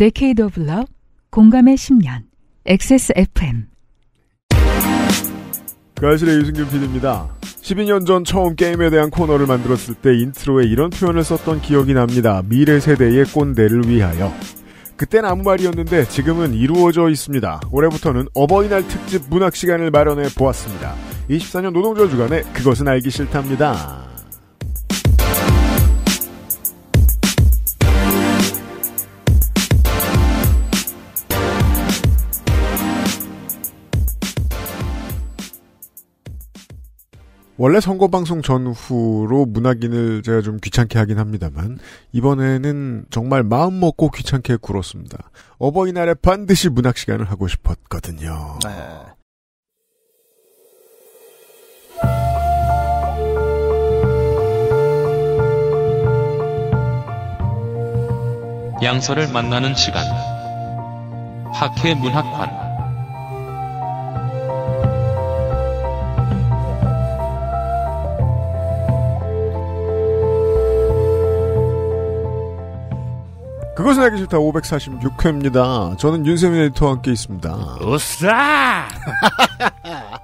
데케이드 오브 러 공감의 10년 XSFM 그아실의 유승균 PD입니다. 12년 전 처음 게임에 대한 코너를 만들었을 때 인트로에 이런 표현을 썼던 기억이 납니다. 미래 세대의 꼰대를 위하여. 그땐 아무 말이었는데 지금은 이루어져 있습니다. 올해부터는 어버이날 특집 문학 시간을 마련해 보았습니다. 24년 노동절 주간에 그것은 알기 싫답니다. 원래 선거방송 전후로 문학인을 제가 좀 귀찮게 하긴 합니다만, 이번에는 정말 마음 먹고 귀찮게 굴었습니다. 어버이날에 반드시 문학 시간을 하고 싶었거든요. 네. 양서를 만나는 시간. 학회 문학관. 그것은 알기 싫다 546회입니다. 저는 윤세민 에디터와 함께 있습니다. 으싸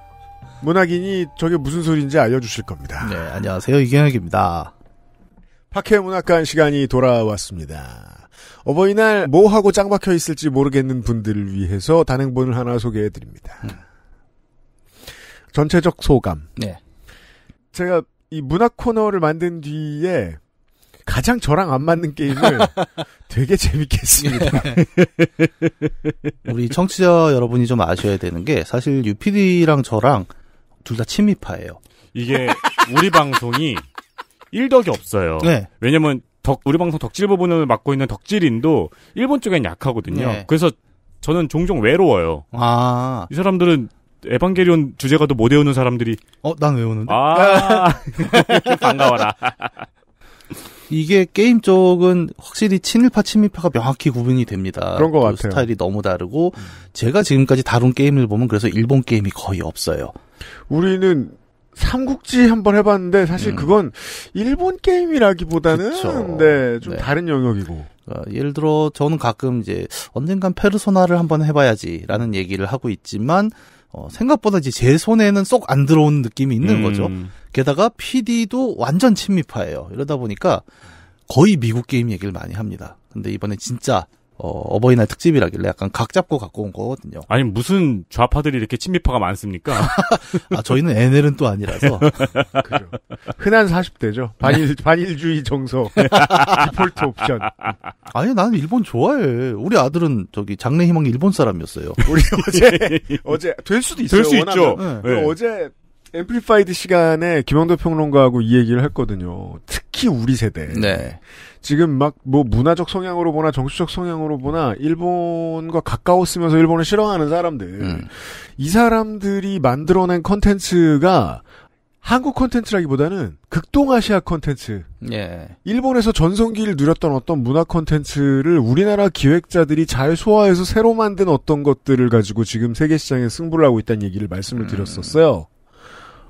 문학인이 저게 무슨 소리인지 알려주실 겁니다. 네, 안녕하세요. 이경혁입니다. 파케 문학관 시간이 돌아왔습니다. 어버이날 뭐 하고 짱박혀 있을지 모르겠는 분들을 위해서 단행본을 하나 소개해 드립니다. 음. 전체적 소감. 네. 제가 이 문학 코너를 만든 뒤에 가장 저랑 안 맞는 게임을 되게 재밌겠습니다 네. 우리 청취자 여러분이 좀 아셔야 되는 게 사실 UPD랑 저랑 둘 다 친미파예요. 이게 우리 방송이 일덕이 없어요. 네. 왜냐면 덕, 우리 방송 덕질 부분을 맡고 있는 덕질인도 일본 쪽엔 약하거든요. 네. 그래서 저는 종종 외로워요. 아. 이 사람들은 에반게리온 주제가도 못 외우는 사람들이 어, 난 외우는데. 아. 반가워라. 이게 게임 쪽은 확실히 친일파 친미파가 명확히 구분이 됩니다. 그런 것 그 같아요. 스타일이 너무 다르고 음. 제가 지금까지 다룬 게임을 보면 그래서 일본 게임이 거의 없어요. 우리는 삼국지 한번 해봤는데 사실 음. 그건 일본 게임이라기보다는 네좀 네. 다른 영역이고 어, 예를 들어 저는 가끔 이제 언젠간 페르소나를 한번 해봐야지라는 얘기를 하고 있지만 어, 생각보다 이제 제 손에는 쏙 안 들어오는 느낌이 있는 음. 거죠. 게다가 PD도 완전 친미파예요. 이러다 보니까 거의 미국 게임 얘기를 많이 합니다. 근데 이번에 진짜 어, 버이날 특집이라길래 약간 각 잡고 갖고 온 거거든요. 아니 무슨 좌파들이 이렇게 친미파가 많습니까? 아 저희는 NL은 또 아니라서 그죠. 흔한 40대죠. 반일 반일주의 정서 디폴트 옵션. 아니 나는 일본 좋아해. 우리 아들은 저기 장래희망이 일본 사람이었어요. 우리 어제 어제 될 수도 있어요. 될 수 있죠. 네. 네. 어제 앰플리파이드 시간에 김영도 평론가하고 이 얘기를 했거든요. 특히 우리 세대. 네. 지금 막 뭐 문화적 성향으로 보나 정치적 성향으로 보나 일본과 가까웠으면서 일본을 싫어하는 사람들 음. 이 사람들이 만들어낸 컨텐츠가 한국 컨텐츠라기보다는 극동아시아 컨텐츠 예. 일본에서 전성기를 누렸던 어떤 문화 컨텐츠를 우리나라 기획자들이 잘 소화해서 새로 만든 어떤 것들을 가지고 지금 세계 시장에 승부를 하고 있다는 얘기를 말씀을 음. 드렸었어요.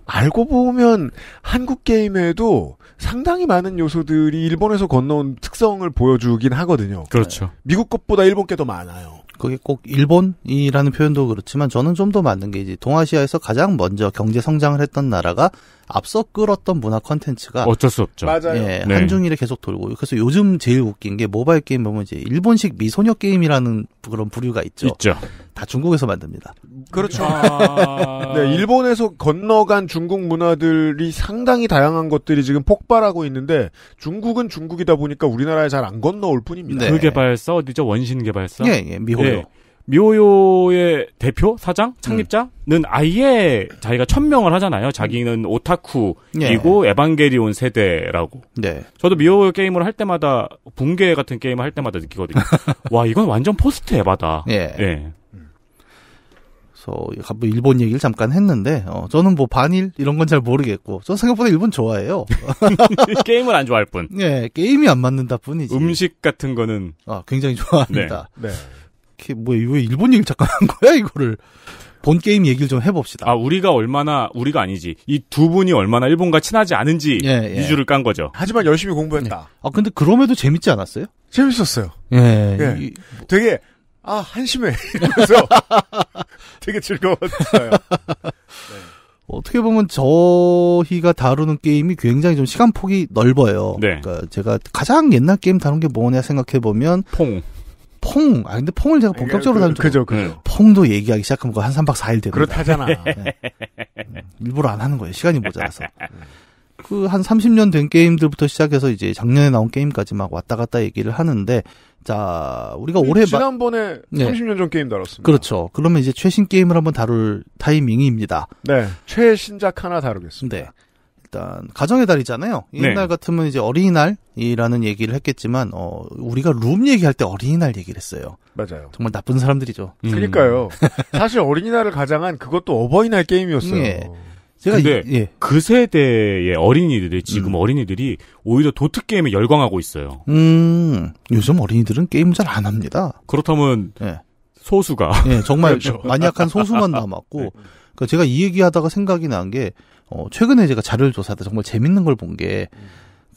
알고 보면 한국 게임에도 상당히 많은 요소들이 일본에서 건너온 특성을 보여주긴 하거든요. 그렇죠. 미국 것보다 일본 게 더 많아요. 그게 꼭 일본이라는 표현도 그렇지만 저는 좀 더 맞는 게 이제 동아시아에서 가장 먼저 경제 성장을 했던 나라가 앞서 끌었던 문화 컨텐츠가 어쩔 수 없죠. 맞아요. 예, 네. 한중일에 계속 돌고 그래서 요즘 제일 웃긴 게 모바일 게임 보면 이제 일본식 미소녀 게임이라는 그런 부류가 있죠. 있죠. 다 중국에서 만듭니다. 그렇죠. 아... 네, 일본에서 건너간 중국 문화들이 상당히 다양한 것들이 지금 폭발하고 있는데 중국은 중국이다 보니까 우리나라에 잘 안 건너올 뿐입니다. 네. 그 개발사 어디죠? 원신 개발사? 예, 예 미호요. 예. 미호요의 대표 사장 창립자는 음. 아예 자기가 천명을 하잖아요. 자기는 오타쿠이고 네. 에반게리온 세대라고. 네. 저도 미호요 게임을 할 때마다 붕괴 같은 게임을 할 때마다 느끼거든요. 와 이건 완전 포스트 에바다. 예. 네. 그래서 뭐 일본 얘기를 잠깐 했는데 어, 저는 뭐 반일 이런 건 잘 모르겠고 저는 생각보다 일본 좋아해요. 게임을 안 좋아할 뿐. 네, 게임이 안 맞는다 뿐이지. 음식 같은 거는 아 굉장히 좋아합니다. 네. 네. 뭐왜 일본 얘기를 잠깐 한 거야 이거를 본 게임 얘기를 좀 해봅시다. 아 우리가 얼마나 우리가 아니지 이 두 분이 얼마나 일본과 친하지 않은지 예, 예. 위주를 깐 거죠. 하지만 열심히 공부했다. 네. 아 근데 그럼에도 재밌지 않았어요? 재밌었어요. 예. 예. 이, 뭐 되게 아 한심해 그래서 되게 즐거웠어요. 네. 어떻게 보면 저희가 다루는 게임이 굉장히 좀 시간 폭이 넓어요. 네. 그러니까 제가 가장 옛날 게임 다룬 게 뭐냐 생각해 보면 퐁. 퐁. 아 근데 퐁을 제가 아, 본격적으로 다룬 그, 그죠, 그 퐁도 얘기하기 시작하면 거한 3박 4일 되는 그렇다잖아. 네. 음, 일부러 안 하는 거예요. 시간이 모자라서. 그한 30년 된 게임들부터 시작해서 이제 작년에 나온 게임까지 막 왔다 갔다 얘기를 하는데 자 우리가 올해 지난번에 마... 네. 30년 전 게임 다뤘습니다. 그렇죠. 그러면 이제 최신 게임을 한번 다룰 타이밍입니다. 네, 최신작 하나 다루겠습니다. 네. 일단 가정의 달이잖아요. 네. 옛날 네. 같으면 이제 어린이날이라는 얘기를 했겠지만 어 우리가 룸 얘기할 때 어린이날 얘기를 했어요. 맞아요. 정말 나쁜 사람들이죠. 음. 그러니까요. 사실 어린이날을 가장한 그것도 어버이날 게임이었어요. 네. 제가 근데 예. 그 세대의 어린이들이 지금 음. 어린이들이 오히려 도트 게임에 열광하고 있어요. 음, 요즘 어린이들은 게임 잘안 합니다. 그렇다면 예. 소수가 예, 정말 그렇죠. 만약한 소수만 남았고 네. 그러니까 제가 이 얘기하다가 생각이 난 게 어, 최근에 제가 자료를 조사하다 정말 재밌는 걸 본 게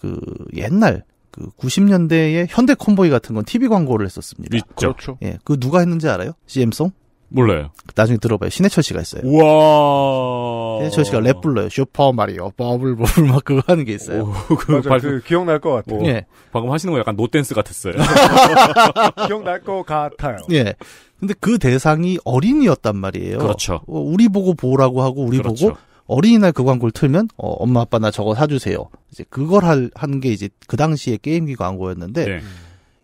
그 옛날 그 90년대에 현대 콤보이 같은 건 TV 광고를 했었습니다. 있죠. 그렇죠. 예, 그 누가 했는지 알아요? CM송? 몰라요. 나중에 들어봐요. 신해철 씨가 있어요. 우와. 신해철 씨가 랩 불러요. 슈퍼 마리오, 버블 버블 막 그거 하는 게 있어요. 오, 그, 맞아, 발... 그 기억날 것 같아요. 예. 방금 하시는 거 약간 노댄스 같았어요. 기억날 것 같아요. 예. 근데 그 대상이 어린이였단 말이에요. 그렇죠. 어, 우리 보고 보라고 하고 우리 그렇죠. 보고 어린이날 그 광고를 틀면 어, 엄마 아빠 나 저거 사주세요. 이제 그걸 할, 하는 게 이제 그 당시에 게임기 광고였는데. 네.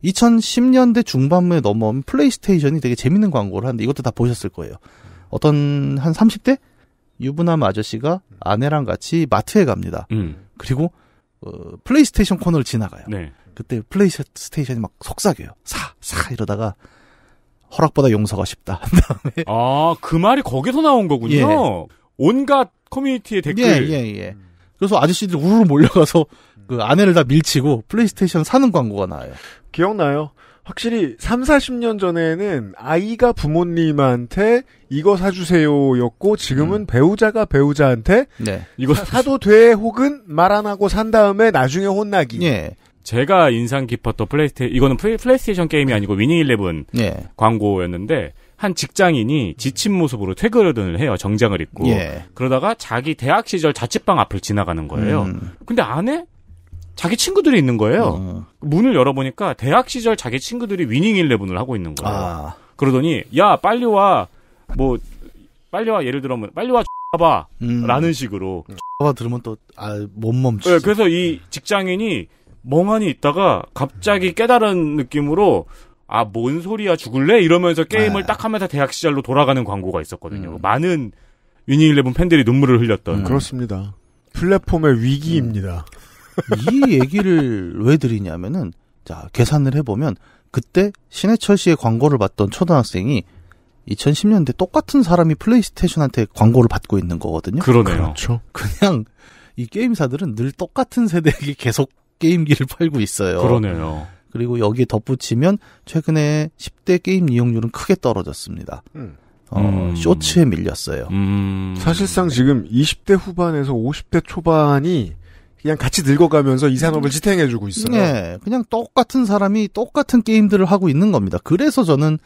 2010년대 중반부에 넘어온 플레이스테이션이 되게 재밌는 광고를 하는데 이것도 다 보셨을 거예요. 어떤 한 30대 유부남 아저씨가 아내랑 같이 마트에 갑니다. 음. 그리고 어, 플레이스테이션 코너를 지나가요. 네. 그때 플레이스테이션이 막 속삭여요. 사, 사 이러다가 허락보다 용서가 쉽다. 그다음에 아, 그 말이 거기서 나온 거군요. 예. 온갖 커뮤니티의 댓글. 예, 예, 예. 그래서 아저씨들이 우르르 몰려가서 그 아내를 다 밀치고 플레이스테이션 사는 광고가 나와요. 기억나요? 확실히 3, 40년 전에는 아이가 부모님한테 이거 사주세요였고 지금은 음. 배우자가 배우자한테 네. 이거 사도 돼 혹은 말 안 하고 산 다음에 나중에 혼나기. 예. 제가 인상 깊었던 플레이스테 이거는 션이 플레이, 플레이스테이션 게임이 아니고 위닝 일레븐 예. 광고였는데 한 직장인이 지친 모습으로 퇴근을 해요. 정장을 입고. 예. 그러다가 자기 대학 시절 자취방 앞을 지나가는 거예요. 음. 근데 안에 자기 친구들이 있는 거예요. 음. 문을 열어보니까 대학 시절 자기 친구들이 위닝 일레븐을 하고 있는 거예요. 아. 그러더니 야 빨리 와 뭐 빨리 와 예를 들면 빨리 와 봐. 음. 라는 식으로. 봐 들으면 또, 아, 못 멈추죠. 네, 그래서 이 직장인이 멍하니 있다가 갑자기 깨달은 느낌으로 아, 뭔 소리야 죽을래? 이러면서 게임을 아. 딱 하면서 대학 시절로 돌아가는 광고가 있었거든요. 음. 많은 유니일레븐 팬들이 눈물을 흘렸던. 음. 그렇습니다. 플랫폼의 위기입니다. 이 얘기를 왜 드리냐면은 자 계산을 해보면 그때 신해철 씨의 광고를 봤던 초등학생이 2010년대 똑같은 사람이 플레이스테이션한테 광고를 받고 있는 거거든요. 그러네요. 그렇죠. 그냥 이 게임사들은 늘 똑같은 세대에게 계속 게임기를 팔고 있어요. 그러네요. 그리고 여기에 덧붙이면 최근에 10대 게임 이용률은 크게 떨어졌습니다. 음. 어, 음. 쇼츠에 밀렸어요. 음. 사실상 지금 20대 후반에서 50대 초반이 그냥 같이 늙어가면서 이 음. 산업을 지탱해주고 있어요. 네, 그냥 똑같은 사람이 똑같은 게임들을 하고 있는 겁니다. 그래서 저는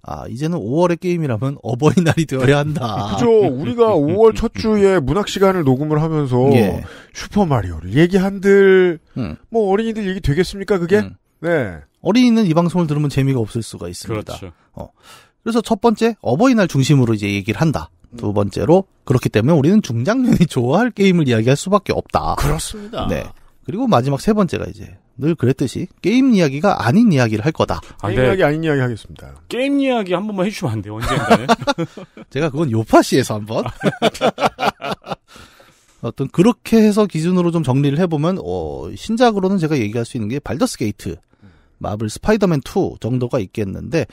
아 이제는 5월의 게임이라면 어버이날이 되어야 한다. 그죠? 우리가 5월 첫 주에 문학 시간을 녹음을 하면서 예. 슈퍼 마리오를 얘기한들 음. 뭐 어린이들 얘기 되겠습니까 그게? 음. 네. 어린이는 이 방송을 들으면 재미가 없을 수가 있습니다. 그렇죠. 어. 그래서 첫 번째 어버이날 중심으로 이제 얘기를 한다. 두 음. 번째로 그렇기 때문에 우리는 중장년이 좋아할 게임을 이야기할 수밖에 없다. 그렇습니다. 네. 그리고 마지막 세 번째가 이제 늘 그랬듯이 게임 이야기가 아닌 이야기를 할 거다. 아, 네. 게임 네. 이야기 아닌 이야기 하겠습니다. 게임 이야기 한 번만 해주시면 안 돼요. 언젠가 제가 그건 요파시에서 한번. 어떤 그렇게 해서 기준으로 좀 정리를 해보면 어, 신작으로는 제가 얘기할 수 있는 게 발더스 게이트, 마블 스파이더맨 2 정도가 있겠는데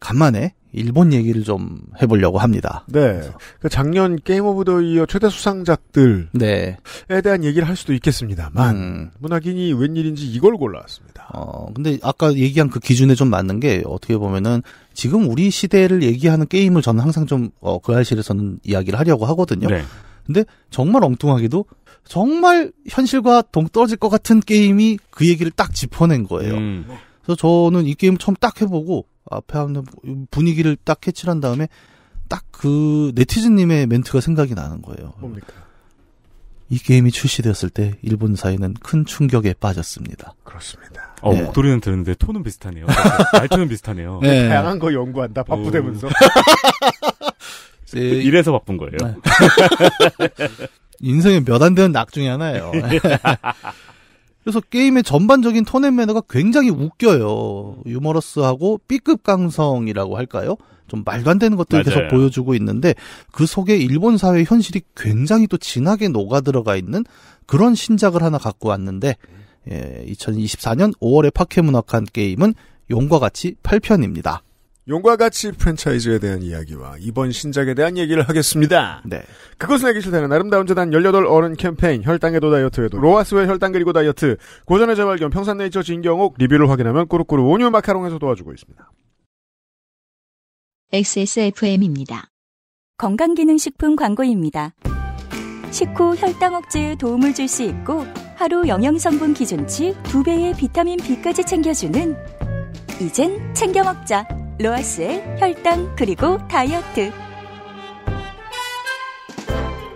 간만에 일본 얘기를 좀 해보려고 합니다. 네. 그 작년 게임 오브 더 이어 최대 수상작들에 네. 대한 얘기를 할 수도 있겠습니다만 음. 문학인이 웬일인지 이걸 골라왔습니다. 어, 근데 아까 얘기한 그 기준에 좀 맞는 게 어떻게 보면은 지금 우리 시대를 얘기하는 게임을 저는 항상 좀 어, 그 알실에서는 이야기를 하려고 하거든요. 네. 근데 정말 엉뚱하게도 정말 현실과 동떨어질 것 같은 게임이 그 얘기를 딱 짚어낸 거예요. 음. 그래서 저는 이 게임 처음 딱 해보고 앞에 하는 분위기를 딱 캐치를 한 다음에 딱 그 네티즌님의 멘트가 생각이 나는 거예요. 뭡니까? 이 게임이 출시되었을 때 일본 사회는 큰 충격에 빠졌습니다. 그렇습니다. 어, 네. 목소리는 들었는데 톤은 비슷하네요. 말투는 비슷하네요. 네. 다양한 거 연구한다. 바쁘대면서. 네. 이래서 바쁜 거예요. 네. 인생의몇 안 되는 낙 중에 하나예요. 그래서 게임의 전반적인 톤앤 매너가 굉장히 웃겨요. 유머러스하고 B급 강성이라고 할까요? 좀 말도 안 되는 것들을 맞아요. 계속 보여주고 있는데 그 속에 일본 사회 현실이 굉장히 또 진하게 녹아 들어가 있는 그런 신작을 하나 갖고 왔는데 예, 2024년 5월에 파케문학한 게임은 용과 같이 8편입니다. 용과 같이 프랜차이즈에 대한 이야기와 이번 신작에 대한 얘기를 하겠습니다. 네. 그것은 알기 싫다는 아름다운 재단 18 어른 캠페인 혈당에도 다이어트에도 로아스웨 혈당 그리고 다이어트 고전의 재발견 평산네이처 진경옥 리뷰를 확인하면 꾸룩꾸룩 온유 마카롱에서 도와주고 있습니다. XSFM입니다. 건강기능식품 광고입니다. 식후 혈당 억제에 도움을 줄 수 있고 하루 영양성분 기준치 2배의 비타민 B까지 챙겨주는 이젠 챙겨 먹자. 로아스의 혈당 그리고 다이어트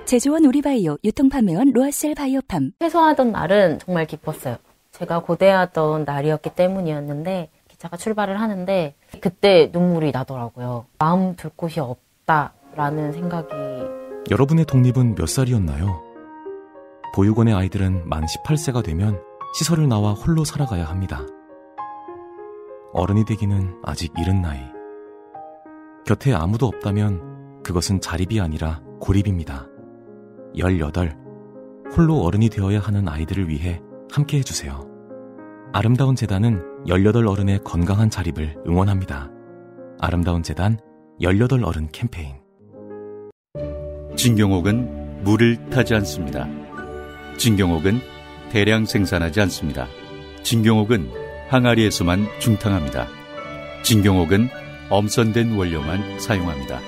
제조원 우리바이오 유통판매원 로아셀 바이오팜 최소하던 날은 정말 기뻤어요. 제가 고대하던 날이었기 때문이었는데 기차가 출발을 하는데 그때 눈물이 나더라고요. 마음 둘 곳이 없다라는 생각이 여러분의 독립은 몇 살이었나요? 보육원의 아이들은 만 18세가 되면 시설을 나와 홀로 살아가야 합니다. 어른이 되기는 아직 이른 나이. 곁에 아무도 없다면 그것은 자립이 아니라 고립입니다. 18. 홀로 어른이 되어야 하는 아이들을 위해 함께 해주세요. 아름다운 재단은 18 어른의 건강한 자립을 응원합니다. 아름다운 재단 18 어른 캠페인. 진경옥은 물을 타지 않습니다. 진경옥은 대량 생산하지 않습니다. 진경옥은 항아리에서만 중탕합니다. 진경옥은 엄선된 원료만 사용합니다.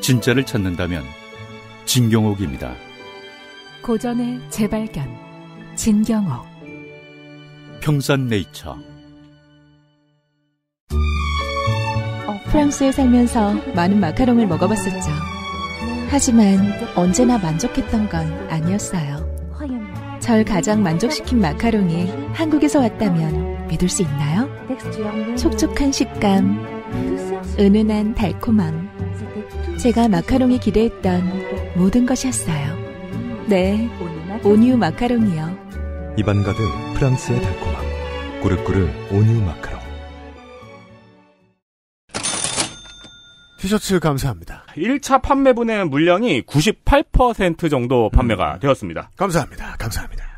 진짜를 찾는다면 진경옥입니다. 고전의 재발견 진경옥 평산네이처 어, 프랑스에 살면서 많은 마카롱을 먹어봤었죠. 하지만 언제나 만족했던 건 아니었어요. 절 가장 만족시킨 마카롱이 한국에서 왔다면 믿을 수 있나요? 촉촉한 식감, 은은한 달콤함. 제가 마카롱이 기대했던 모든 것이었어요. 네, 오뉴 마카롱이요. 입안 가득 프랑스의 달콤함. 꾸르꾸르 오뉴 마카롱. 티셔츠 감사합니다. 1차 판매분에는 물량이 98% 정도 음. 판매가 음. 되었습니다. 감사합니다. 감사합니다.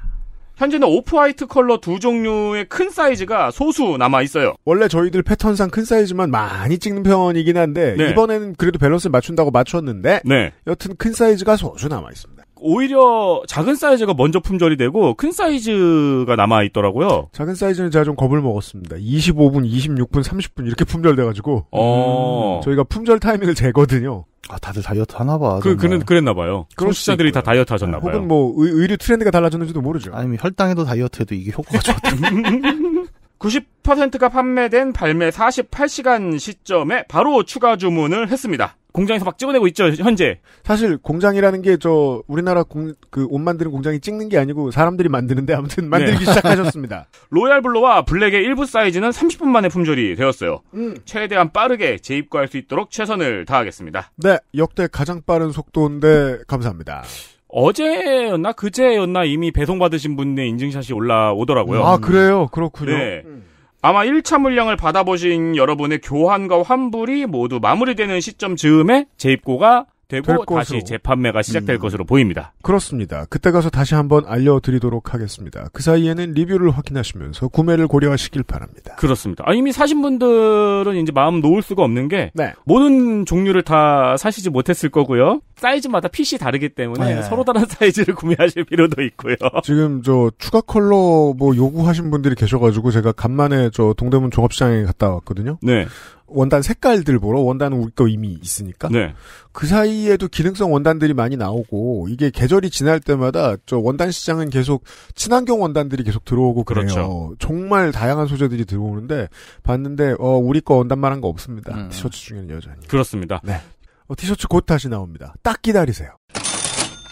현재는 오프화이트 컬러 두 종류의 큰 사이즈가 소수 남아 있어요. 원래 저희들 패턴상 큰 사이즈만 많이 찍는 편이긴 한데 네. 이번에는 그래도 밸런스를 맞춘다고 맞췄는데 네. 여튼 큰 사이즈가 소수 남아 있습니다. 오히려 작은 사이즈가 먼저 품절이 되고 큰 사이즈가 남아 있더라고요. 작은 사이즈는 제가 좀 겁을 먹었습니다. 25분, 26분, 30분 이렇게 품절돼가지고 어... 음, 저희가 품절 타이밍을 재거든요. 아 다들 다이어트 하나봐. 그 그는 그랬나봐요. 그런 시자들이 다 다이어트 하셨나봐요. 혹은 뭐 의, 의류 트렌드가 달라졌는지도 모르죠. 아니면 혈당에도 다이어트해도 이게 효과가 좋거든. 90%가 판매된 발매 48시간 시점에 바로 추가 주문을 했습니다. 공장에서 막 찍어내고 있죠 현재. 사실 공장이라는 게 저 우리나라 그옷 만드는 공장이 찍는 게 아니고 사람들이 만드는데 아무튼 만들기 네. 시작하셨습니다. 로얄 블루와 블랙의 일부 사이즈는 30분 만에 품절이 되었어요. 음. 최대한 빠르게 재입고할 수 있도록 최선을 다하겠습니다. 네, 역대 가장 빠른 속도인데 감사합니다. 어제였나 그제였나 이미 배송받으신 분의 인증샷이 올라오더라고요. 음. 아 그래요, 그렇군요. 네. 음. 아마 1차 물량을 받아보신 여러분의 교환과 환불이 모두 마무리되는 시점 즈음에 재입고가 되고 다 것으로. 재판매가 시작될 음. 것으로 보입니다. 그렇습니다. 그때 가서 다시 한번 알려드리도록 하겠습니다. 그 사이에는 리뷰를 확인하시면서 구매를 고려하시길 바랍니다. 그렇습니다. 아, 이미 사신 분들은 이제 마음 놓을 수가 없는 게 네. 모든 종류를 다 사시지 못했을 거고요. 사이즈마다 핏이 다르기 때문에 네. 서로 다른 사이즈를 구매하실 필요도 있고요. 지금 저 추가 컬러 뭐 요구하신 분들이 계셔가지고 제가 간만에 저 동대문 종합시장에 갔다 왔거든요. 네. 원단 색깔들 보러 원단은 우리 거 이미 있으니까 네. 그 사이에도 기능성 원단들이 많이 나오고 이게 계절이 지날 때마다 저 원단 시장은 계속 친환경 원단들이 계속 들어오고 그래요. 그렇죠. 정말 다양한 소재들이 들어오는데 봤는데 어 우리 거 원단만 한거 없습니다. 음. 티셔츠 중에는 여전히 그렇습니다. 네. 어, 티셔츠 곧 다시 나옵니다. 딱 기다리세요.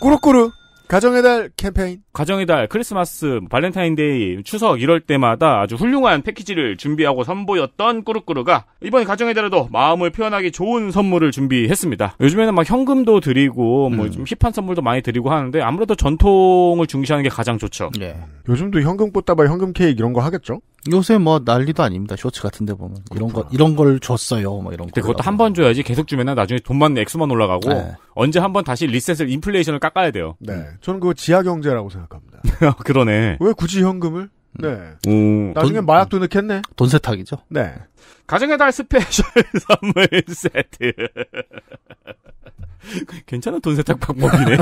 꾸룩꾸룩 가정의 달 캠페인. 가정의 달, 크리스마스, 뭐 발렌타인데이, 추석 이럴 때마다 아주 훌륭한 패키지를 준비하고 선보였던 꾸루꾸루가 이번 가정의 달에도 마음을 표현하기 좋은 선물을 준비했습니다. 요즘에는 막 현금도 드리고 뭐좀 음. 힙한 선물도 많이 드리고 하는데 아무래도 전통을 중시하는 게 가장 좋죠. 예. 요즘도 현금 꽃다발, 현금 케이크 이런 거 하겠죠? 요새 뭐 난리도 아닙니다. 쇼츠 같은데 보면 그렇구나. 이런 거 이런 걸 줬어요. 뭐 이런 거. 그것도 한 번 줘야지 계속 주면은 나중에 돈만 액수만 올라가고 네. 언제 한 번 다시 리셋을 인플레이션을 깎아야 돼요. 네, 음. 저는 그거 지하 경제라고 생각합니다. 아, 그러네. 왜 굳이 현금을? 음. 네. 음. 나중에 돈, 마약도 넣겠네. 돈 세탁이죠. 네. 가정의 달 스페셜 선물 세트. 괜찮은 돈 세탁 방법이네.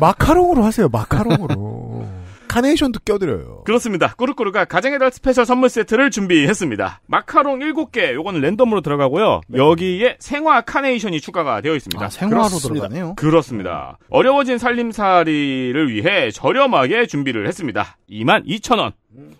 마카롱으로 하세요. 마카롱으로. 카네이션도 껴드려요. 그렇습니다. 꾸르꾸르가 가정의 달 스페셜 선물 세트를 준비했습니다. 마카롱 7개, 요거는 랜덤으로 들어가고요. 네. 여기에 생화 카네이션이 추가가 되어 있습니다. 아, 생화로 그렇습니다. 들어가네요. 그렇습니다. 어려워진 살림살이를 위해 저렴하게 준비를 했습니다. 22,000원.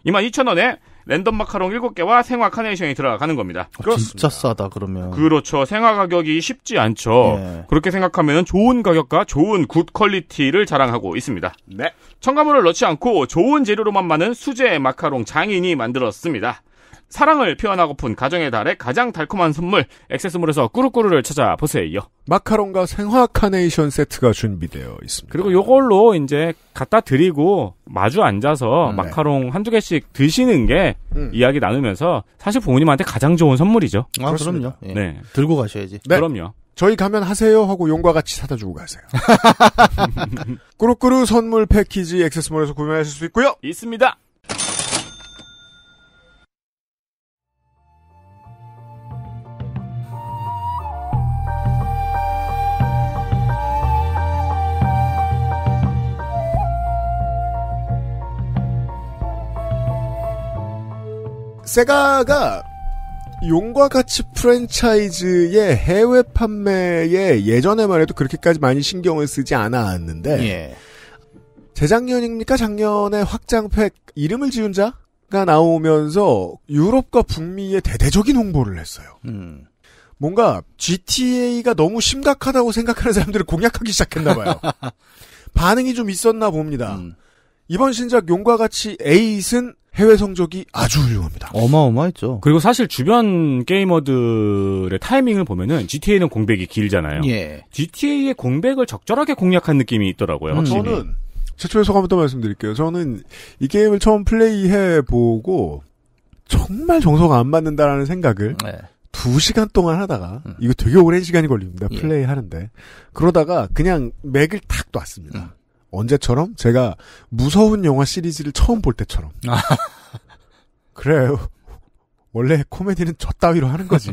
22,000원에 랜덤 마카롱 7개와 생화 카네이션이 들어가는 겁니다. 어, 그렇습니다. 진짜 싸다 그러면. 그렇죠. 생화 가격이 쉽지 않죠. 예. 그렇게 생각하면 좋은 가격과 좋은 굿 퀄리티를 자랑하고 있습니다. 네. 첨가물을 넣지 않고 좋은 재료로만 많은 수제 마카롱 장인이 만들었습니다. 사랑을 표현하고픈 가정의 달의 가장 달콤한 선물 액세스몰에서 꾸루꾸루를 찾아보세요. 마카롱과 생화 카네이션 세트가 준비되어 있습니다. 그리고 이걸로 이제 갖다 드리고 마주 앉아서 음, 네. 마카롱 한두 개씩 드시는 게 음. 이야기 나누면서 사실 부모님한테 가장 좋은 선물이죠. 아, 그럼요 예. 네. 들고 가셔야지. 네. 그럼요. 저희 가면 하세요 하고 용과 같이 사다 주고 가세요. 꾸루꾸루 선물 패키지 액세스몰에서 구매하실 수 있고요. 있습니다. 세가가 용과 같이 프랜차이즈의 해외 판매에 예전에만 해도 그렇게까지 많이 신경을 쓰지 않았는데 예. 재작년입니까 작년에 확장팩 이름을 지은 자가 나오면서 유럽과 북미에 대대적인 홍보를 했어요. 음. 뭔가 GTA가 너무 심각하다고 생각하는 사람들을 공략하기 시작했나 봐요. 반응이 좀 있었나 봅니다. 음. 이번 신작 용과 같이 에잇은 해외 성적이 아주 훌륭합니다. 어마어마했죠. 그리고 사실 주변 게이머들의 타이밍을 보면은 GTA는 공백이 길잖아요. 예. GTA의 공백을 적절하게 공략한 느낌이 있더라고요. 음. 저는 최초의 소감부터 말씀드릴게요. 저는 이 게임을 처음 플레이해 보고 정말 정서가 안 맞는다라는 생각을 네. 두 시간 동안 하다가 음. 이거 되게 오랜 시간이 걸립니다. 예. 플레이 하는데 그러다가 그냥 맥을 탁 놨습니다. 음. 언제처럼? 제가 무서운 영화 시리즈를 처음 볼 때처럼. 아. 그래요. 원래 코미디는 저 따위로 하는 거지.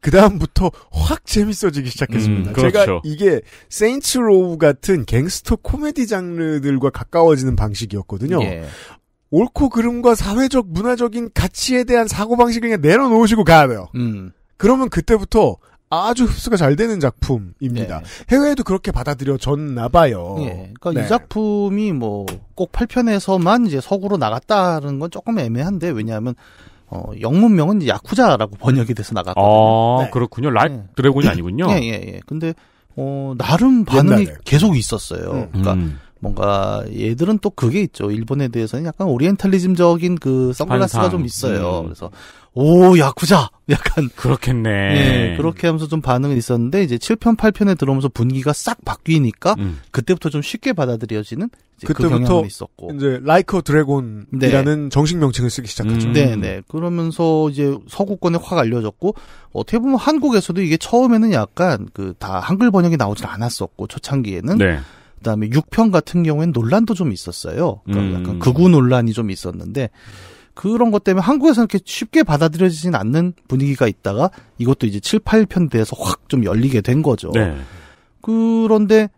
그 다음부터 확 재밌어지기 시작했습니다. 음, 그렇죠. 제가 이게 세인츠 로우 같은 갱스터 코미디 장르들과 가까워지는 방식이었거든요. 예. 옳고 그름과 사회적 문화적인 가치에 대한 사고 방식을 그냥 내려놓으시고 가야 돼요. 음. 그러면 그때부터 아주 흡수가 잘 되는 작품입니다. 네. 해외에도 그렇게 받아들여졌나 봐요. 예. 그러니까 네. 그러니까 네. 이 작품이 뭐 꼭 8편에서만 이제 서구로 나갔다는 건 조금 애매한데 왜냐하면 어, 영문명은 야쿠자라고 번역이 돼서 나갔거든요. 아, 네. 그렇군요. 라이트 드래곤이 네. 아니군요. 예, 예, 예. 근데 어, 나름 반응이 옛날에. 계속 있었어요. 음. 그러니까 음. 뭔가 얘들은 또 그게 있죠. 일본에 대해서는 약간 오리엔탈리즘적인 그 선글라스가 환상. 좀 있어요. 음. 그래서 오 야쿠자 약간 그렇겠네. 예, 그렇게 하면서 좀 반응은 있었는데 이제 7편 8편에 들어오면서 분위기가 싹 바뀌니까 음. 그때부터 좀 쉽게 받아들여지는 그 그때부터 그 있었고 이제 라이커 드래곤이라는 네. 정식 명칭을 쓰기 시작하죠. 음. 네네. 그러면서 이제 서구권에 확 알려졌고 어떻게 보면 한국에서도 이게 처음에는 약간 그 다 한글 번역이 나오질 않았었고 초창기에는. 네. 그다음에 6편 같은 경우엔 논란도 좀 있었어요. 그러니까 음. 약간 극우 논란이 좀 있었는데 그런 것 때문에 한국에서는 이렇게 쉽게 받아들여지진 않는 분위기가 있다가 이것도 이제 7, 8편 돼서 확 좀 열리게 된 거죠. 네. 그런데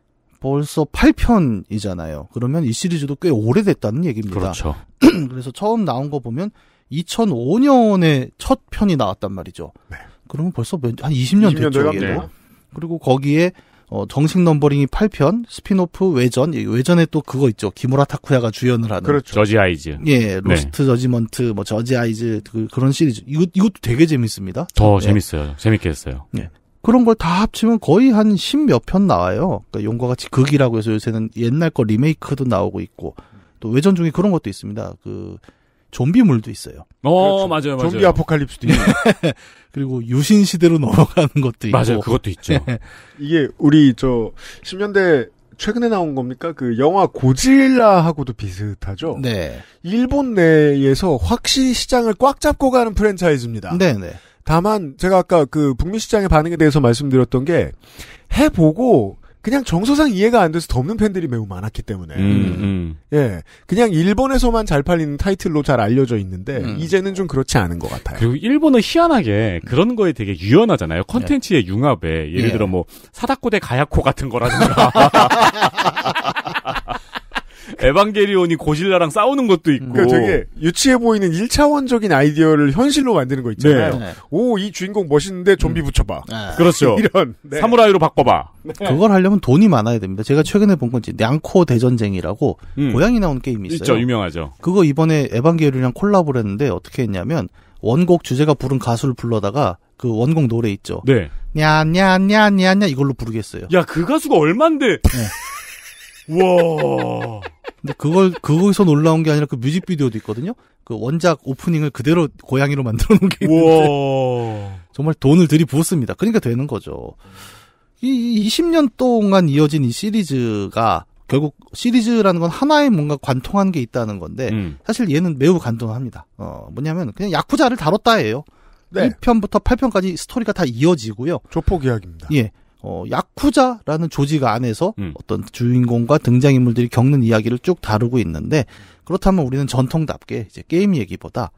벌써 8편이잖아요. 그러면 이 시리즈도 꽤 오래됐다는 얘기입니다. 그렇죠. 그래서 처음 나온 거 보면 2005년에 첫 편이 나왔단 말이죠. 네. 그러면 벌써 몇, 한 20년, 20년 됐죠. 네. 그리고 거기에 어, 정식 넘버링이 8편, 스피노프 외전, 외전에 또 그거 있죠. 기무라 타쿠야가 주연을 하는. 그렇죠. 저지 아이즈. 예, 네. 로스트 네. 저지먼트, 뭐 저지 아이즈 그, 런 시리즈. 이것 이것도 되게 재밌습니다. 더 네. 재밌어요. 재밌게 했어요. 예. 그런 걸 다 합치면 거의 한십몇편 나와요. 그러니까 용과 같이 극이라고 해서 요새는 옛날 거 리메이크도 나오고 있고 또 외전 중에 그런 것도 있습니다. 그 좀비물도 있어요. 어, 그렇죠. 맞아요, 맞아요. 좀비 아포칼립스도 있고. 그리고 유신 시대로 넘어가는 것도 있고. 맞아요, 그것도 있죠. 네. 이게 우리 저 10년대 최근에 나온 겁니까? 그 영화 고질라하고도 비슷하죠? 네. 일본 내에서 확실히 시장을 꽉 잡고 가는 프랜차이즈입니다. 네네. 네. 다만 제가 아까 그 북미 시장의 반응에 대해서 말씀드렸던 게 해보고 그냥 정서상 이해가 안 돼서 덮는 팬들이 매우 많았기 때문에 음, 음. 예 그냥 일본에서만 잘 팔리는 타이틀로 잘 알려져 있는데 음. 이제는 좀 그렇지 않은 것 같아요. 그리고 일본은 희한하게 음. 그런 거에 되게 유연하잖아요. 컨텐츠의 예. 네. 융합에 예를 예. 들어 뭐 사다코대 가야코 같은 거라든가 에반게리온이 고질라랑 싸우는 것도 있고. 그러니까 되게 유치해 보이는 1차원적인 아이디어를 현실로 만드는 거 있잖아요. 네. 오, 이 주인공 멋있는데 좀비 음. 붙여봐. 네. 그렇죠. 이런. 네. 사무라이로 바꿔봐. 네. 그걸 하려면 돈이 많아야 됩니다. 제가 최근에 본 건지 냥코 대전쟁이라고 음. 고양이 나온 게임이 있어요. 있죠, 유명하죠. 그거 이번에 에반게리온이랑 콜라보를 했는데 어떻게 했냐면 원곡 주제가 부른 가수를 불러다가 그 원곡 노래 있죠. 네. 냐냐냐냐냐 이걸로 부르겠어요. 야, 그 가수가 얼만데? 네. 와. 근데 그걸 그거에서 놀라운 게 아니라 그 뮤직비디오도 있거든요. 그 원작 오프닝을 그대로 고양이로 만들어 놓은 게 있는데 우와. 정말 돈을 들이부었습니다. 그러니까 되는 거죠. 이 20년 동안 이어진 이 시리즈가 결국 시리즈라는 건 하나의 뭔가 관통한 게 있다는 건데 음. 사실 얘는 매우 간단합니다 어, 뭐냐면 그냥 야쿠자를 다뤘다예요. 네. 1편부터 8편까지 스토리가 다 이어지고요. 조폭 이야기입니다. 예. 어, 야쿠자라는 조직 안에서 음. 어떤 주인공과 등장인물들이 겪는 이야기를 쭉 다루고 있는데 그렇다면 우리는 전통답게 이제 게임 얘기보다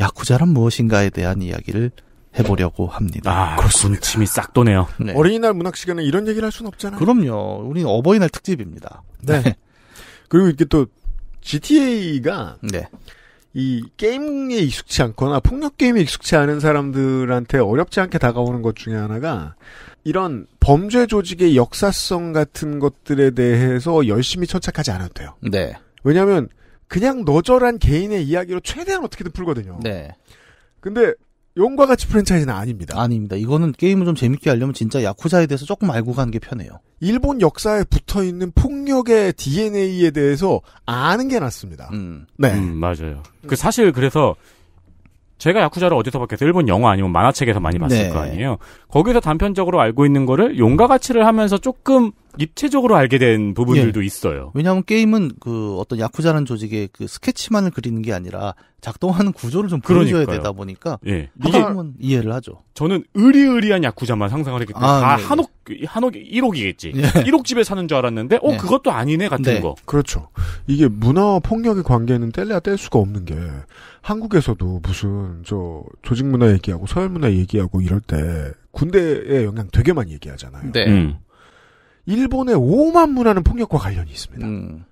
야쿠자란 무엇인가에 대한 이야기를 해보려고 합니다. 아, 그렇습니다. 침이 싹 도네요. 네. 어린이날 문학 시간에 이런 얘기를 할 수는 없잖아요. 그럼요. 우리는 어버이날 특집입니다. 네. 네. 그리고 이게 또 GTA가 네. 이 게임에 익숙치 않거나 폭력 게임에 익숙치 않은 사람들한테 어렵지 않게 다가오는 것 중에 하나가 이런 범죄 조직의 역사성 같은 것들에 대해서 열심히 천착하지 않아도 돼요. 네. 왜냐하면 그냥 너절한 개인의 이야기로 최대한 어떻게든 풀거든요. 네. 근데 용과 같이 프랜차이즈는 아닙니다. 아닙니다. 이거는 게임을 좀 재밌게 하려면 진짜 야쿠자에 대해서 조금 알고 가는 게 편해요. 일본 역사에 붙어 있는 폭력의 DNA에 대해서 아는 게 낫습니다. 음. 네. 음, 맞아요. 그 사실 그래서 제가 야쿠자를 어디서 봤겠어요? 일본 영화 아니면 만화책에서 많이 봤을 네. 거 아니에요. 거기서 단편적으로 알고 있는 거를 용가 가치를 하면서 조금 입체적으로 알게 된 부분들도 예. 있어요. 왜냐하면 게임은 그 어떤 야쿠자는 조직의 그 스케치만을 그리는 게 아니라 작동하는 구조를 좀 보여줘야 그러니까요. 되다 보니까 예. 이게 이해를 하죠. 저는 의리의리한 야쿠자만 상상을 했기 때문에 아, 다 네. 네. 한옥 한옥 1옥이겠지. 예. 1옥 집에 사는 줄 알았는데 어 예. 그것도 아니네 같은 네. 거. 그렇죠. 이게 문화와 폭력의 관계는 뗄래야 뗄 수가 없는 게 한국에서도 무슨 저 조직 문화 얘기하고 서열 문화 얘기하고 이럴 때 군대의 영향 되게 많이 얘기하잖아요. 네. 음. 일본의 오만 문화는 폭력과 관련이 있습니다. 음.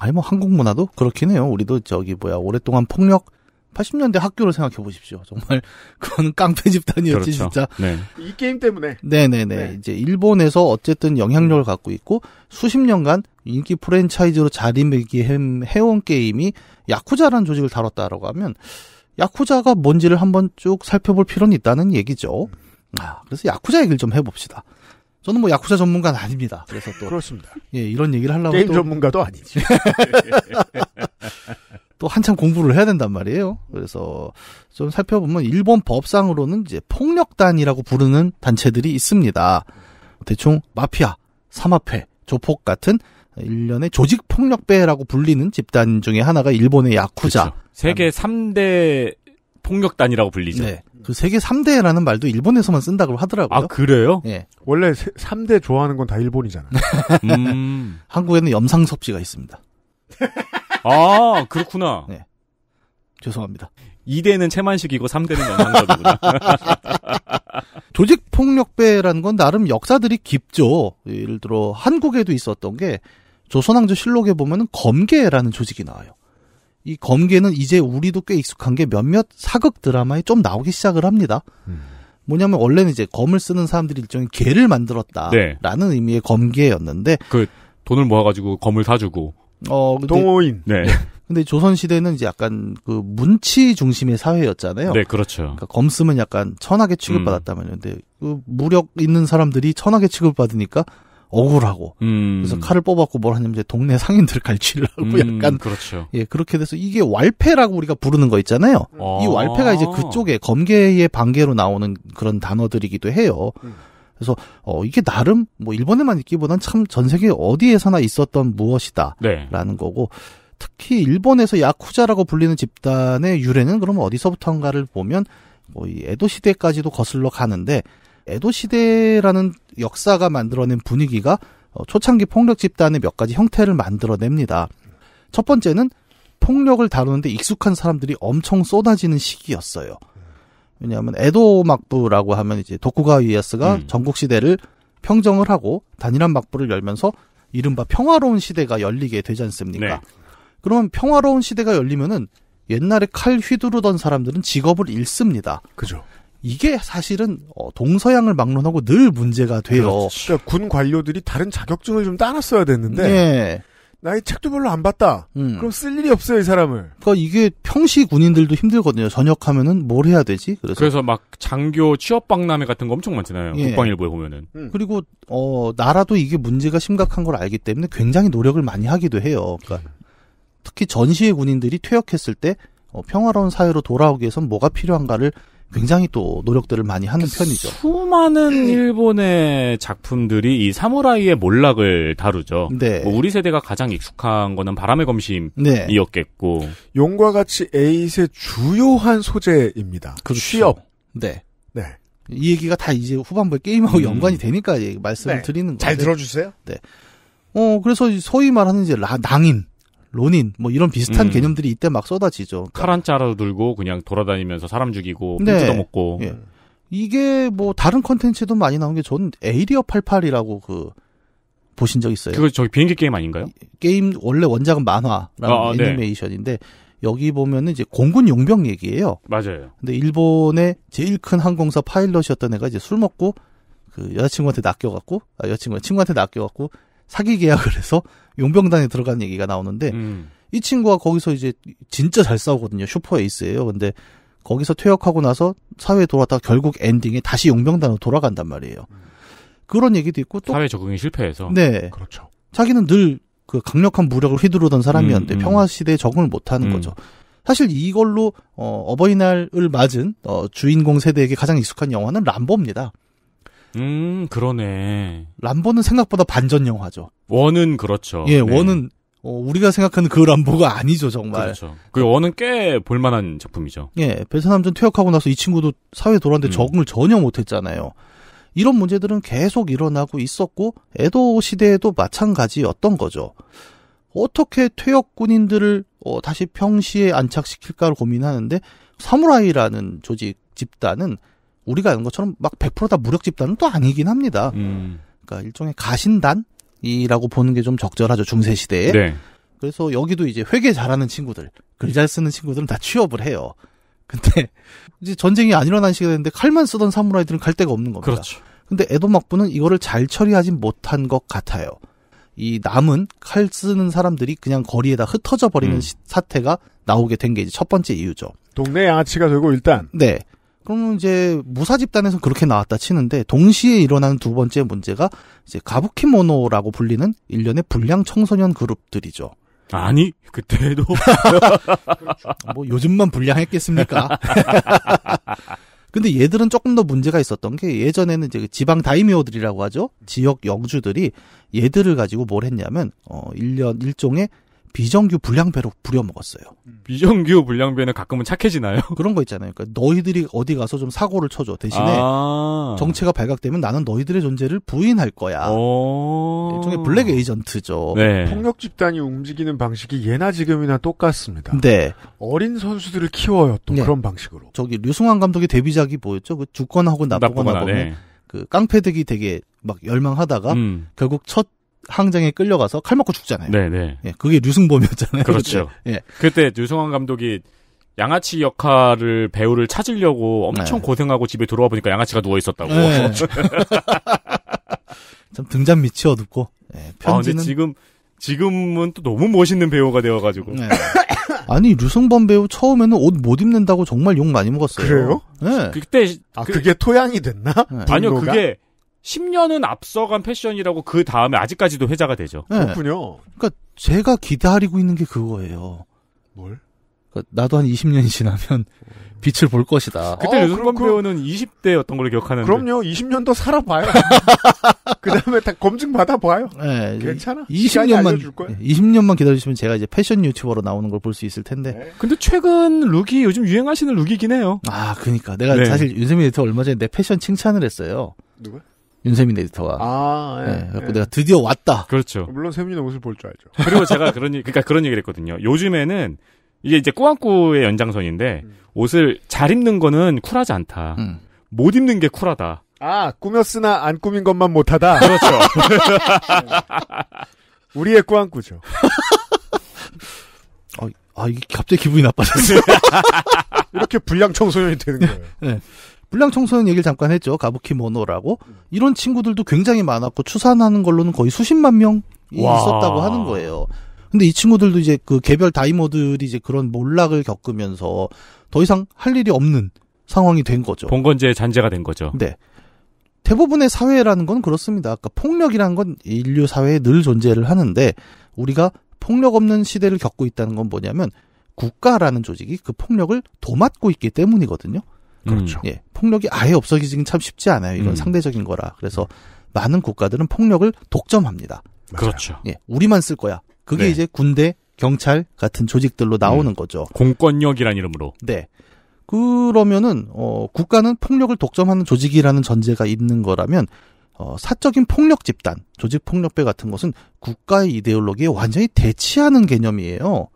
아니 뭐 한국 문화도 그렇긴 해요. 우리도 저기 뭐야 오랫동안 폭력 80년대 학교를 생각해 보십시오. 정말 그건 깡패 집단이었지 그렇죠. 진짜. 네. 이 게임 때문에. 네네네. 네. 이제 일본에서 어쨌든 영향력을 갖고 있고 수십 년간 인기 프랜차이즈로 자리매김해온 게임이 야쿠자라는 조직을 다뤘다라고 하면 야쿠자가 뭔지를 한번 쭉 살펴볼 필요는 있다는 얘기죠. 음. 아, 그래서 야쿠자 얘기를 좀 해봅시다. 저는 뭐 야쿠자 전문가는 아닙니다. 그래서 또 그렇습니다. 예, 이런 얘기를 하려고 게임 또, 전문가도 아니지. 또 한참 공부를 해야 된단 말이에요. 그래서 좀 살펴보면 일본 법상으로는 이제 폭력단이라고 부르는 단체들이 있습니다. 대충 마피아, 사마패, 조폭 같은 일련의 조직 폭력배라고 불리는 집단 중에 하나가 일본의 야쿠자. 그렇죠. 세계 3대 폭력단이라고 불리죠. 네. 그 세계 3대라는 말도 일본에서만 쓴다고 하더라고요. 아, 그래요? 예. 원래 3대 좋아하는 건 다 일본이잖아. 음. 한국에는 염상섭씨가 있습니다. 아, 그렇구나. 예. 죄송합니다. 2대는 채만식이고 3대는 염상적이구나 조직폭력배라는 건 나름 역사들이 깊죠. 예를 들어 한국에도 있었던 게 조선왕조 실록에 보면 검계라는 조직이 나와요. 이 검계는 이제 우리도 꽤 익숙한 게 몇몇 사극 드라마에 좀 나오기 시작을 합니다. 음. 뭐냐면 원래는 이제 검을 쓰는 사람들이 일종의 개를 만들었다라는 네. 의미의 검계였는데 그 돈을 모아가지고 검을 사주고 어 근데, 동호인 네. 네. 근데 조선 시대는 이제 약간 그 문치 중심의 사회였잖아요. 네, 그렇죠. 그러니까 검 쓰면 약간 천하게 취급받았다면 음. 근데 그 무력 있는 사람들이 천하게 취급받으니까 억울하고 음. 그래서 칼을 뽑았고 뭘 하냐면 이제 동네 상인들 갈취를 하고 음. 약간 그렇죠. 예 그렇게 돼서 이게 왈패라고 우리가 부르는 거 있잖아요. 아. 이 왈패가 이제 그쪽에 검계의 반계로 나오는 그런 단어들이기도 해요. 음. 그래서 어 이게 나름 뭐 일본에만 있기보단 참 전 세계 어디에서나 있었던 무엇이다라는 네. 거고 특히 일본에서 야쿠자라고 불리는 집단의 유래는 그러면 어디서부터인가를 보면 뭐이 에도 시대까지도 거슬러 가는데 에도 시대라는 역사가 만들어낸 분위기가 어, 초창기 폭력 집단의 몇 가지 형태를 만들어냅니다. 첫 번째는 폭력을 다루는데 익숙한 사람들이 엄청 쏟아지는 시기였어요. 왜냐하면 에도 막부라고 하면 이제 도쿠가와 이에스가 음. 전국 시대를 평정을 하고 단일한 막부를 열면서 이른바 평화로운 시대가 열리게 되지 않습니까? 네. 그러면 평화로운 시대가 열리면은 옛날에 칼 휘두르던 사람들은 직업을 잃습니다. 그죠. 이게 사실은 어, 동서양을 막론하고 늘 문제가 돼요. 그렇죠. 그러니까군 관료들이 다른 자격증을 좀 따놨어야 됐는데 네. 예. 나의 책도 별로 안 봤다. 음. 그럼 쓸 일이 없어요, 이 사람을. 그러니까 이게 평시 군인들도 힘들거든요. 전역하면은 뭘 해야 되지? 그래서, 그래서 막 장교 취업 박람회 같은 거 엄청 많잖아요. 예. 국방일보에 보면은. 음. 그리고 어 나라도 이게 문제가 심각한 걸 알기 때문에 굉장히 노력을 많이 하기도 해요. 그러니까 특히 전시의 군인들이 퇴역했을 때 어, 평화로운 사회로 돌아오기 위해선 뭐가 필요한가를 굉장히 또 노력들을 많이 하는 그러니까 편이죠. 수많은 음. 일본의 작품들이 이 사무라이의 몰락을 다루죠. 네. 뭐 우리 세대가 가장 익숙한 거는 바람의 검심이었겠고 네. 용과 같이 에잇의 주요한 소재입니다. 그렇죠. 취업. 네. 네. 이 얘기가 다 이제 후반부에 게임하고 음. 연관이 되니까 말씀을 네. 드리는 거예요. 잘 들어주세요. 네. 어 그래서 소위 말하는 이제 라, 낭인. 론인 뭐 이런 비슷한 음. 개념들이 이때 막 쏟아지죠. 그러니까. 칼한 자루 들고 그냥 돌아다니면서 사람 죽이고 네. 뜯어 먹고. 예. 이게 뭐 다른 컨텐츠도 많이 나온 게 저는 에이리어 88이라고 그 보신 적 있어요? 그거 저기 비행기 게임 아닌가요? 게임 원래 원작은 만화라는 아, 아 네. 애니메이션인데 네. 여기 보면은 이제 공군 용병 얘기예요. 맞아요. 근데 일본의 제일 큰 항공사 파일럿이었던 애가 이제 술 먹고 그 여자친구한테 낚여갖고 아, 여자친구 친구한테 낚여갖고 사기 계약을 해서 용병단에 들어간 얘기가 나오는데 음. 이 친구가 거기서 이제 진짜 잘 싸우거든요. 슈퍼 에이스예요. 근데 거기서 퇴역하고 나서 사회에 돌아왔다 결국 엔딩에 다시 용병단으로 돌아간단 말이에요. 그런 얘기도 있고 또 사회 적응이 실패해서 네 그렇죠. 자기는 늘 그 강력한 무력을 휘두르던 사람이었는데 음, 음. 평화 시대에 적응을 못하는 음. 거죠. 사실 이걸로 어, 어버이날을 맞은 어, 주인공 세대에게 가장 익숙한 영화는 람보입니다. 음, 그러네. 람보는 생각보다 반전 영화죠. 원은 그렇죠. 예, 네. 원은 어, 우리가 생각하는 그 람보가 아니죠, 정말. 그렇죠. 그 원은 꽤 볼만한 작품이죠. 예, 베트남전 퇴역하고 나서 이 친구도 사회 돌아왔는데 음. 적응을 전혀 못했잖아요. 이런 문제들은 계속 일어나고 있었고 에도 시대에도 마찬가지였던 거죠. 어떻게 퇴역 군인들을 어, 다시 평시에 안착시킬까를 고민하는데 사무라이라는 조직 집단은 우리가 아는 것처럼 막 100%다 무력 집단은 또 아니긴 합니다. 음. 그러니까 일종의 가신단이라고 보는 게 좀 적절하죠 중세 시대에. 네. 그래서 여기도 이제 회계 잘하는 친구들, 글 잘 쓰는 친구들은 다 취업을 해요. 근데 이제 전쟁이 안 일어난 시기가 됐는데 칼만 쓰던 사무라이들은 갈 데가 없는 겁니다. 그렇죠. 근데 에도 막부는 이거를 잘 처리하지 못한 것 같아요. 이 남은 칼 쓰는 사람들이 그냥 거리에다 흩어져 버리는 음. 사태가 나오게 된 게 이제 첫 번째 이유죠. 동네 양아치가 되고 일단 네 그러면 이제 무사 집단에서 그렇게 나왔다 치는데 동시에 일어나는 두 번째 문제가 이제 가부키모노라고 불리는 일련의 불량 청소년 그룹들이죠. 아니 그때도 그렇죠. 뭐 요즘만 불량했겠습니까? 근데 얘들은 조금 더 문제가 있었던 게 예전에는 이제 그 지방 다이미오들이라고 하죠. 지역 영주들이 얘들을 가지고 뭘 했냐면 어 1년 일종의 비정규 불량배로 부려먹었어요. 음. 비정규 불량배는 가끔은 착해지나요? 그런 거 있잖아요. 그러니까 너희들이 어디 가서 좀 사고를 쳐줘. 대신에 아~ 정체가 발각되면 나는 너희들의 존재를 부인할 거야. 일종의 블랙 에이전트죠. 네. 폭력 집단이 움직이는 방식이 예나 지금이나 똑같습니다. 네. 어린 선수들을 키워요. 또 네. 그런 방식으로. 저기 류승환 감독의 데뷔작이 뭐였죠? 그 죽거나 혹은 나쁘거나, 나 보면 네. 그 깡패들이 되게 막 열망하다가 음. 결국 첫 항장에 끌려가서 칼 맞고 죽잖아요. 네네. 네. 예, 그게 류승범이었잖아요. 그렇죠. 예. 그때 류승환 감독이 양아치 역할을 배우를 찾으려고 엄청 네. 고생하고 집에 들어와 보니까 양아치가 누워 있었다고. 네. 참 등잔 밑이 어둡고. 예, 아, 편지는 아, 지금 지금은 또 너무 멋있는 배우가 되어가지고. 네. 아니 류승범 배우 처음에는 옷 못 입는다고 정말 욕 많이 먹었어요. 그래요? 네. 그때 아 그, 게 토양이 됐나? 네. 아니요 그게 10년은 앞서간 패션이라고 그 다음에 아직까지도 회자가 되죠. 네. 그렇군요. 그러니까 제가 기다리고 있는 게 그거예요. 뭘? 그러니까 나도 한 20년이 지나면 음. 빛을 볼 것이다. 그때 어, 유승범 배우는 20대였던 걸로 기억하는데. 그럼요. 20년 더 살아봐요. 그 다음에 다 검증 받아봐요. 네, 괜찮아. 20년만, 20년만 기다리시면 제가 이제 패션 유튜버로 나오는 걸 볼 수 있을 텐데. 네. 근데 최근 룩이 요즘 유행하시는 룩이긴 해요. 아, 그니까. 내가 네. 사실 윤세민 에디터 얼마 전에 내 패션 칭찬을 했어요. 누구야 윤세민 에디터가. 아, 예. 네, 그래서 예. 내가 드디어 왔다. 그렇죠. 물론 세민이 옷을 볼 줄 알죠. 그리고 제가 그런, 그러니까 그런 얘기를 했거든요. 요즘에는 이게 이제 꾸안꾸의 연장선인데 음. 옷을 잘 입는 거는 쿨하지 않다. 음. 못 입는 게 쿨하다. 아, 꾸몄으나 안 꾸민 것만 못하다. 그렇죠. 네. 우리의 꾸안꾸죠. 아, 아, 이게 갑자기 기분이 나빠졌어요. 이렇게 불량 청소년이 되는 거예요. 네. 불량 청소년 얘기를 잠깐 했죠. 가부키 모노라고. 이런 친구들도 굉장히 많았고 추산하는 걸로는 거의 수십만 명이 있었다고 하는 거예요. 근데 이 친구들도 이제 그 개별 다이모들이 이제 그런 몰락을 겪으면서 더 이상 할 일이 없는 상황이 된 거죠. 봉건제의 잔재가 된 거죠. 네. 대부분의 사회라는 건 그렇습니다. 아까 그러니까 폭력이라는 건 인류 사회에 늘 존재를 하는데 우리가 폭력 없는 시대를 겪고 있다는 건 뭐냐면 국가라는 조직이 그 폭력을 도맡고 있기 때문이거든요. 그렇죠. 예, 폭력이 아예 없어지긴 참 쉽지 않아요. 이건 음. 상대적인 거라. 그래서 많은 국가들은 폭력을 독점합니다. 그렇죠. 예, 우리만 쓸 거야. 그게 네. 이제 군대, 경찰 같은 조직들로 나오는 음. 거죠. 공권력이란 이름으로. 네. 그러면은 어, 국가는 폭력을 독점하는 조직이라는 전제가 있는 거라면 어, 사적인 폭력 집단, 조직 폭력배 같은 것은 국가의 이데올로기에 완전히 대치하는 개념이에요.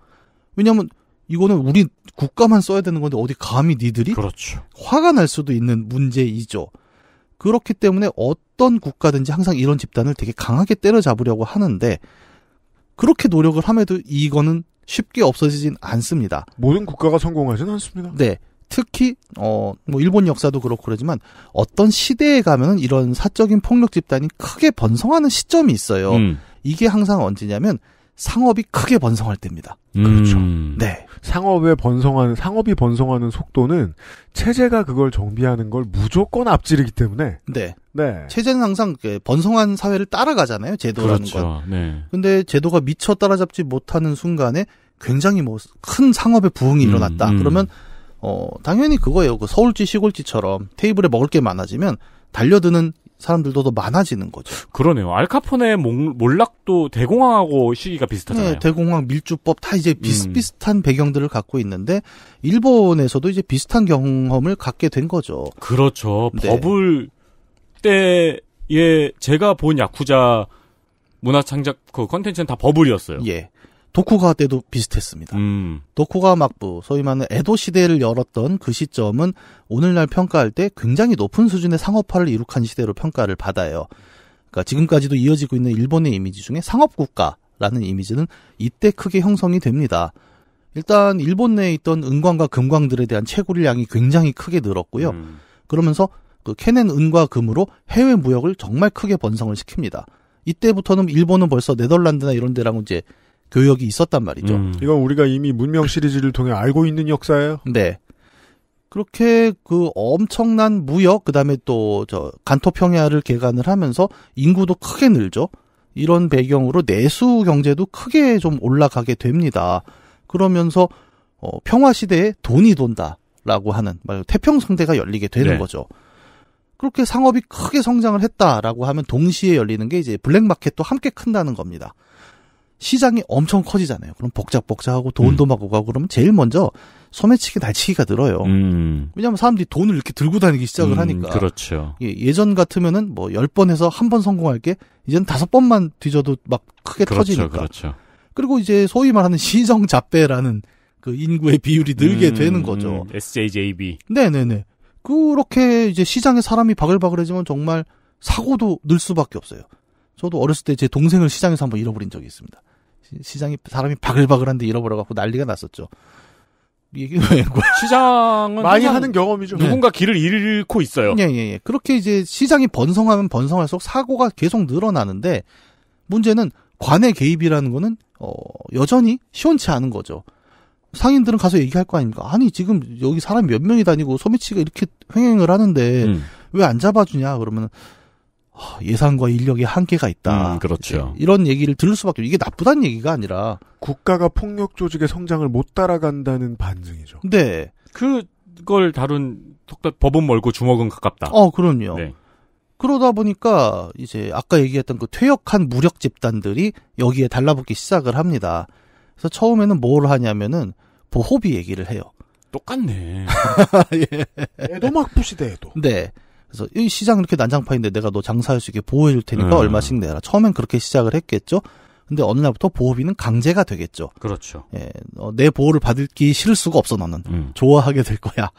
왜냐하면 이거는 우리 국가만 써야 되는 건데 어디 감히 니들이? 그렇죠. 화가 날 수도 있는 문제이죠. 그렇기 때문에 어떤 국가든지 항상 이런 집단을 되게 강하게 때려잡으려고 하는데 그렇게 노력을 함에도 이거는 쉽게 없어지진 않습니다. 모든 국가가 성공하진 않습니다. 네. 특히 어 뭐 일본 역사도 그렇고 그러지만 어떤 시대에 가면은 이런 사적인 폭력 집단이 크게 번성하는 시점이 있어요. 음. 이게 항상 언제냐면 상업이 크게 번성할 때입니다. 그렇죠. 음. 네. 상업에 번성하는 상업이 번성하는 속도는 체제가 그걸 정비하는 걸 무조건 앞지르기 때문에. 네. 네. 체제는 항상 번성한 사회를 따라가잖아요. 제도라는 그렇죠. 네. 근데 제도가 미처 따라잡지 못하는 순간에 굉장히 뭐 큰 상업의 부흥이 음, 일어났다. 음, 음. 그러면 어 당연히 그거예요. 그 서울지 시골지처럼 테이블에 먹을 게 많아지면 달려드는 사람들도 더 많아지는 거죠. 그러네요. 알카포네 몰락도 대공황하고 시기가 비슷하잖아요. 네, 대공황 밀주법 다 이제 비슷비슷한 음. 배경들을 갖고 있는데 일본에서도 이제 비슷한 경험을 갖게 된 거죠. 그렇죠. 네. 버블 때에 제가 본 야쿠자 문화 창작 그 컨텐츠는 다 버블이었어요. 예. 도쿠가와 때도 비슷했습니다. 음. 도쿠가와 막부, 소위 말하는 에도 시대를 열었던 그 시점은 오늘날 평가할 때 굉장히 높은 수준의 상업화를 이룩한 시대로 평가를 받아요. 그러니까 지금까지도 이어지고 있는 일본의 이미지 중에 상업국가라는 이미지는 이때 크게 형성이 됩니다. 일단 일본 내에 있던 은광과 금광들에 대한 채굴량이 굉장히 크게 늘었고요. 음. 그러면서 그 캐낸 은과 금으로 해외 무역을 정말 크게 번성을 시킵니다. 이때부터는 일본은 벌써 네덜란드나 이런 데랑 이제 교역이 있었단 말이죠. 음. 이건 우리가 이미 문명 시리즈를 통해 알고 있는 역사예요. 네. 그렇게 그 엄청난 무역 그다음에 또 저 간토 평야를 개간을 하면서 인구도 크게 늘죠. 이런 배경으로 내수 경제도 크게 좀 올라가게 됩니다. 그러면서 어, 평화 시대에 돈이 돈다라고 하는 말 태평 상대가 열리게 되는 네. 거죠. 그렇게 상업이 크게 성장을 했다라고 하면 동시에 열리는 게 이제 블랙마켓도 함께 큰다는 겁니다. 시장이 엄청 커지잖아요. 그럼 복잡복잡하고 돈도막고 음. 가고 그러면 제일 먼저 소매치기 날치기가 늘어요. 음. 왜냐하면 사람들이 돈을 이렇게 들고 다니기 시작을 음, 하니까. 그렇죠. 예, 전 같으면은 뭐 열 번에서 한 번 성공할 게 이젠 다섯 번만 뒤져도 막 크게 그렇죠, 터지니까. 그렇죠. 그리고 이제 소위 말하는 시성 잡배라는 그 인구의 비율이 늘게 음, 되는 거죠. SJJB. 네네네. 그렇게 이제 시장에 사람이 바글바글해지면 정말 사고도 늘 수밖에 없어요. 저도 어렸을 때 제 동생을 시장에서 한번 잃어버린 적이 있습니다. 시장이 사람이 바글바글한데 잃어버려갖고 난리가 났었죠. 얘기게왜 시장은 많이 하는 경험이죠. 누군가 네. 길을 잃고 있어요. 예 예, 예. 그렇게 이제 시장이 번성하면 번성할수록 사고가 계속 늘어나는데 문제는 관의 개입이라는 거는 어 여전히 시원치 않은 거죠. 상인들은 가서 얘기할 거 아닙니까? 아니 지금 여기 사람 몇 명이 다니고 소매치가 이렇게 횡행을 하는데 음. 왜안 잡아주냐 그러면 예산과 인력의 한계가 있다. 음, 그렇죠. 이런 얘기를 들을 수밖에 없죠. 이게 나쁘다는 얘기가 아니라 국가가 폭력 조직의 성장을 못 따라간다는 반증이죠. 네. 그걸 다룬 법은 멀고 주먹은 가깝다. 어, 그럼요. 네. 그러다 보니까 이제 아까 얘기했던 그 퇴역한 무력 집단들이 여기에 달라붙기 시작을 합니다. 그래서 처음에는 뭘 하냐면은 보호비 얘기를 해요. 똑같네. 예. 에도막부 시대에도. 네. 그래서 이 시장 이렇게 난장판인데 내가 너 장사할 수 있게 보호해줄 테니까 음. 얼마씩 내라. 처음엔 그렇게 시작을 했겠죠. 근데 어느 날부터 보호비는 강제가 되겠죠. 그렇죠. 예, 어, 내 보호를 받기 싫을 수가 없어 너는 음. 좋아하게 될 거야.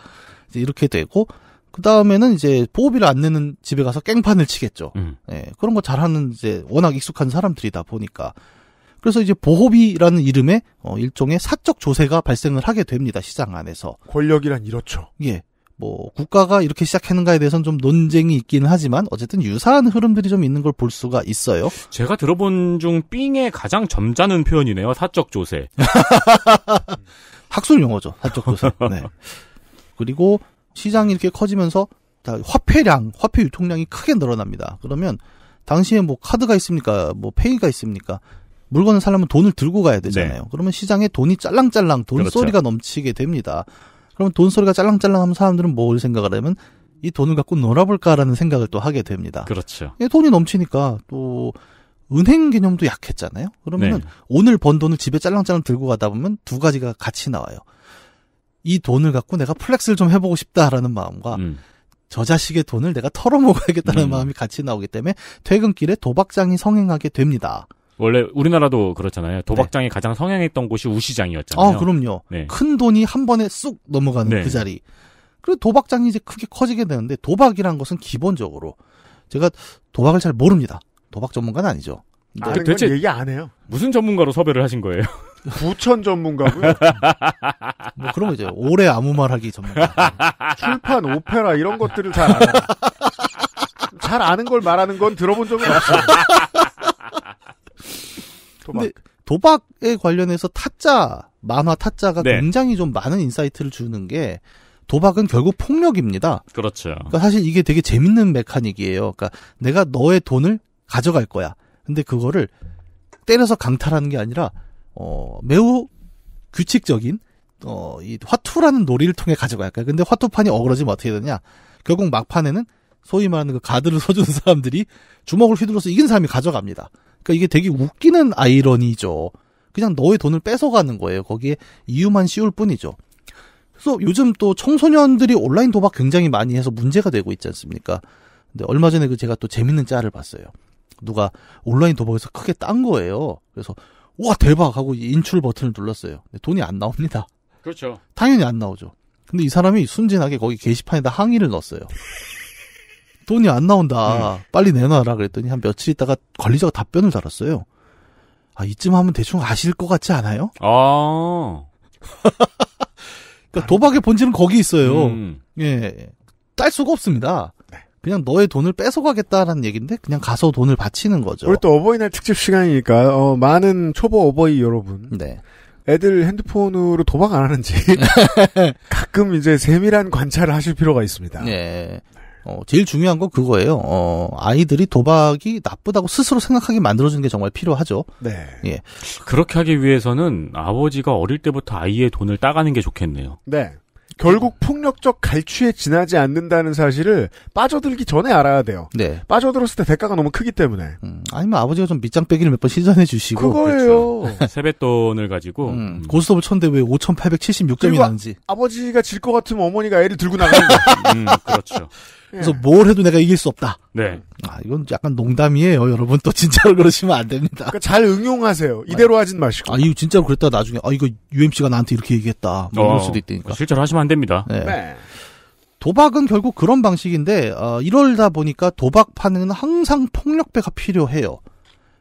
이제 이렇게 되고 그 다음에는 이제 보호비를 안 내는 집에 가서 깽판을 치겠죠. 음. 예, 그런 거 잘하는 이제 워낙 익숙한 사람들이다 보니까 그래서 이제 보호비라는 이름의 어, 일종의 사적 조세가 발생을 하게 됩니다 시장 안에서 권력이란 이렇죠. 예, 뭐 국가가 이렇게 시작했는가에 대해서는 좀 논쟁이 있기는 하지만 어쨌든 유사한 흐름들이 좀 있는 걸 볼 수가 있어요. 제가 들어본 중 삥의 가장 점잖은 표현이네요. 사적 조세. 학술 용어죠. 사적 조세. 네. 그리고 시장이 이렇게 커지면서 화폐량, 화폐 유통량이 크게 늘어납니다. 그러면 당시에 뭐 카드가 있습니까? 뭐 페이가 있습니까? 물건을 사려면 돈을 들고 가야 되잖아요. 네. 그러면 시장에 돈이 짤랑짤랑 돈 그렇죠. 소리가 넘치게 됩니다. 그러면 돈 소리가 짤랑짤랑하면 사람들은 뭘 생각을 하면 이 돈을 갖고 놀아볼까라는 생각을 또 하게 됩니다. 그렇죠. 예, 돈이 넘치니까 또 은행 개념도 약했잖아요. 그러면 네. 오늘 번 돈을 집에 짤랑짤랑 들고 가다 보면 두 가지가 같이 나와요. 이 돈을 갖고 내가 플렉스를 좀 해보고 싶다라는 마음과 음. 저 자식의 돈을 내가 털어먹어야겠다는 음. 마음이 같이 나오기 때문에 퇴근길에 도박장이 성행하게 됩니다. 원래 우리나라도 그렇잖아요. 네. 도박장이 네. 가장 성행했던 곳이 우시장이었잖아요. 아, 그럼요. 네. 큰 돈이 한 번에 쑥 넘어가는 네. 그 자리. 그리고 도박장이 이제 크게 커지게 되는데 도박이란 것은 기본적으로 제가 도박을 잘 모릅니다. 도박 전문가는 아니죠. 아, 대체 얘기 안 해요. 무슨 전문가로 섭외를 하신 거예요? 부천 전문가고요. 뭐 그런 거죠. 오래 아무 말하기 전문가. 출판, 오페라 이런 것들을 잘 알아. 잘 아는 걸 말하는 건 들어본 적은 없어요. 도박. 근데 도박에 관련해서 타짜 만화 타짜가 네. 굉장히 좀 많은 인사이트를 주는 게 도박은 결국 폭력입니다. 그렇죠. 그러니까 사실 이게 되게 재밌는 메카닉이에요. 그러니까 내가 너의 돈을 가져갈 거야. 근데 그거를 때려서 강탈하는 게 아니라 어, 매우 규칙적인 어, 이 화투라는 놀이를 통해 가져갈 거야. 근데 화투판이 어그러지면 어떻게 되냐? 결국 막판에는 소위 말하는 그 가드를 서주는 사람들이 주먹을 휘둘러서 이긴 사람이 가져갑니다. 그러니까 이게 되게 웃기는 아이러니죠. 그냥 너의 돈을 뺏어가는 거예요. 거기에 이유만 씌울 뿐이죠. 그래서 요즘 또 청소년들이 온라인 도박 굉장히 많이 해서 문제가 되고 있지 않습니까? 근데 얼마 전에 그 제가 또 재밌는 짤을 봤어요. 누가 온라인 도박에서 크게 딴 거예요. 그래서 와 대박 하고 인출 버튼을 눌렀어요. 돈이 안 나옵니다. 그렇죠. 당연히 안 나오죠. 근데 이 사람이 순진하게 거기 게시판에다 항의를 넣었어요. 돈이 안 나온다. 음. 빨리 내놔라 그랬더니 한 며칠 있다가 관리자가 답변을 달았어요. 아, 이쯤 하면 대충 아실 것 같지 않아요? 아. 그러니까 도박의 본질은 거기 있어요. 음. 예. 딸 수가 없습니다. 네. 그냥 너의 돈을 뺏어가겠다라는 얘기인데 그냥 가서 돈을 바치는 거죠. 우리 또 어버이날 특집 시간이니까 어, 많은 초보 어버이 여러분. 네. 애들 핸드폰으로 도박 안 하는지 가끔 이제 세밀한 관찰을 하실 필요가 있습니다. 네. 네. 어, 제일 중요한 건 그거예요. 어, 아이들이 도박이 나쁘다고 스스로 생각하게 만들어주는 게 정말 필요하죠. 네. 예. 그렇게 하기 위해서는 아버지가 어릴 때부터 아이의 돈을 따가는 게 좋겠네요. 네. 결국 폭력적 갈취에 지나지 않는다는 사실을 빠져들기 전에 알아야 돼요. 네. 빠져들었을 때 대가가 너무 크기 때문에. 음, 아니면 아버지가 좀 밑장 빼기를 몇 번 시전해 주시고. 그거예요. 그렇죠. 세뱃돈을 가지고. 음, 음, 고스톱을 쳤는데 왜 5,876점이 나는지. 아버지가 질 것 같으면 어머니가 애를 들고 나가는 거. 음, 그렇죠. 그래서 예. 뭘 해도 내가 이길 수 없다. 네. 아, 이건 약간 농담이에요. 여러분 또 진짜로 그러시면 안 됩니다. 그러니까 잘 응용하세요. 이대로 아 하진 마시고. 아, 이거 진짜로 그랬다 나중에 아 이거 UMC가 나한테 이렇게 얘기했다. 뭐 이럴 어, 수도 있다니까. 실제로 하시면 안 됩니다. 네. 네. 도박은 결국 그런 방식인데 어, 이러다 보니까 도박판에는 항상 폭력배가 필요해요.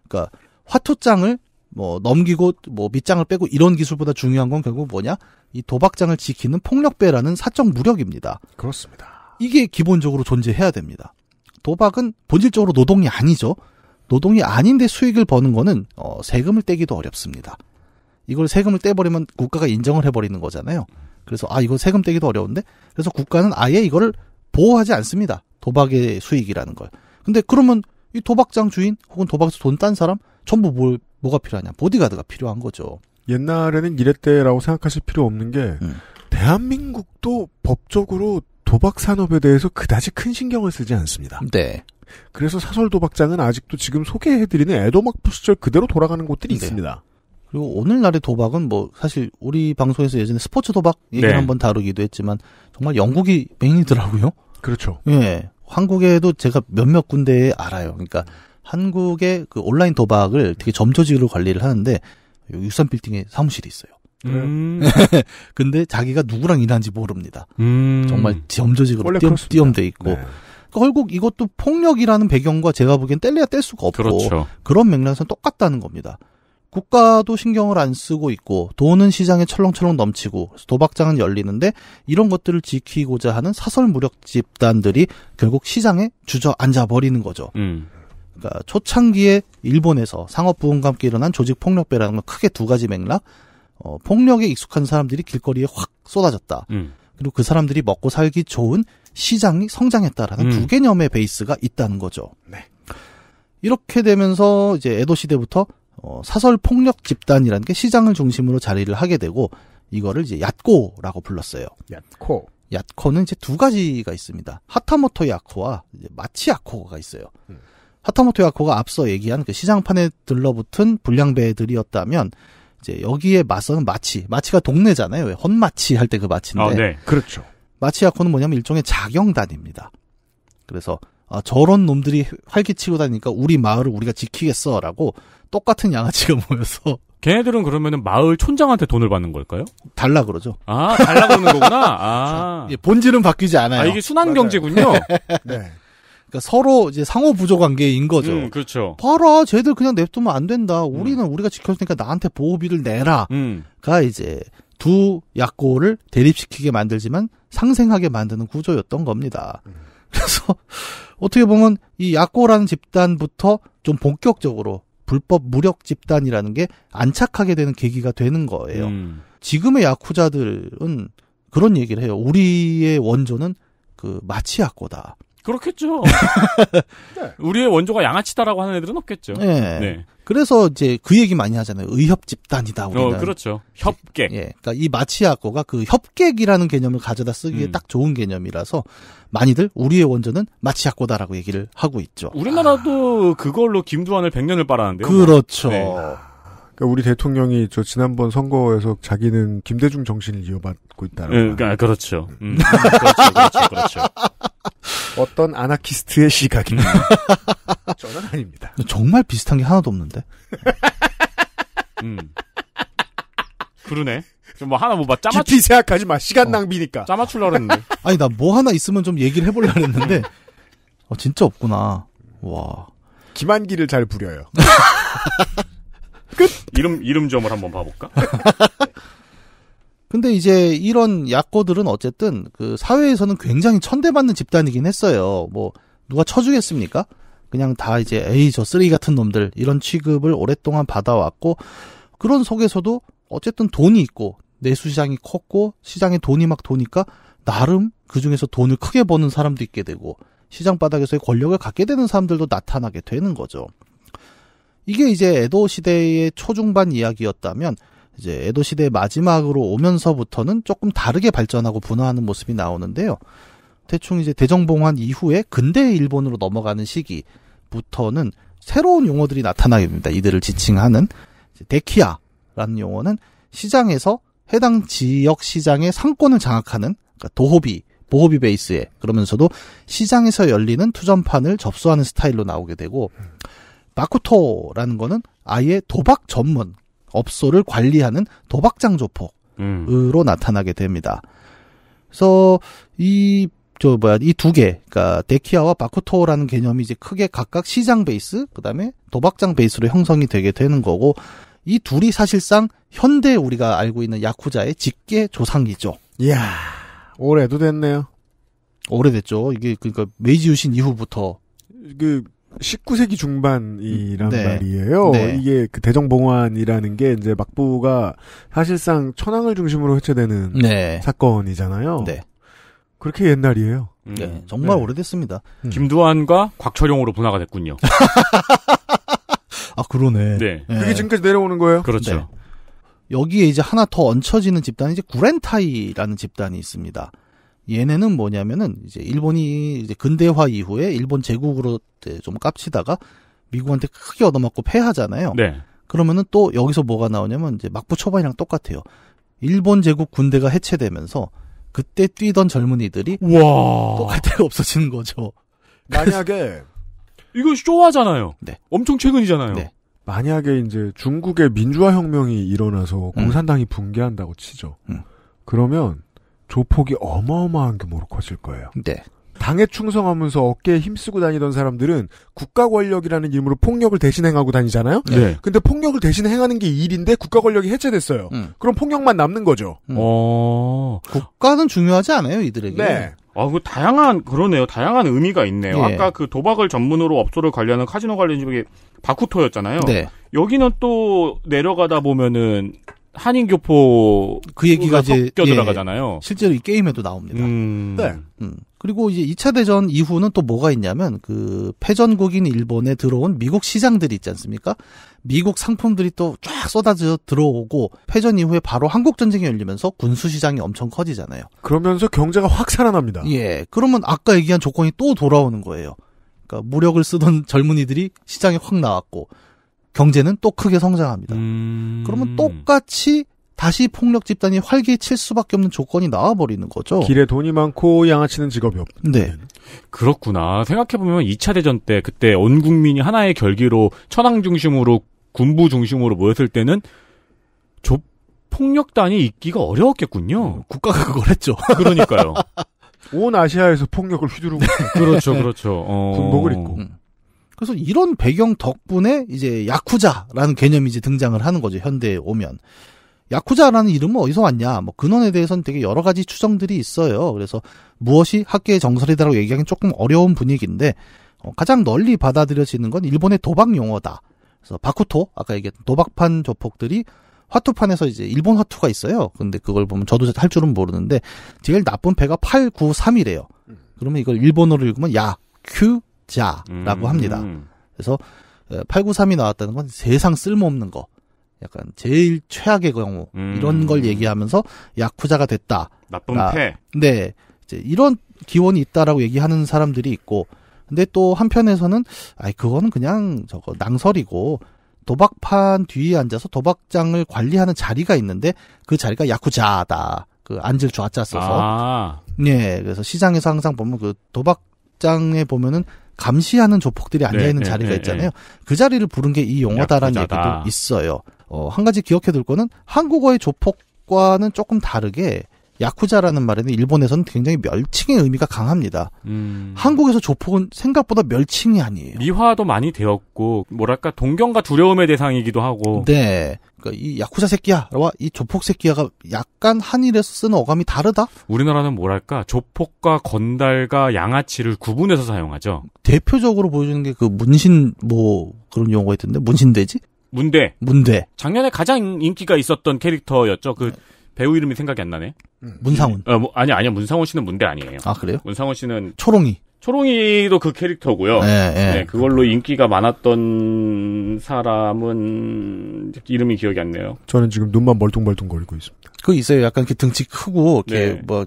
그러니까 화투장을 뭐 넘기고 뭐 밑장을 빼고 이런 기술보다 중요한 건 결국 뭐냐? 이 도박장을 지키는 폭력배라는 사적 무력입니다. 그렇습니다. 이게 기본적으로 존재해야 됩니다. 도박은 본질적으로 노동이 아니죠. 노동이 아닌데 수익을 버는 거는 어, 세금을 떼기도 어렵습니다. 이걸 세금을 떼버리면 국가가 인정을 해버리는 거잖아요. 그래서 아 이거 세금 떼기도 어려운데 그래서 국가는 아예 이거를 보호하지 않습니다. 도박의 수익이라는 걸. 근데 그러면 이 도박장 주인 혹은 도박에서 돈 딴 사람 전부 뭘 뭐가 필요하냐 보디가드가 필요한 거죠. 옛날에는 이랬대라고 생각하실 필요 없는 게 음. 대한민국도 법적으로 도박 산업에 대해서 그다지 큰 신경을 쓰지 않습니다. 네. 그래서 사설 도박장은 아직도 지금 소개해드리는 에도막부 시절 그대로 돌아가는 곳들이 네. 있습니다. 그리고 오늘날의 도박은 뭐 사실 우리 방송에서 예전에 스포츠 도박 얘기를 네. 한번 다루기도 했지만 정말 영국이 메인이더라고요. 그렇죠. 예. 한국에도 제가 몇몇 군데에 알아요. 그러니까 한국의 그 온라인 도박을 되게 점조직으로 관리를 하는데 유산빌딩에 사무실이 있어요. 음. 근데 자기가 누구랑 일한지 모릅니다. 음. 정말 점저직으로 띄엄, 띄엄돼 있고. 네. 그러니까 결국 이것도 폭력이라는 배경과 제가 보기엔 뗄래야 뗄 수가 없고 그렇죠. 그런 맥락에서 똑같다는 겁니다. 국가도 신경을 안 쓰고 있고 돈은 시장에 철렁철렁 넘치고 도박장은 열리는데 이런 것들을 지키고자 하는 사설 무력 집단들이 결국 시장에 주저앉아 버리는 거죠. 음. 그러니까 초창기에 일본에서 상업 부흥과 함께 일어난 조직 폭력배라는 건 크게 두 가지 맥락. 어, 폭력에 익숙한 사람들이 길거리에 확 쏟아졌다. 음. 그리고 그 사람들이 먹고 살기 좋은 시장이 성장했다라는 음. 두 개념의 베이스가 있다는 거죠. 네. 이렇게 되면서 이제 에도 시대부터 어, 사설 폭력 집단이라는 게 시장을 중심으로 자리를 하게 되고 이거를 이제 얕코라고 불렀어요. 얕고. 얕코는 이제 두 가지가 있습니다. 하타모토 야코와 마치 야코가 있어요. 음. 하타모토 야코가 앞서 얘기한 그 시장판에 들러붙은 불량배들이었다면 이제 여기에 맞서는 마치 마치가 동네잖아요. 왜? 헌마치 할 때 그 마치인데. 아, 네. 그렇죠. 마치약호는 뭐냐면 일종의 자경단입니다. 그래서 아, 저런 놈들이 활기치고 다니니까 우리 마을을 우리가 지키겠어라고 똑같은 양아치가 모여서 걔네들은 그러면은 마을 촌장한테 돈을 받는 걸까요? 달라 그러죠. 아 달라 그러는 거구나. 아. 예, 본질은 바뀌지 않아요. 아, 이게 순환 경제군요. 네. 그러니까 서로 이제 상호 부조 관계인 거죠. 음, 그렇죠. 봐라, 쟤들 그냥 냅두면 안 된다. 우리는 음. 우리가 지켜주니까 나한테 보호비를 내라. 음. 가 이제 두 약고를 대립시키게 만들지만 상생하게 만드는 구조였던 겁니다. 음. 그래서 어떻게 보면 이 약고라는 집단부터 좀 본격적으로 불법 무력 집단이라는 게 안착하게 되는 계기가 되는 거예요. 음. 지금의 야쿠자들은 그런 얘기를 해요. 우리의 원조는 그 마치 약고다. 그렇겠죠. 네. 우리의 원조가 양아치다라고 하는 애들은 없겠죠. 네. 네. 그래서 이제 그 얘기 많이 하잖아요. 의협 집단이다. 어, 우리는. 어, 그렇죠. 예, 협객. 예. 그니까이 마치아코가 그 협객이라는 개념을 가져다 쓰기에 음. 딱 좋은 개념이라서 많이들 우리의 원조는 마치아코다라고 얘기를 하고 있죠. 우리나라도 아. 그걸로 김두한을 100년을 빨았는데요. 뭐. 그렇죠. 네. 아, 그러니까 우리 대통령이 저 지난번 선거에서 자기는 김대중 정신을 이어받고 있다라고. 예, 그렇죠. 음, 그러니까 그렇죠. 음, 그렇죠. 그렇죠. 그렇죠. 어떤 아나키스트의 시각입니다. 저는 아닙니다. 정말 비슷한 게 하나도 없는데. 음. 그러네. 뭐 하나 뭐막 짜맞추 깊이 생각하지 마. 시간 어. 낭비니까. 짜맞출라 그랬는데. 아니 나 뭐 하나 있으면 좀 얘기를 해보려 그랬는데 어, 진짜 없구나. 와. 기만기를 잘 부려요. 끝. 이름 이름점을 한번 봐볼까? 근데 이제 이런 약고들은 어쨌든 그 사회에서는 굉장히 천대받는 집단이긴 했어요. 뭐 누가 쳐주겠습니까? 그냥 다 이제 에이 저 쓰레기 같은 놈들 이런 취급을 오랫동안 받아왔고 그런 속에서도 어쨌든 돈이 있고 내수 시장이 컸고 시장에 돈이 막 도니까 나름 그 중에서 돈을 크게 버는 사람도 있게 되고 시장 바닥에서의 권력을 갖게 되는 사람들도 나타나게 되는 거죠. 이게 이제 에도 시대의 초중반 이야기였다면 이제 에도 시대 마지막으로 오면서부터는 조금 다르게 발전하고 분화하는 모습이 나오는데요. 대충 이제 대정봉환 이후에 근대 일본으로 넘어가는 시기부터는 새로운 용어들이 나타나게 됩니다. 이들을 지칭하는 데키아라는 용어는 시장에서 해당 지역 시장의 상권을 장악하는 그러니까 도호비 보호비 베이스에 그러면서도 시장에서 열리는 투전판을 접수하는 스타일로 나오게 되고 마쿠토라는 거는 아예 도박 전문 업소를 관리하는 도박장 조폭으로 음. 나타나게 됩니다. 그래서 이 저 뭐야 이 두 개, 그러니까 데키아와 마쿠토라는 개념이 이제 크게 각각 시장 베이스, 그다음에 도박장 베이스로 형성이 되게 되는 거고 이 둘이 사실상 현대 우리가 알고 있는 야쿠자의 직계 조상이죠. 이야, 오래도 됐네요. 오래됐죠. 이게 그러니까 메이지 유신 이후부터 그 19세기 중반이란 네. 말이에요. 네. 이게 그 대정봉환이라는 게 이제 막부가 사실상 천황을 중심으로 해체되는 네. 사건이잖아요. 네. 그렇게 옛날이에요. 음. 네, 정말 네. 오래됐습니다. 음. 김두한과 곽철용으로 분화가 됐군요. 아 그러네. 네. 네. 그게 지금까지 내려오는 거예요? 그렇죠. 여기에 이제 하나 더 얹혀지는 집단이 이제 구렌타이라는 집단이 있습니다. 얘네는 뭐냐면은 이제 일본이 이제 근대화 이후에 일본 제국으로 좀 깝치다가 미국한테 크게 얻어맞고 패하잖아요. 네. 그러면은 또 여기서 뭐가 나오냐면 이제 막부 초반이랑 똑같아요. 일본 제국 군대가 해체되면서 그때 뛰던 젊은이들이 와 똑같이 없어지는 거죠. 만약에 이건 쇼하잖아요 네. 엄청 최근이잖아요. 네. 만약에 이제 중국의 민주화 혁명이 일어나서 음. 공산당이 붕괴한다고 치죠. 음. 그러면 조폭이 어마어마한 규모로 커질 거예요. 네. 당에 충성하면서 어깨에 힘쓰고 다니던 사람들은 국가 권력이라는 이름으로 폭력을 대신 행하고 다니잖아요. 네. 네. 근데 폭력을 대신 행하는 게 일인데 국가 권력이 해체됐어요. 음. 그럼 폭력만 남는 거죠. 음. 어... 국가는 중요하지 않아요 이들에게. 네. 아, 그 다양한 그러네요. 다양한 의미가 있네요. 예. 아까 그 도박을 전문으로 업소를 관리하는 카지노 관련 집이 바쿠토였잖아요. 네. 여기는 또 내려가다 보면은 한인교포 그 얘기가 이제 섞여 예, 들어가잖아요. 예. 실제로 이 게임에도 나옵니다. 음... 네. 음. 그리고 이제 2차 대전 이후는 또 뭐가 있냐면 그 패전국인 일본에 들어온 미국 시장들이 있지 않습니까? 미국 상품들이 또 쫙 쏟아져 들어오고 패전 이후에 바로 한국 전쟁이 열리면서 군수 시장이 엄청 커지잖아요. 그러면서 경제가 확 살아납니다. 예. 그러면 아까 얘기한 조건이 또 돌아오는 거예요. 그러니까 무력을 쓰던 젊은이들이 시장에 확 나왔고 경제는 또 크게 성장합니다. 음... 그러면 똑같이 다시 폭력 집단이 활기칠 수밖에 없는 조건이 나와버리는 거죠. 길에 돈이 많고 양아치는 직업이 없. 네. 그렇구나. 생각해보면 2차 대전 때 그때 온 국민이 하나의 결기로 천황 중심으로 군부 중심으로 모였을 때는 조, 폭력단이 있기가 어려웠겠군요. 음, 국가가 그걸 했죠. 그러니까요. 온 아시아에서 폭력을 휘두르고. 그렇죠, 네. 그렇죠. 어... 군복을 입고. 음. 그래서 이런 배경 덕분에 이제 야쿠자라는 개념이 이제 등장을 하는 거죠. 현대에 오면. 야쿠자라는 이름은 어디서 왔냐? 뭐 근원에 대해서는 되게 여러 가지 추정들이 있어요. 그래서 무엇이 학계의 정설이다라고 얘기하기는 조금 어려운 분위기인데 어, 가장 널리 받아들여지는 건 일본의 도박 용어다. 그래서 바쿠토 아까 얘기했던 도박판 조폭들이 화투판에서 이제 일본 화투가 있어요. 근데 그걸 보면 저도 할 줄은 모르는데 제일 나쁜 패가 8, 9, 3이래요. 음. 그러면 이걸 일본어로 읽으면 야, 큐, 자라고 음. 합니다. 음. 그래서 893이 나왔다는 건 세상 쓸모없는 거. 약간 제일 최악의 경우 음. 이런 걸 얘기하면서 야쿠자가 됐다. 나쁜 패. 네. 이제 이런 기원이 있다라고 얘기하는 사람들이 있고 근데 또 한편에서는 아이 그건 그냥 저거 낭설이고 도박판 뒤에 앉아서 도박장을 관리하는 자리가 있는데 그 자리가 야쿠자다. 그 앉을 좌자 써서. 아. 네. 그래서 시장에서 항상 보면 그 도박 장에 보면은 감시하는 조폭들이 앉아 네, 있는 네, 자리가 네, 있잖아요. 네, 그 자리를 부른 게 이 용어다라는 얘기도 있어요. 어, 한 가지 기억해 둘 거는 한국어의 조폭과는 조금 다르게 야쿠자라는 말에는 일본에서는 굉장히 멸칭의 의미가 강합니다. 음. 한국에서 조폭은 생각보다 멸칭이 아니에요. 미화도 많이 되었고 뭐랄까 동경과 두려움의 대상이기도 하고. 네. 그러니까 이 야쿠자 새끼야와 이 조폭 새끼야가 약간 한일에서 쓰는 어감이 다르다? 우리나라는 뭐랄까 조폭과 건달과 양아치를 구분해서 사용하죠. 대표적으로 보여주는 게 그 문신 뭐 그런 용어가 있던데 문신되지 문대. 문대. 작년에 가장 인기가 있었던 캐릭터였죠. 그 네. 배우 이름이 생각이 안 나네. 음. 문상훈. 어, 뭐, 아니 아니요 문상훈 씨는 문대 아니에요. 아 그래요? 문상훈 씨는 초롱이. 초롱이도 그 캐릭터고요. 네, 네. 네, 그걸로 인기가 많았던 사람은 이름이 기억이 안 나요. 저는 지금 눈만 멀뚱멀뚱거리고 있습니다. 그거 있어요. 약간 이렇게 등치 크고 이렇게 네. 뭐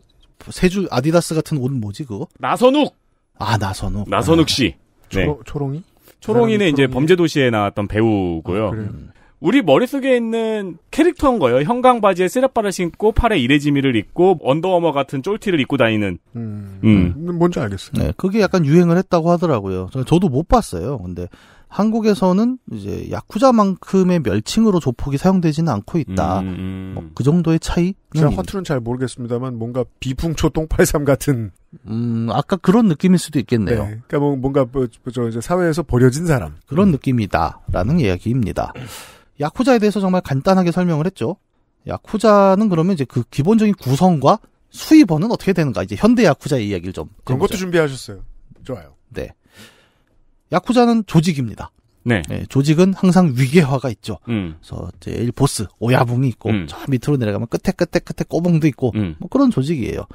세주 아디다스 같은 옷 뭐지 그거? 나선욱. 아 나선욱. 나선욱 아. 씨. 네. 초롱, 초롱이? 초롱이는 초롱이? 이제 범죄도시에 나왔던 배우고요. 아, 음. 우리 머릿속에 있는 캐릭터인 거예요. 형광 바지에 쓰레빠를 신고 팔에 이레지미를 입고 언더워머 같은 쫄티를 입고 다니는. 음, 음. 뭔지 알겠어요. 네, 그게 약간 유행을 했다고 하더라고요. 저도 못 봤어요. 근데 한국에서는 이제 야쿠자만큼의 멸칭으로 조폭이 사용되지는 않고 있다. 음... 음, 음. 뭐그 정도의 차이? 제가 화투는 잘 모르겠습니다만 뭔가 비풍초 똥팔삼 같은. 음 아까 그런 느낌일 수도 있겠네요. 네. 그러니까 뭐 뭔가 뭐, 뭐, 저 이제 사회에서 버려진 사람 그런 음. 느낌이다라는 이야기입니다. 야쿠자에 대해서 정말 간단하게 설명을 했죠. 야쿠자는 그러면 이제 그 기본적인 구성과 수입원은 어떻게 되는가 이제 현대 야쿠자 의 이야기를 좀 그런 해보죠. 것도 준비하셨어요. 좋아요. 네. 야쿠자는 조직입니다. 네. 네. 조직은 항상 위계화가 있죠. 음. 그래서 제일 보스 오야붕이 있고 음. 저 밑으로 내려가면 끝에 끝에 끝에 꼬봉도 있고 음. 뭐 그런 조직이에요.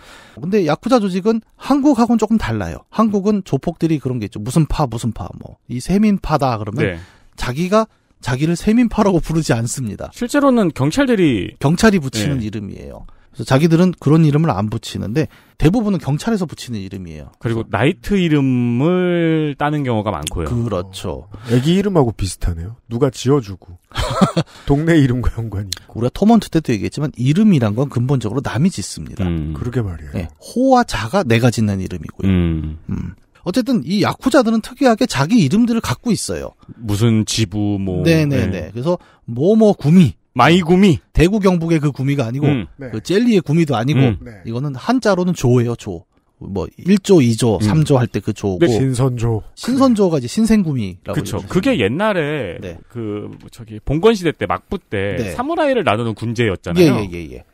근데 야쿠자 조직은 한국하고는 조금 달라요. 한국은 조폭들이 그런 게 있죠. 무슨 파 무슨 파 뭐 이 세민파다 그러면 네. 자기가 자기를 세민파라고 부르지 않습니다. 실제로는 경찰들이 경찰이 붙이는 네. 이름이에요. 그래서 자기들은 그런 이름을 안 붙이는데 대부분은 경찰에서 붙이는 이름이에요. 그리고 나이트 이름을 따는 경우가 많고요. 그렇죠. 애기 이름하고 비슷하네요. 누가 지어주고 동네 이름과 연관이 있고. 우리가 토먼트 때도 얘기했지만 이름이란 건 근본적으로 남이 짓습니다. 음. 그러게 말이에요. 네, 호와 자가 내가 짓는 이름이고요. 음. 음. 어쨌든 이 야쿠자들은 특이하게 자기 이름들을 갖고 있어요. 무슨 지부 뭐. 네네네. 네, 네. 네. 그래서 뭐뭐 뭐, 구미 마이 음. 구미. 대구 경북의 그 구미가 아니고 음. 네. 그 젤리의 구미도 아니고 음. 네. 이거는 한자로는 조예요, 조. 뭐 1조, 2조, 음. 3조 할 때 그 조고 네, 신선조. 신선조가 이제 신생구미라고. 그렇죠. 그게 옛날에 네. 그 뭐 저기 봉건 시대 때 막부 때 네. 사무라이를 나누는 군제였잖아요. 예, 예, 예, 예.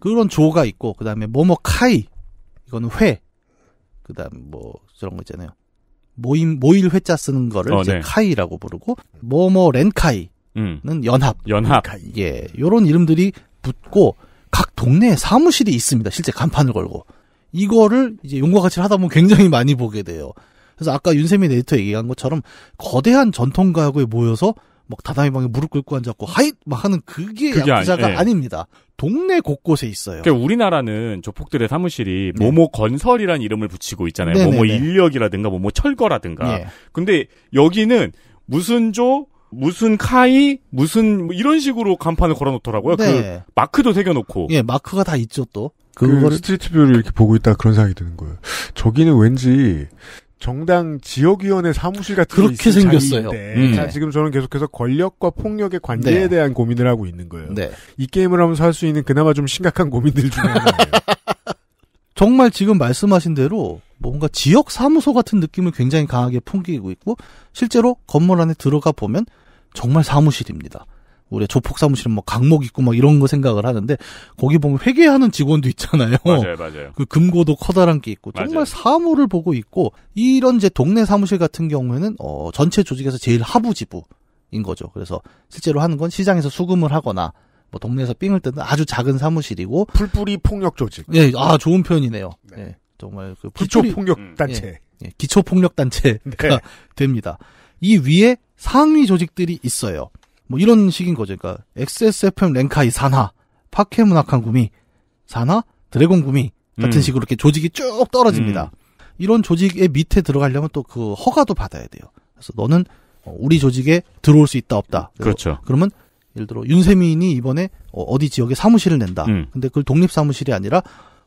그런 조가 있고 그다음에 뭐뭐 카이. 이거는 회. 그다음 뭐 저런 거 있잖아요. 모임 모일 회자 쓰는 거를 어, 이제 네. 카이라고 부르고 뭐뭐 렌카이 음. 연합. 연합. 그러니까, 예. 요런 이름들이 붙고 각 동네에 사무실이 있습니다. 실제 간판을 걸고. 이거를 이제 용과 같이 하다 보면 굉장히 많이 보게 돼요. 그래서 아까 윤세미 네이터 얘기한 것처럼 거대한 전통 가구에 모여서 막다다이 방에 무릎 꿇고 앉았고 하잇 막 하는 그게, 그야자가아 예. 아닙니다. 동네 곳곳에 있어요. 그러니까 우리나라는 조폭들의 사무실이 네. 모모 건설이라는 이름을 붙이고 있잖아요. 네네네. 네, 모모 네. 인력이라든가 모모 철거라든가. 예. 근데 여기는 무슨 조 무슨 카이 무슨 뭐 이런 식으로 간판을 걸어놓더라고요. 그 네. 그 마크도 새겨놓고. 예, 마크가 다 있죠 또. 그 그거를 그 스트리트뷰를 이렇게 보고 있다 그런 생각이 드는 거예요. 저기는 왠지 정당 지역위원회 사무실 같은 그렇게 생겼어요. 음. 자, 지금 저는 계속해서 권력과 폭력의 관계에 네. 대한 고민을 하고 있는 거예요. 네. 이 게임을 하면서 할 수 있는 그나마 좀 심각한 고민들 중에 하나예요. 정말 지금 말씀하신 대로 뭔가 지역 사무소 같은 느낌을 굉장히 강하게 풍기고 있고 실제로 건물 안에 들어가 보면 정말 사무실입니다. 우리 조폭 사무실은 뭐 강목 있고 막 이런 거 생각을 하는데 거기 보면 회계하는 직원도 있잖아요. 맞아요, 맞아요. 그 금고도 커다란 게 있고 정말 맞아요. 사무를 보고 있고 이런 이제 동네 사무실 같은 경우에는 어 전체 조직에서 제일 하부지부인 거죠. 그래서 실제로 하는 건 시장에서 수금을 하거나 뭐 동네에서 삥을 뜨는 아주 작은 사무실이고 풀뿌리 폭력 조직. 예, 아 좋은 표현이네요. 네. 네 정말 그 기초 폭력 음. 단체. 예, 예, 기초 폭력 단체가 네. 됩니다. 이 위에 상위 조직들이 있어요. 뭐 이런 식인 거죠. 그러니까 XSFM 랭카이 산하, 파케문학한 구미, 산하, 드래곤 구미 같은 음. 식으로 이렇게 조직이 쭉 떨어집니다. 음. 이런 조직의 밑에 들어가려면 또 그 허가도 받아야 돼요. 그래서 너는 어, 우리 조직에 들어올 수 있다 없다. 그렇죠. 그러면 예를 들어 윤세민이 이번에 어, 어디 지역에 사무실을 낸다. 음. 근데 그걸 독립 사무실이 아니라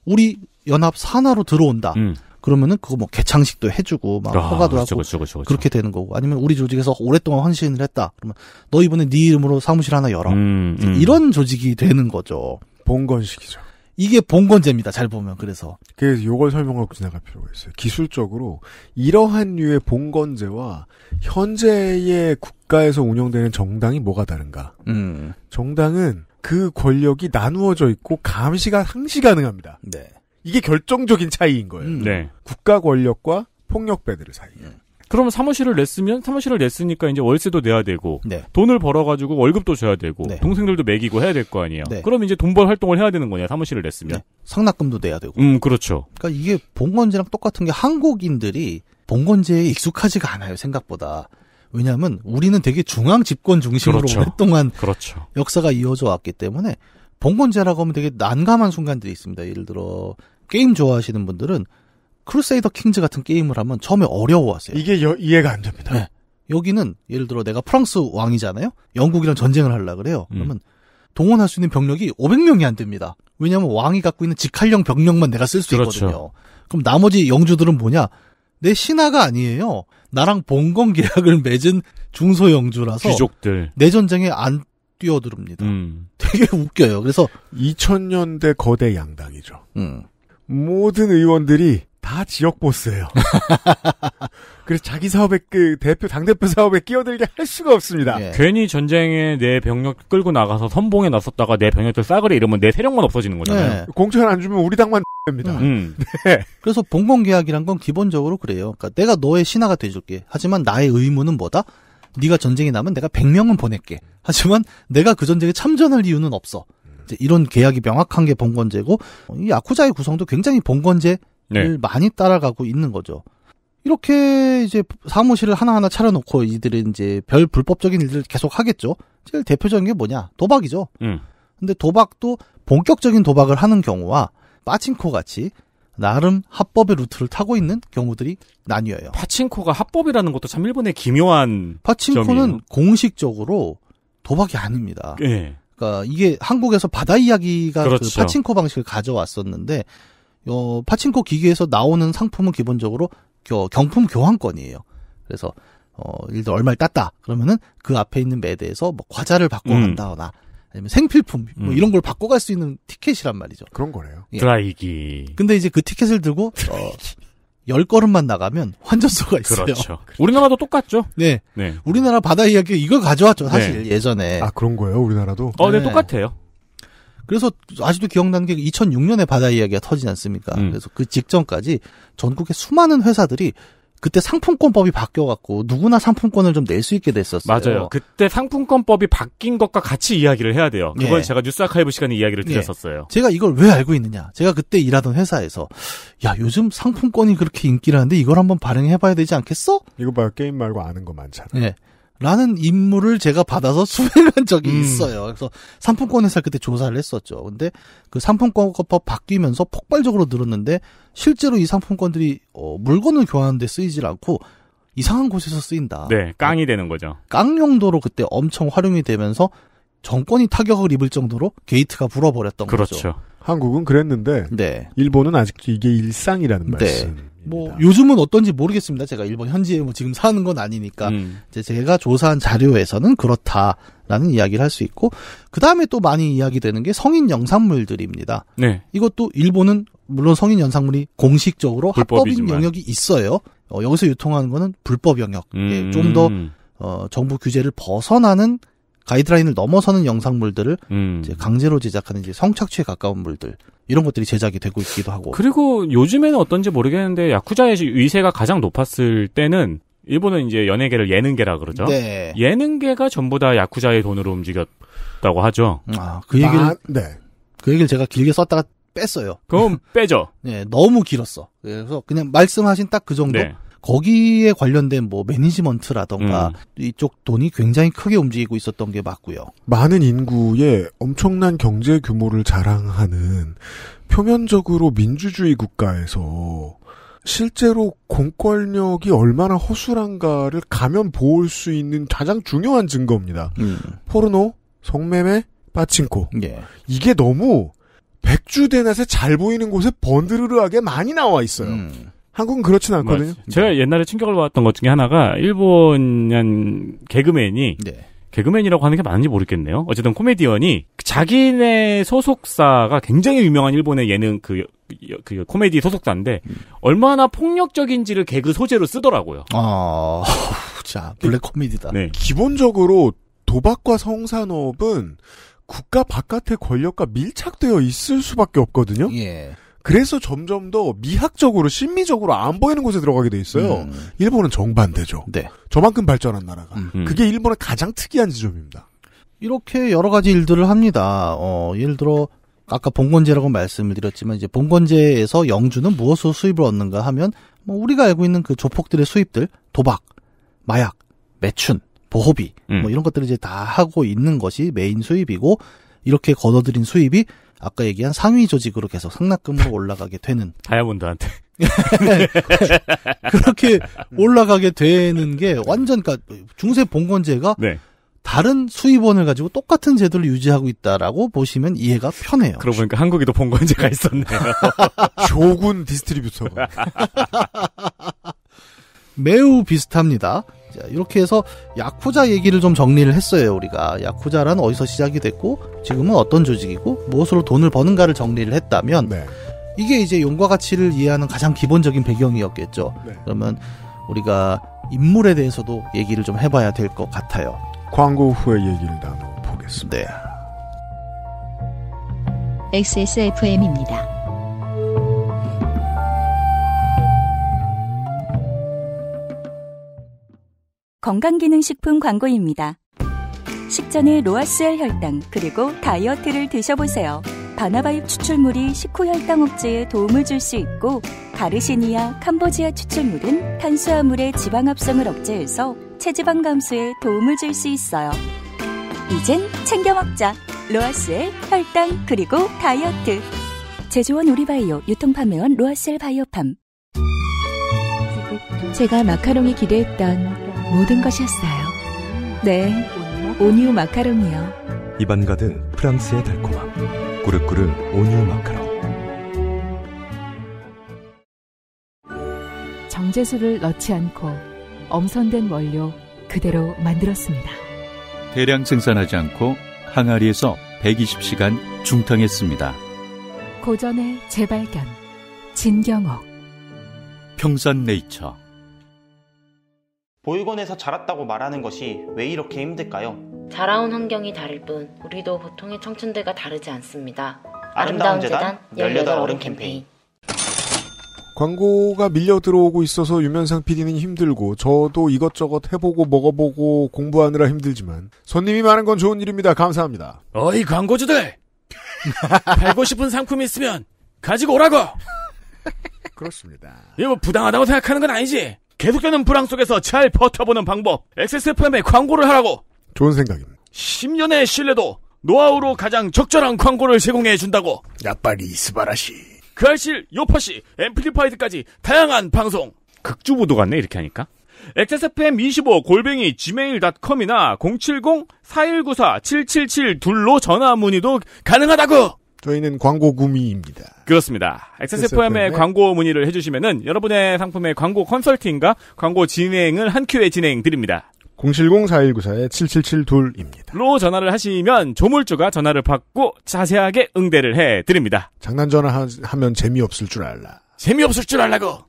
우리 연합 산하로 들어온다. 음. 그러면은 그거 뭐 개창식도 해주고 막 아, 허가도 그렇죠, 고 그렇죠, 그렇죠, 그렇죠, 그렇게 되는 거고 아니면 우리 조직에서 오랫동안 헌신을 했다 그러면 너 이번에 네 이름으로 사무실 하나 열어 음, 음. 이런 조직이 되는 거죠 봉건식이죠 이게 봉건제입니다 잘 보면 그래서 그래서 요걸 설명하고 지나갈 필요가 있어요 기술적으로 이러한 류의 봉건제와 현재의 국가에서 운영되는 정당이 뭐가 다른가 음. 정당은 그 권력이 나누어져 있고 감시가 상시 가능합니다 네. 이게 결정적인 차이인 거예요. 음. 네. 국가 권력과 폭력배들 사이에. 음. 네. 그러면 사무실을 냈으면 사무실을 냈으니까 이제 월세도 내야 되고 네. 돈을 벌어가지고 월급도 줘야 되고 네. 동생들도 매기고 해야 될 거 아니에요. 네. 그럼 이제 돈벌 활동을 해야 되는 거냐 사무실을 냈으면 네. 상납금도 내야 되고. 음 그렇죠. 그러니까 이게 봉건제랑 똑같은 게 한국인들이 봉건제에 익숙하지가 않아요 생각보다. 왜냐하면 우리는 되게 중앙 집권 중심으로 그렇죠. 오랫동안 그렇죠. 역사가 이어져 왔기 때문에 봉건제라고 하면 되게 난감한 순간들이 있습니다. 예를 들어 게임 좋아하시는 분들은 크루세이더 킹즈 같은 게임을 하면 처음에 어려워하세요. 이게 여, 이해가 안 됩니다. 네. 여기는 예를 들어 내가 프랑스 왕이잖아요. 영국이랑 전쟁을 하려 그래요. 음. 그러면 동원할 수 있는 병력이 500명이 안 됩니다. 왜냐하면 왕이 갖고 있는 직할령 병력만 내가 쓸수 그렇죠. 있거든요. 그럼 나머지 영주들은 뭐냐? 내 신하가 아니에요. 나랑 봉건 계약을 맺은 중소 영주라서 귀족들 내 전쟁에 안 뛰어들습니다. 음. 되게 웃겨요. 그래서 2000년대 거대 양당이죠. 음. 모든 의원들이 다 지역 보스예요. 그래서 자기 사업에 그 대표 당 대표 사업에 끼어들게 할 수가 없습니다. 예. 괜히 전쟁에 내 병력 끌고 나가서 선봉에 나섰다가 내 병력들 싸그리 이러면 내 세력만 없어지는 거잖아요. 예. 공천 안 주면 우리 당만 됩니다. 음. 음. 네. 그래서 봉건 계약이란 건 기본적으로 그래요. 그러니까 내가 너의 신하가 돼줄게. 하지만 나의 의무는 뭐다? 네가 전쟁이 나면 내가 100명은 보낼게. 하지만 내가 그 전쟁에 참전할 이유는 없어. 이런 계약이 명확한 게 봉건제고 어, 이 야쿠자의 구성도 굉장히 봉건제를 네. 많이 따라가고 있는 거죠. 이렇게 이제 사무실을 하나하나 차려놓고 이들은 이제 별 불법적인 일들을 계속 하겠죠. 제일 대표적인 게 뭐냐? 도박이죠. 음. 근데 도박도 본격적인 도박을 하는 경우와 빠친코 같이 나름 합법의 루트를 타고 있는 경우들이 나뉘어요. 파친코가 합법이라는 것도 참 일본의 기묘한 파친코는 점이에요. 공식적으로 도박이 아닙니다. 네. 그러니까 이게 한국에서 바다 이야기가 그 그렇죠. 그 파친코 방식을 가져왔었는데 어, 파친코 기계에서 나오는 상품은 기본적으로 겨, 경품 교환권이에요. 그래서 어, 일를 얼마를 땄다 그러면은 그 앞에 있는 매대에서 뭐 과자를 바꿔 음. 간다거나 아니면 생필품 뭐 음. 이런 걸 바꿔갈 수 있는 티켓이란 말이죠. 그런 거래요. 예. 드라이기. 근데 이제 그 티켓을 들고 어, 열 걸음만 나가면 환전소가 있어요. 그렇죠. 그렇죠. 우리나라도 똑같죠. 네. 네. 우리나라 바다 이야기 이걸 가져왔죠. 사실 네. 예전에. 아 그런 거예요. 우리나라도. 어, 네, 네 똑같아요. 그래서 아직도 기억나는 게 2006년에 바다 이야기가 터지지 않습니까? 음. 그래서 그 직전까지 전국의 수많은 회사들이 그때 상품권법이 바뀌어갖고 누구나 상품권을 좀 낼 수 있게 됐었어요. 맞아요. 그때 상품권법이 바뀐 것과 같이 이야기를 해야 돼요. 그걸 예. 제가 뉴스 아카이브 시간에 이야기를 네. 드렸었어요. 예. 제가 이걸 왜 알고 있느냐. 제가 그때 일하던 회사에서 야 요즘 상품권이 그렇게 인기라는데 이걸 한번 발행해봐야 되지 않겠어? 이거 봐요. 게임 말고 아는 거 많잖아. 요 예. 라는 임무를 제가 받아서 수행한 적이 음. 있어요. 그래서 상품권 회사 그때 조사를 했었죠. 근데 그 상품권법 바뀌면서 폭발적으로 늘었는데 실제로 이 상품권들이 어, 물건을 교환하는 데 쓰이질 않고 이상한 곳에서 쓰인다. 네, 깡이 되는 거죠. 깡 용도로 그때 엄청 활용이 되면서 정권이 타격을 입을 정도로 게이트가 불어버렸던 그렇죠. 거죠. 한국은 그랬는데 네. 일본은 아직도 이게 일상이라는 네. 말씀. 예, 뭐 요즘은 어떤지 모르겠습니다. 제가 일본 현지에 뭐 지금 사는 건 아니니까 음. 제가 제 조사한 자료에서는 그렇다라는 이야기를 할 수 있고 그 다음에 또 많이 이야기되는 게 성인 영상물들입니다. 네. 이것도 일본은 물론 성인 영상물이 공식적으로 불법이지만. 합법인 영역이 있어요. 어, 여기서 유통하는 거는 불법 영역. 예, 음. 예, 좀더 어, 정부 규제를 벗어나는 가이드라인을 넘어서는 영상물들을 음. 강제로 제작하는 이제 성착취에 가까운 물들 이런 것들이 제작이 되고 있기도 하고. 그리고 요즘에는 어떤지 모르겠는데 야쿠자의 위세가 가장 높았을 때는 일본은 이제 연예계를 예능계라 그러죠. 네. 예능계가 전부 다 야쿠자의 돈으로 움직였다고 하죠. 아, 그 얘기를 아, 네. 그 얘기를 제가 길게 썼다가 뺐어요. 그럼 빼죠. 네, 너무 길었어. 그래서 그냥 말씀하신 딱 그 정도. 네. 거기에 관련된 뭐 매니지먼트라던가 음. 이쪽 돈이 굉장히 크게 움직이고 있었던 게 맞고요. 많은 인구의 엄청난 경제 규모를 자랑하는 표면적으로 민주주의 국가에서 실제로 공권력이 얼마나 허술한가를 가면 보일 수 있는 가장 중요한 증거입니다. 음. 포르노, 성매매, 빠친코. 예. 이게 너무 백주대낮에 잘 보이는 곳에 번드르르하게 많이 나와 있어요. 음. 한국은 그렇진 뭐, 않거든요. 맞아. 제가 네. 옛날에 충격을 받았던 것 중에 하나가 일본한 개그맨이 네. 개그맨이라고 하는 게 맞는지 모르겠네요. 어쨌든 코미디언이 자기네 소속사가 굉장히 유명한 일본의 예능 그, 그 코미디 소속사인데 음. 얼마나 폭력적인지를 개그 소재로 쓰더라고요. 아, 자 블랙 코미디다. 네. 기본적으로 도박과 성산업은 국가 바깥의 권력과 밀착되어 있을 수밖에 없거든요. 예. 그래서 점점 더 미학적으로 심미적으로 안 보이는 곳에 들어가게 돼 있어요. 음. 일본은 정반대죠. 네. 저만큼 발전한 나라가. 음흠. 음. 그게 일본의 가장 특이한 지점입니다. 이렇게 여러 가지 일들을 합니다. 어, 예를 들어 아까 봉건제라고 말씀을 드렸지만 이제 봉건제에서 영주는 무엇으로 수입을 얻는가 하면 뭐 우리가 알고 있는 그 조폭들의 수입들 도박, 마약, 매춘, 보호비 뭐 음. 뭐 이런 것들을 이제 다 하고 있는 것이 메인 수입이고 이렇게 거둬들인 수입이 아까 얘기한 상위 조직으로 계속 상납금으로 올라가게 되는 다이아몬드한테 그렇게 올라가게 되는 게 완전 그러니까 중세 봉건제가 네. 다른 수입원을 가지고 똑같은 제도를 유지하고 있다라고 보시면 이해가 편해요. 그러고 보니까 한국에도 봉건제가 있었네요. 조군 디스트리뷰터. 매우 비슷합니다. 이렇게 해서 야쿠자 얘기를 좀 정리를 했어요 우리가 야쿠자란 어디서 시작이 됐고 지금은 어떤 조직이고 무엇으로 돈을 버는가를 정리를 했다면 네. 이게 이제 용과 가치를 이해하는 가장 기본적인 배경이었겠죠. 네. 그러면 우리가 인물에 대해서도 얘기를 좀 해봐야 될 것 같아요. 광고 후에 얘기를 나눠보겠습니다. 네. XSFM입니다. 건강기능식품 광고입니다. 식전에 로아스엘 혈당 그리고 다이어트를 드셔보세요. 바나바잎 추출물이 식후 혈당 억제에 도움을 줄 수 있고 가르시니아, 캄보지아 추출물은 탄수화물의 지방 합성을 억제해서 체지방 감소에 도움을 줄 수 있어요. 이젠 챙겨 먹자. 로아스엘 혈당 그리고 다이어트. 제조원 우리바이오 유통판매원 로아셀 바이오팜. 제가 마카롱이 기대했던 모든 것이었어요. 네, 오뉴 마카롱이요. 입안 가득 프랑스의 달콤함. 꾸르꾸르 오뉴 마카롱. 정제수를 넣지 않고 엄선된 원료 그대로 만들었습니다. 대량 생산하지 않고 항아리에서 120시간 중탕했습니다. 고전의 재발견 진경옥 평산네이처 보육원에서 자랐다고 말하는 것이 왜 이렇게 힘들까요? 자라온 환경이 다를 뿐 우리도 보통의 청춘들과 다르지 않습니다. 아름다운, 재단 열18 어른 캠페인 광고가 밀려 들어오고 있어서 유면상 PD는 힘들고 저도 이것저것 해보고 먹어보고 공부하느라 힘들지만 손님이 많은 건 좋은 일입니다. 감사합니다. 어이 광고주들! 팔고 싶은 상품이 있으면 가지고 오라고! 그렇습니다. 이거 뭐 부당하다고 생각하는 건 아니지? 계속되는 불황 속에서 잘 버텨보는 방법. XSFM에 광고를 하라고. 좋은 생각입니다. 10년의 신뢰도 노하우로 가장 적절한 광고를 제공해 준다고. 야빨이 스바라시. 그 알실 요파시 앰플리파이드까지 다양한 방송. 극주 보도 같네 이렇게 하니까. XSFM25 골뱅이 gmail.com이나 070-4194-7772로 전화 문의도 가능하다고! 저희는 광고 구미입니다. 그렇습니다. XSFM의 광고 문의를 해주시면은 여러분의 상품의 광고 컨설팅과 광고 진행을 한 큐에 진행 드립니다. 070-4194-7772입니다. 로 전화를 하시면 조물주가 전화를 받고 자세하게 응대를 해드립니다. 장난 전화하면 재미없을 줄 알라. 재미없을 줄 알라고!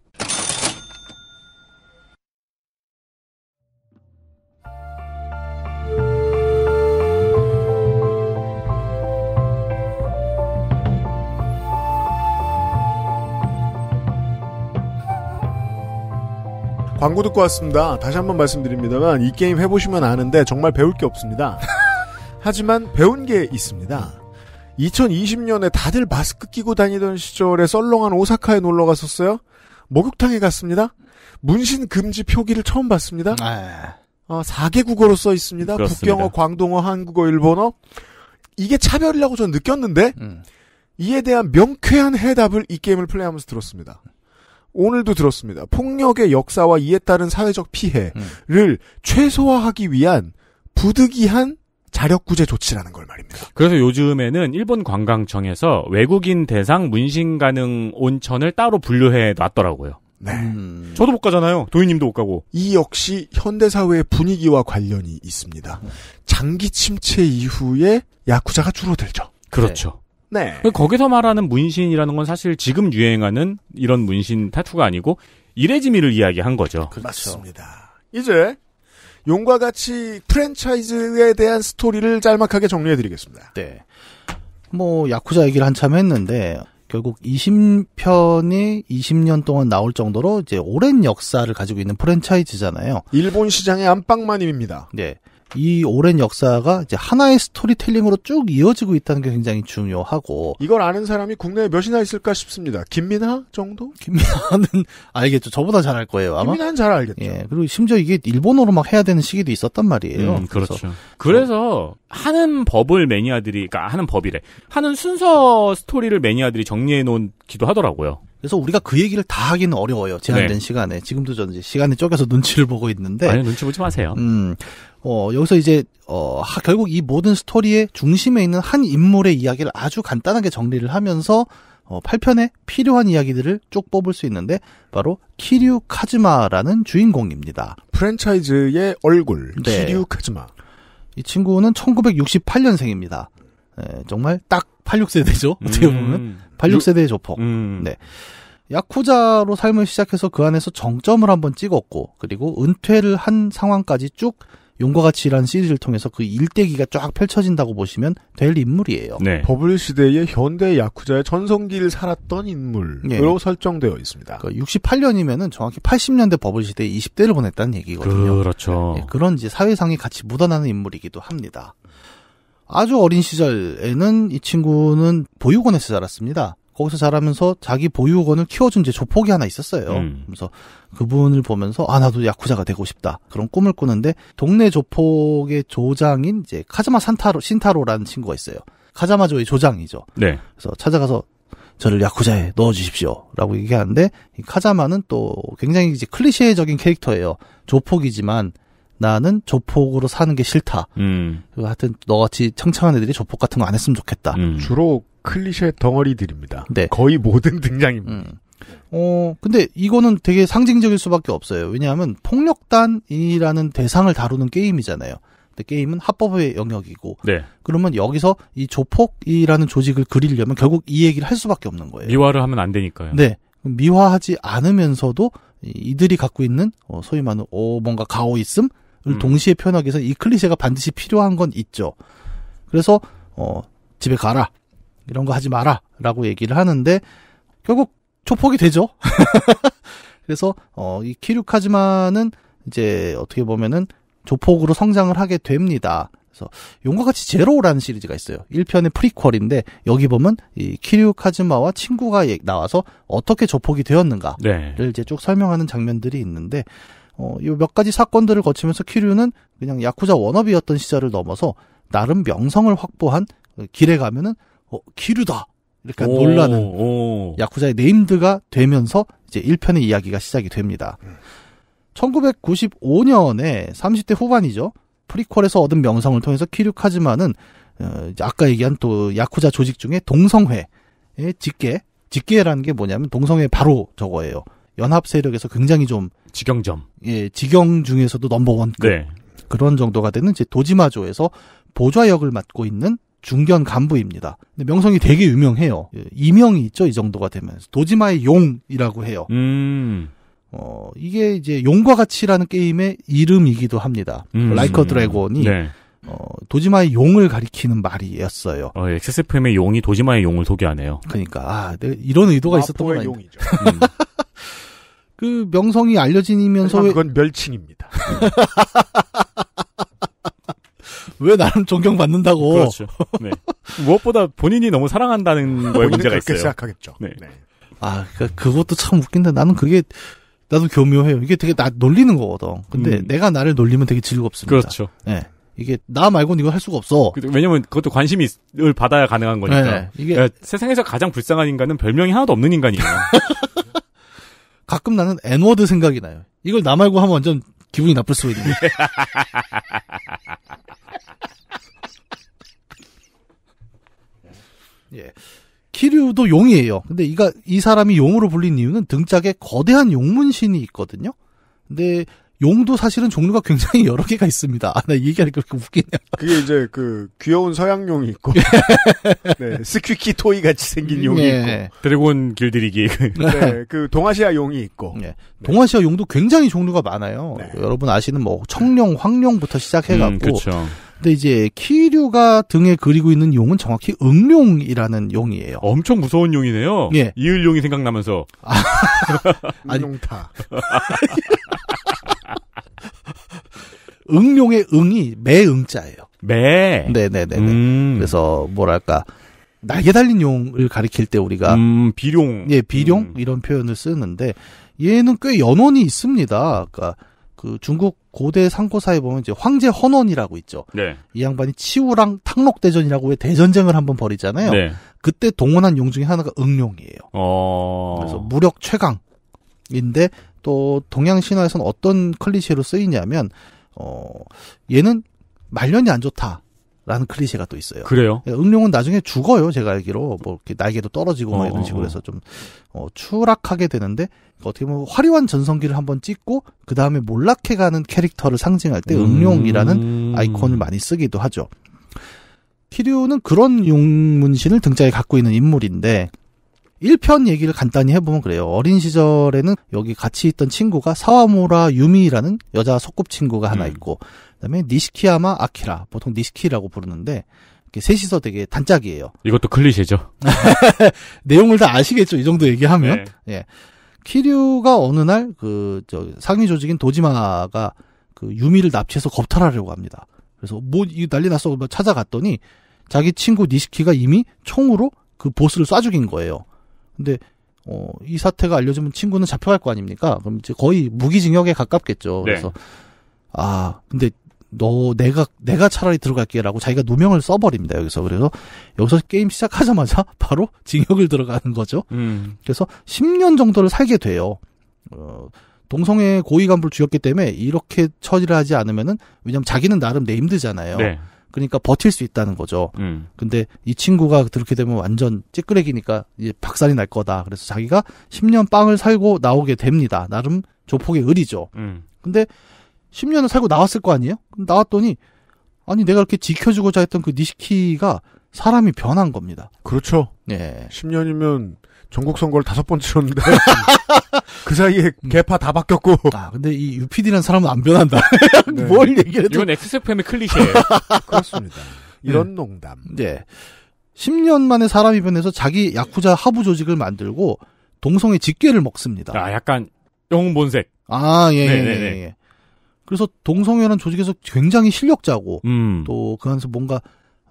광고 듣고 왔습니다. 다시 한 번 말씀드립니다만 이 게임 해보시면 아는데 정말 배울 게 없습니다. 하지만 배운 게 있습니다. 2020년에 다들 마스크 끼고 다니던 시절에 썰렁한 오사카에 놀러 갔었어요. 목욕탕에 갔습니다. 문신 금지 표기를 처음 봤습니다. 아... 4개 어, 국어로 써 있습니다. 그렇습니다. 북경어, 광동어, 한국어, 일본어. 이게 차별이라고 저는 느꼈는데 음. 이에 대한 명쾌한 해답을 이 게임을 플레이하면서 들었습니다. 오늘도 들었습니다. 폭력의 역사와 이에 따른 사회적 피해를 음. 최소화하기 위한 부득이한 자력구제 조치라는 걸 말입니다. 그래서 요즘에는 일본 관광청에서 외국인 대상 문신 가능 온천을 따로 분류해 놨더라고요. 네. 음. 저도 못 가잖아요. 도희님도 못 가고. 이 역시 현대사회의 분위기와 관련이 있습니다. 장기 침체 이후에 야쿠자가 줄어들죠. 그렇죠. 네. 네. 거기서 말하는 문신이라는 건 사실 지금 유행하는 이런 문신 타투가 아니고 이레지미를 이야기한 거죠. 그렇죠. 맞습니다. 이제 용과 같이 프랜차이즈에 대한 스토리를 짤막하게 정리해드리겠습니다. 네. 뭐 야쿠자 얘기를 한참 했는데 결국 20편이 20년 동안 나올 정도로 이제 오랜 역사를 가지고 있는 프랜차이즈잖아요. 일본 시장의 안방마님입니다. 네. 이 오랜 역사가 이제 하나의 스토리텔링으로 쭉 이어지고 있다는 게 굉장히 중요하고 이걸 아는 사람이 국내에 몇이나 있을까 싶습니다. 김민하 정도? 김민하는 알겠죠. 저보다 잘 알 거예요. 아마 김민하는 잘 알겠죠. 예. 그리고 심지어 이게 일본어로 막 해야 되는 시기도 있었단 말이에요. 음, 그렇죠. 그래서, 그래서 하는 법을 매니아들이 그러니까 하는 법이래 하는 순서 스토리를 매니아들이 정리해 놓기도 하더라고요. 그래서 우리가 그 얘기를 다 하기는 어려워요. 제한된 네. 시간에. 지금도 저는 시간에 쪼개서 눈치를 보고 있는데. 아니, 눈치 보지 마세요. 음. 어, 여기서 이제 어, 하, 결국 이 모든 스토리의 중심에 있는 한 인물의 이야기를 아주 간단하게 정리를 하면서 어, 8편에 필요한 이야기들을 쭉 뽑을 수 있는데 바로 키류 카즈마라는 주인공입니다. 프랜차이즈의 얼굴 네. 키류 카즈마. 이 친구는 1968년생입니다. 네, 예, 정말 딱 86세대죠. 음. 어떻게 보면 86세대의 조폭. 음. 네. 야쿠자로 삶을 시작해서 그 안에서 정점을 한번 찍었고 그리고 은퇴를 한 상황까지 쭉 용과 같이 일한 시리즈를 통해서 그 일대기가 쫙 펼쳐진다고 보시면 될 인물이에요. 네. 버블 시대의 현대 야쿠자의 전성기를 살았던 인물로 네. 예. 설정되어 있습니다. 그러니까 68년이면은 정확히 80년대 버블 시대의 20대를 보냈다는 얘기거든요. 그렇죠. 네, 그런 이제 사회상이 같이 묻어나는 인물이기도 합니다. 아주 어린 시절에는 이 친구는 보육원에서 자랐습니다. 거기서 자라면서 자기 보육원을 키워준 제 조폭이 하나 있었어요. 음. 그래서 그분을 보면서 아 나도 야쿠자가 되고 싶다 그런 꿈을 꾸는데 동네 조폭의 조장인 이제 카자마 산타로 신타로라는 친구가 있어요. 카자마조의 조장이죠. 네. 그래서 찾아가서 저를 야쿠자에 넣어주십시오라고 얘기하는데 이 카자마는 또 굉장히 이제 클리셰적인 캐릭터예요. 조폭이지만 나는 조폭으로 사는 게 싫다. 음. 그 하여튼 너같이 청청한 애들이 조폭 같은 거 안 했으면 좋겠다. 음. 주로 클리셰 덩어리들입니다. 네. 거의 모든 등장입니다. 음. 어, 근데 이거는 되게 상징적일 수밖에 없어요. 왜냐하면 폭력단이라는 대상을 다루는 게임이잖아요. 근데 게임은 합법의 영역이고. 네. 그러면 여기서 이 조폭이라는 조직을 그리려면 결국 이 얘기를 할 수밖에 없는 거예요. 미화를 하면 안 되니까요. 네. 미화하지 않으면서도 이들이 갖고 있는 어, 소위 말하는 어, 뭔가 가오 있음을 음. 동시에 표현하기 위해서 이 클리셰가 반드시 필요한 건 있죠. 그래서 어, 집에 가라. 이런 거 하지 마라. 라고 얘기를 하는데, 결국 초폭이 되죠. 그래서, 어, 이키류카지마는 이제 어떻게 보면은 조폭으로 성장을 하게 됩니다. 그래서 용과 같이 제로라는 시리즈가 있어요. 1편의 프리퀄인데 여기 보면 이 키류 카지마와 친구가 나와서 어떻게 조폭이 되었는가를 네. 이제 쭉 설명하는 장면들이 있는데 어, 이몇 가지 사건들을 거치면서 키류는 그냥 야쿠자 워너비였던 시절을 넘어서 나름 명성을 확보한 그 길에 가면은 어, 기르다. 이렇게 놀라는 오. 야쿠자의 네임드가 되면서 이제 1편의 이야기가 시작이 됩니다. 1995년에 음. 30대 후반이죠. 프리퀄에서 얻은 명성을 통해서 키류카즈마는 어, 아까 얘기한 또 야쿠자 조직 중에 동성회의 직계, 직계라는 게 뭐냐면 동성회 바로 저거예요. 연합 세력에서 굉장히 좀 직영점, 예, 직영 중에서도 넘버원급 네. 그런 정도가 되는 이제 도지마조에서 보좌역을 맡고 있는 중견 간부입니다. 근데 명성이 되게 유명해요. 예, 이명이 있죠, 이 정도가 되면. 도지마의 용이라고 해요. 음. 어, 이게 이제 용과 같이라는 게임의 이름이기도 합니다. 라이커 음. 드래곤이 네. 어, 도지마의 용을 가리키는 말이었어요. 어, XSFM의 예, 용이 도지마의 용을 소개하네요. 그러니까 아, 네, 이런 의도가 있었던 거아요 용이죠. 음. 그 명성이 알려지면서 그건 멸칭입니다. 왜 나름 존경받는다고. 그렇죠. 네. 무엇보다 본인이 너무 사랑한다는 거에 문제가 있어요. 생각하겠죠. 네. 네. 아, 그 그것도 참 웃긴데 나는 그게 나도 교묘해요. 이게 되게 나 놀리는 거거든. 근데 음. 내가 나를 놀리면 되게 즐겁습니다. 그렇죠. 네. 이게 나 말고는 이걸 할 수가 없어. 왜냐면 그것도 관심을 받아야 가능한 거니까. 네, 이게 야, 그러니까 세상에서 가장 불쌍한 인간은 별명이 하나도 없는 인간이에요. 가끔 나는 N워드 생각이 나요. 이걸 나 말고 하면 완전 기분이 나쁠 수가 있는데. 예. 키류도 용이에요. 근데 이가 이 사람이 용으로 불린 이유는 등짝에 거대한 용문신이 있거든요. 근데 용도 사실은 종류가 굉장히 여러 개가 있습니다. 아, 나 얘기하니까 그렇게 웃기냐. 그게 이제 그 귀여운 서양용이 있고, 네, 스퀴키 토이 같이 생긴 용이 네. 있고, 드래곤 길들이기, 네, 그 동아시아 용이 있고, 네. 동아시아 용도 굉장히 종류가 많아요. 네. 여러분 아시는 뭐 청룡, 황룡부터 시작해갖고, 음, 근데 이제 키류가 등에 그리고 있는 용은 정확히 응룡이라는 용이에요. 엄청 무서운 용이네요. 예. 이을용이 생각나면서. 아, 응룡타. 응룡의 응이 매응자예요. 매. 네네네 음. 그래서 뭐랄까 날개 달린 용을 가리킬 때 우리가 음, 비룡. 예, 비룡 음. 이런 표현을 쓰는데 얘는 꽤 연원이 있습니다. 그러니까 그 중국 고대 상고사에 보면 이제 황제 헌원이라고 있죠. 네. 이 양반이 치우랑 탕록 대전이라고 왜 대전쟁을 한번 벌이잖아요. 네. 그때 동원한 용 중에 하나가 응룡이에요. 어... 그래서 무력 최강인데 또 동양 신화에서는 어떤 클리셰로 쓰이냐면 어 얘는 말년이 안 좋다. 라는 클리셰가 또 있어요. 그래요? 응룡은 예, 나중에 죽어요. 제가 알기로 뭐 이렇게 날개도 떨어지고 어, 막 이런 어, 어, 식으로 어. 해서 좀 어, 추락하게 되는데 그러니까 어떻게 보면 화려한 전성기를 한번 찍고 그 다음에 몰락해가는 캐릭터를 상징할 때 음... 응룡이라는 아이콘을 많이 쓰기도 하죠. 키류는 그런 용문신을 등장에 갖고 있는 인물인데 1편 얘기를 간단히 해보면 그래요. 어린 시절에는 여기 같이 있던 친구가 사와모라 유미라는 여자 소꿉친구가 하나 음. 있고, 음. 그다음에 니시키야마 아키라 보통 니시키라고 부르는데 이렇게 셋이서 되게 단짝이에요. 이것도 클리셰죠. 내용을 다 아시겠죠. 이 정도 얘기하면. 네. 예. 키류가 어느 날그저 상위 조직인 도지마가 그 유미를 납치해서 겁탈하려고 합니다. 그래서 뭐이 난리 났어 찾아갔더니 자기 친구 니시키가 이미 총으로 그 보스를 쏴 죽인 거예요. 근데 어, 이 사태가 알려지면 친구는 잡혀갈 거 아닙니까? 그럼 이제 거의 무기징역에 가깝겠죠. 네. 그래서 네. 아 근데 너 내가 내가 차라리 들어갈게라고 자기가 누명을 써버립니다 여기서 그래서 여기서 게임 시작하자마자 바로 징역을 들어가는 거죠. 음. 그래서 10년 정도를 살게 돼요. 어, 동성애 고위 간부를 죽였기 때문에 이렇게 처리를 하지 않으면은 왜냐면 자기는 나름 내 힘들잖아요. 네. 그러니까 버틸 수 있다는 거죠. 음. 근데 이 친구가 그렇게 되면 완전 찌끄레기니까 이제 박살이 날 거다. 그래서 자기가 10년 빵을 살고 나오게 됩니다. 나름 조폭의 의리죠. 음. 근데 10년을 살고 나왔을 거 아니에요? 나왔더니 아니 내가 그렇게 지켜주고자 했던 그 니시키가 사람이 변한 겁니다. 그렇죠. 예. 10년이면 전국 선거를 다섯 번 치렀는데 그 사이에 음. 개파 다 바뀌었고. 아 근데 이 u p d 란 사람은 안 변한다. 네. 뭘 얘기해도 이건 XSFM의 클리셰예요. 그렇습니다. 이런 음. 농담. 네. 10년 만에 사람이 변해서 자기 야쿠자 하부 조직을 만들고 동성의 직계를 먹습니다. 아 약간 영혼본색아 예, 예, 네, 예, 예, 예. 그래서 동성애라는 조직에서 굉장히 실력자고 음. 또 그안에서 뭔가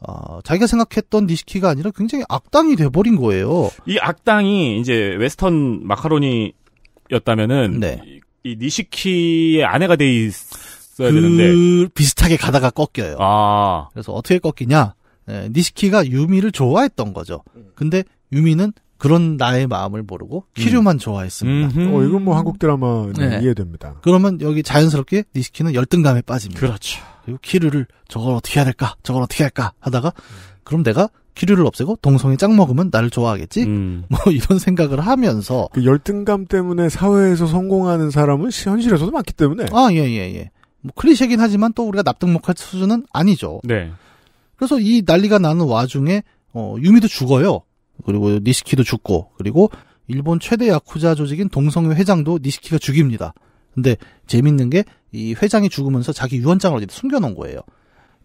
어, 자기가 생각했던 니시키가 아니라 굉장히 악당이 돼버린 거예요. 이 악당이 이제 웨스턴 마카로니였다면은 네. 이, 이, 니시키의 아내가 돼 있어야 그 되는데 비슷하게 가다가 꺾여요. 아. 그래서 어떻게 꺾이냐? 네, 니시키가 유미를 좋아했던 거죠. 근데 유미는 그런 나의 마음을 모르고 키류만 음. 좋아했습니다. 음 어, 이건 뭐 한국 드라마 네. 이해됩니다. 그러면 여기 자연스럽게 니스키는 네 열등감에 빠집니다. 그렇죠. 그리고 키류를 저걸 어떻게 해야 될까? 저걸 어떻게 할까? 하다가 음. 그럼 내가 키류를 없애고 동성애 짝 먹으면 나를 좋아하겠지? 음. 뭐 이런 생각을 하면서 그 열등감 때문에 사회에서 성공하는 사람은 현실에서도 많기 때문에 아예 예, 예. 뭐 클리셰긴 하지만 또 우리가 납득못할 수준은 아니죠. 네. 그래서 이 난리가 나는 와중에 어, 유미도 죽어요. 그리고 니시키도 죽고 그리고 일본 최대 야쿠자 조직인 동성회 회장도 니시키가 죽입니다. 근데 재밌는 게 이 회장이 죽으면서 자기 유언장을 어디 숨겨놓은 거예요.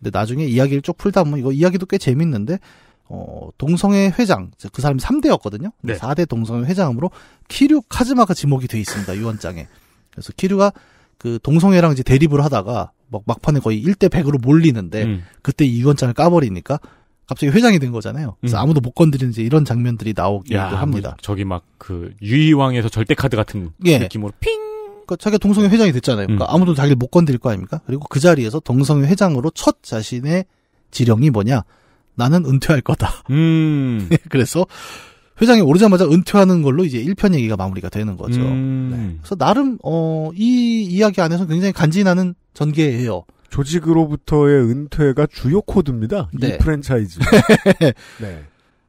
근데 나중에 이야기를 쭉 풀다 보면 이거 이야기도 꽤 재밌는데 어, 동성애 회장, 그 사람이 3대였거든요. 네. 4대 동성애 회장으로 키류 카즈마가 지목이 돼 있습니다. 유언장에. 그래서 키류가 그 동성애랑 이제 대립을 하다가 막 막판에 거의 1대 100으로 몰리는데 음. 그때 이 유언장을 까버리니까 갑자기 회장이 된 거잖아요. 그래서 음. 아무도 못 건드리는지 이런 장면들이 나오기도 야, 합니다. 뭐 저기 막 그 유이왕에서 절대 카드 같은 예. 느낌으로 핑. 그러니까 자기가 동성애 회장이 됐잖아요. 그러니까 음. 아무도 자기를 못 건드릴 거 아닙니까? 그리고 그 자리에서 동성애 회장으로 첫 자신의 지령이 뭐냐? 나는 은퇴할 거다. 음. 네, 그래서 회장이 오르자마자 은퇴하는 걸로 이제 1편 얘기가 마무리가 되는 거죠. 음. 네. 그래서 나름 어 이 이야기 안에서 굉장히 간지나는 전개예요. 조직으로부터의 은퇴가 주요 코드입니다. 네. 이 프랜차이즈. 네. 네.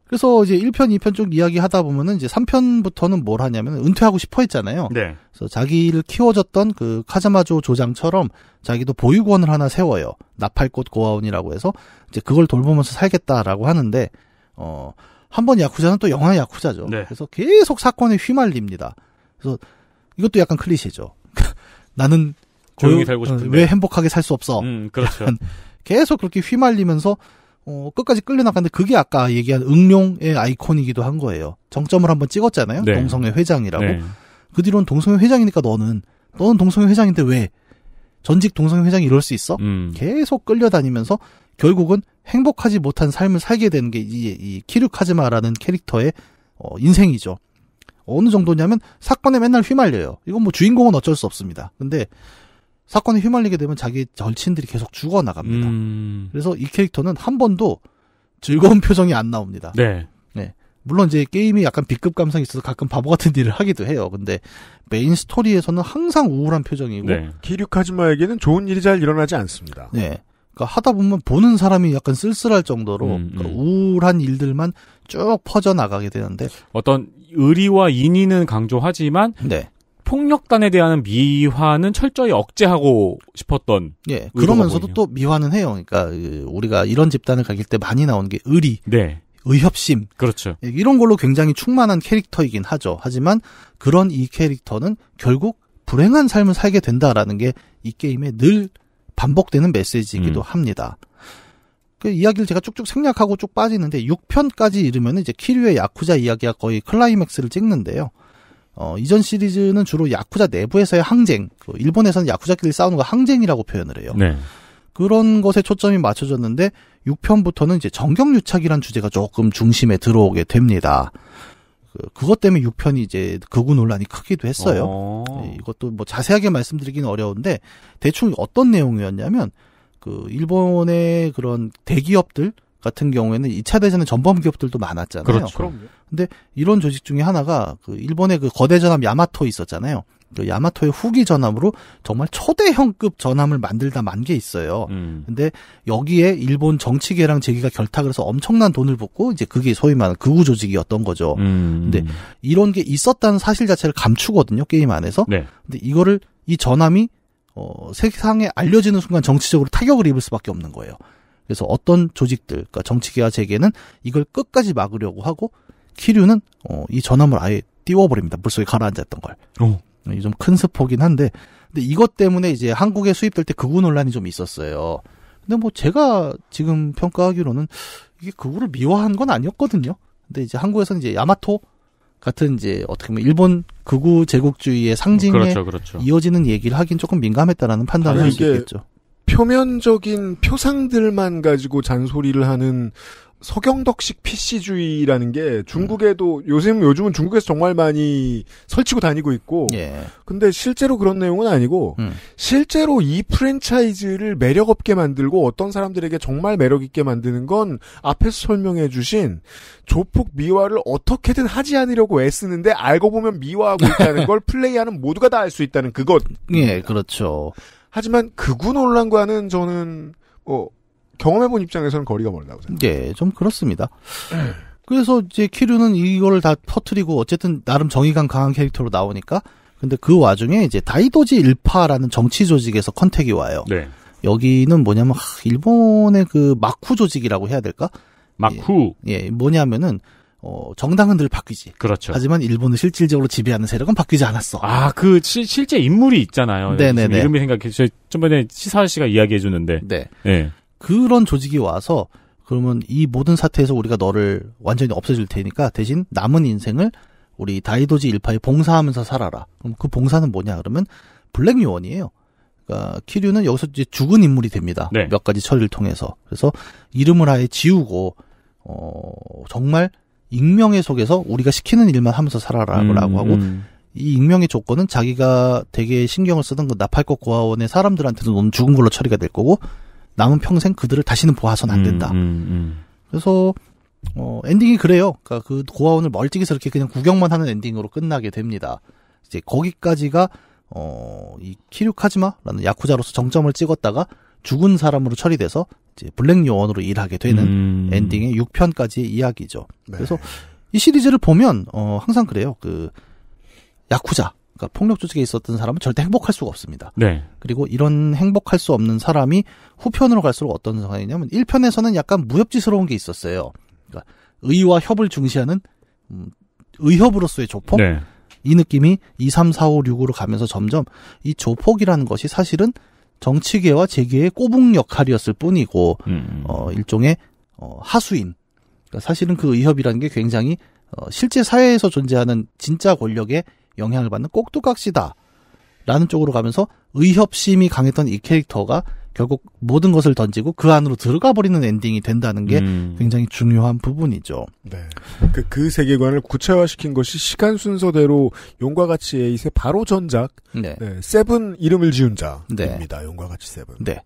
그래서 이제 1편, 2편 쪽 이야기 하다 보면은 이제 3편부터는 뭘 하냐면 은퇴하고 싶어 했잖아요. 네. 그래서 자기를 키워줬던 그카자마조 조장처럼 자기도 보육원을 하나 세워요. 나팔꽃 고아원이라고 해서 이제 그걸 돌보면서 살겠다라고 하는데 어, 한 번 야쿠자는 또 영화 야쿠자죠. 네. 그래서 계속 사건에 휘말립니다. 그래서 이것도 약간 클리셰죠. 나는 조용히 어, 살고 싶은데 왜 행복하게 살 수 없어? 음, 그렇죠. 계속 그렇게 휘말리면서 어, 끝까지 끌려나갔는데 그게 아까 얘기한 응용의 아이콘이기도 한 거예요. 정점을 한번 찍었잖아요. 네. 동성애 회장이라고. 네. 그 뒤로는 동성애 회장이니까 너는 너는 동성애 회장인데 왜 전직 동성애 회장이 이럴 수 있어? 음. 계속 끌려다니면서 결국은 행복하지 못한 삶을 살게 되는 게이 이 키류카즈마라는 캐릭터의 어, 인생이죠. 어느 정도냐면 사건에 맨날 휘말려요. 이건 뭐 주인공은 어쩔 수 없습니다. 근데 사건에 휘말리게 되면 자기 절친들이 계속 죽어나갑니다. 음... 그래서 이 캐릭터는 한 번도 즐거운 표정이 안 나옵니다. 네. 네. 물론 이제 게임이 약간 B급 감성이 있어서 가끔 바보 같은 일을 하기도 해요. 근데 메인 스토리에서는 항상 우울한 표정이고 네. 키류카지마에게는 좋은 일이 잘 일어나지 않습니다. 네. 그러니까 하다 보면 보는 사람이 약간 쓸쓸할 정도로 음, 그러니까 음. 그러니까 우울한 일들만 쭉 퍼져 나가게 되는데 어떤 의리와 인위는 강조하지만 네. 폭력단에 대한 미화는 철저히 억제하고 싶었던. 예. 그러면서도 보이네요. 또 미화는 해요. 그러니까 그, 우리가 이런 집단을 가길 때 많이 나오는 게 의리, 네. 의협심, 그렇죠. 예, 이런 걸로 굉장히 충만한 캐릭터이긴 하죠. 하지만 그런 이 캐릭터는 결국 불행한 삶을 살게 된다라는 게 이 게임에 늘 반복되는 메시지이기도 음. 합니다. 그 이야기를 제가 쭉쭉 생략하고 쭉 빠지는데 6편까지 이르면 이제 키류의 야쿠자 이야기가 거의 클라이맥스를 찍는데요. 어, 이전 시리즈는 주로 야쿠자 내부에서의 항쟁, 그 일본에서는 야쿠자끼리 싸우는 거 항쟁이라고 표현을 해요. 네. 그런 것에 초점이 맞춰졌는데 6편부터는 이제 정경유착이란 주제가 조금 중심에 들어오게 됩니다. 그, 그것 그 때문에 6편이 이제 극우 논란이 크기도 했어요. 어... 네, 이것도 뭐 자세하게 말씀드리기는 어려운데 대충 어떤 내용이었냐면 그 일본의 그런 대기업들 같은 경우에는 2차 대전에 전범 기업들도 많았잖아요. 그렇죠. 그럼 근데 이런 조직 중에 하나가 그 일본의 그 거대 전함 야마토 있었잖아요. 그 야마토의 후기 전함으로 정말 초대형급 전함을 만들다 만 게 있어요. 음. 근데 여기에 일본 정치계랑 재계가 결탁을 해서 엄청난 돈을 붓고 이제 그게 소위 말하는 극우 조직이었던 거죠. 음. 근데 이런 게 있었다는 사실 자체를 감추거든요, 게임 안에서. 네. 근데 이거를 이 전함이 어, 세상에 알려지는 순간 정치적으로 타격을 입을 수밖에 없는 거예요. 그래서 어떤 조직들, 그러니까 정치계와 재계는 이걸 끝까지 막으려고 하고 키류는 어, 이 전함을 아예 띄워버립니다. 물속에 가라앉았던 걸. 좀 큰 스포긴 한데, 근데 이것 때문에 이제 한국에 수입될 때 극우 논란이 좀 있었어요. 근데 뭐 제가 지금 평가하기로는 이게 극우를 미워한 건 아니었거든요. 근데 이제 한국에서는 이제 야마토 같은 이제 어떻게 보면 일본 극우 제국주의의 상징에 그렇죠, 그렇죠. 이어지는 얘기를 하긴 조금 민감했다라는 판단을 할 수 있겠죠. 표면적인 표상들만 가지고 잔소리를 하는 서경덕식 PC주의라는 게 중국에도 음. 요즘 요즘은 중국에서 정말 많이 설치고 다니고 있고 예. 근데 실제로 그런 내용은 아니고 음. 실제로 이 프랜차이즈를 매력 없게 만들고 어떤 사람들에게 정말 매력 있게 만드는 건 앞에서 설명해 주신 조폭 미화를 어떻게든 하지 않으려고 애쓰는데 알고 보면 미화하고 있다는 걸 플레이하는 모두가 다 알 수 있다는 그것 예 그렇죠 하지만 극우 논란과는 저는 뭐 경험해본 입장에서는 거리가 멀다고 생각합니다. 예, 좀 그렇습니다. 네. 그래서 이제 키류는 이걸 다 퍼뜨리고 어쨌든 나름 정의감 강한 캐릭터로 나오니까 근데 그 와중에 이제 다이도지 일파라는 정치 조직에서 컨택이 와요. 네. 여기는 뭐냐면 일본의 그 마쿠 조직이라고 해야 될까? 마쿠. 예, 예 뭐냐면은 어, 정당은 늘 바뀌지. 그렇죠. 하지만 일본을 실질적으로 지배하는 세력은 바뀌지 않았어. 아, 그 시, 실제 인물이 있잖아요. 네네네. 네, 네. 이름이 생각해. 저 전번에 시사 씨가 이야기해 주는데. 네. 네. 그런 조직이 와서 그러면 이 모든 사태에서 우리가 너를 완전히 없애줄 테니까 대신 남은 인생을 우리 다이도지 일파에 봉사하면서 살아라. 그럼 그 봉사는 뭐냐? 그러면 블랙 요원이에요. 그러니까 키류는 여기서 이제 죽은 인물이 됩니다. 네. 몇 가지 처리를 통해서. 그래서 이름을 아예 지우고 어 정말 익명의 속에서 우리가 시키는 일만 하면서 살아라라고 음, 하고 음. 이 익명의 조건은 자기가 되게 신경을 쓰던 그 나팔꽃 고아원의 사람들한테도 너무 죽은 걸로 처리가 될 거고 남은 평생 그들을 다시는 보아서는안 된다. 음, 그래서 어, 엔딩이 그래요. 그러니까 그 고아원을 멀찍이서 이렇게 그냥 구경만 하는 엔딩으로 끝나게 됩니다. 이제 거기까지가 어, 이키류카지마라는 야쿠자로서 정점을 찍었다가 죽은 사람으로 처리돼서 이제 블랙 요원으로 일하게 되는 음. 엔딩의 6편까지 이야기죠. 네. 그래서 이 시리즈를 보면 어 항상 그래요. 그 야쿠자 그러니까 폭력 조직에 있었던 사람은 절대 행복할 수가 없습니다. 네. 그리고 이런 행복할 수 없는 사람이 후편으로 갈수록 어떤 상황이냐면 1편에서는 약간 무협지스러운 게 있었어요. 그러니까 의와 협을 중시하는 음, 의협으로서의 조폭 네. 이 느낌이 2, 3, 4, 5, 6으로 가면서 점점 이 조폭이라는 것이 사실은 정치계와 재계의 꼬북 역할이었을 뿐이고 음. 어, 일종의 어, 하수인. 그러니까 사실은 그 의협이라는 게 굉장히 어, 실제 사회에서 존재하는 진짜 권력에 영향을 받는 꼭두각시다라는 쪽으로 가면서 의협심이 강했던 이 캐릭터가 결국 모든 것을 던지고 그 안으로 들어가 버리는 엔딩이 된다는 게 음. 굉장히 중요한 부분이죠. 네. 그, 그 세계관을 구체화시킨 것이 시간 순서대로 용과 같이 에잇의 바로 전작 네. 네. 세븐 이름을 지은 네. 자입니다. 네. 용과 같이 세븐. 네.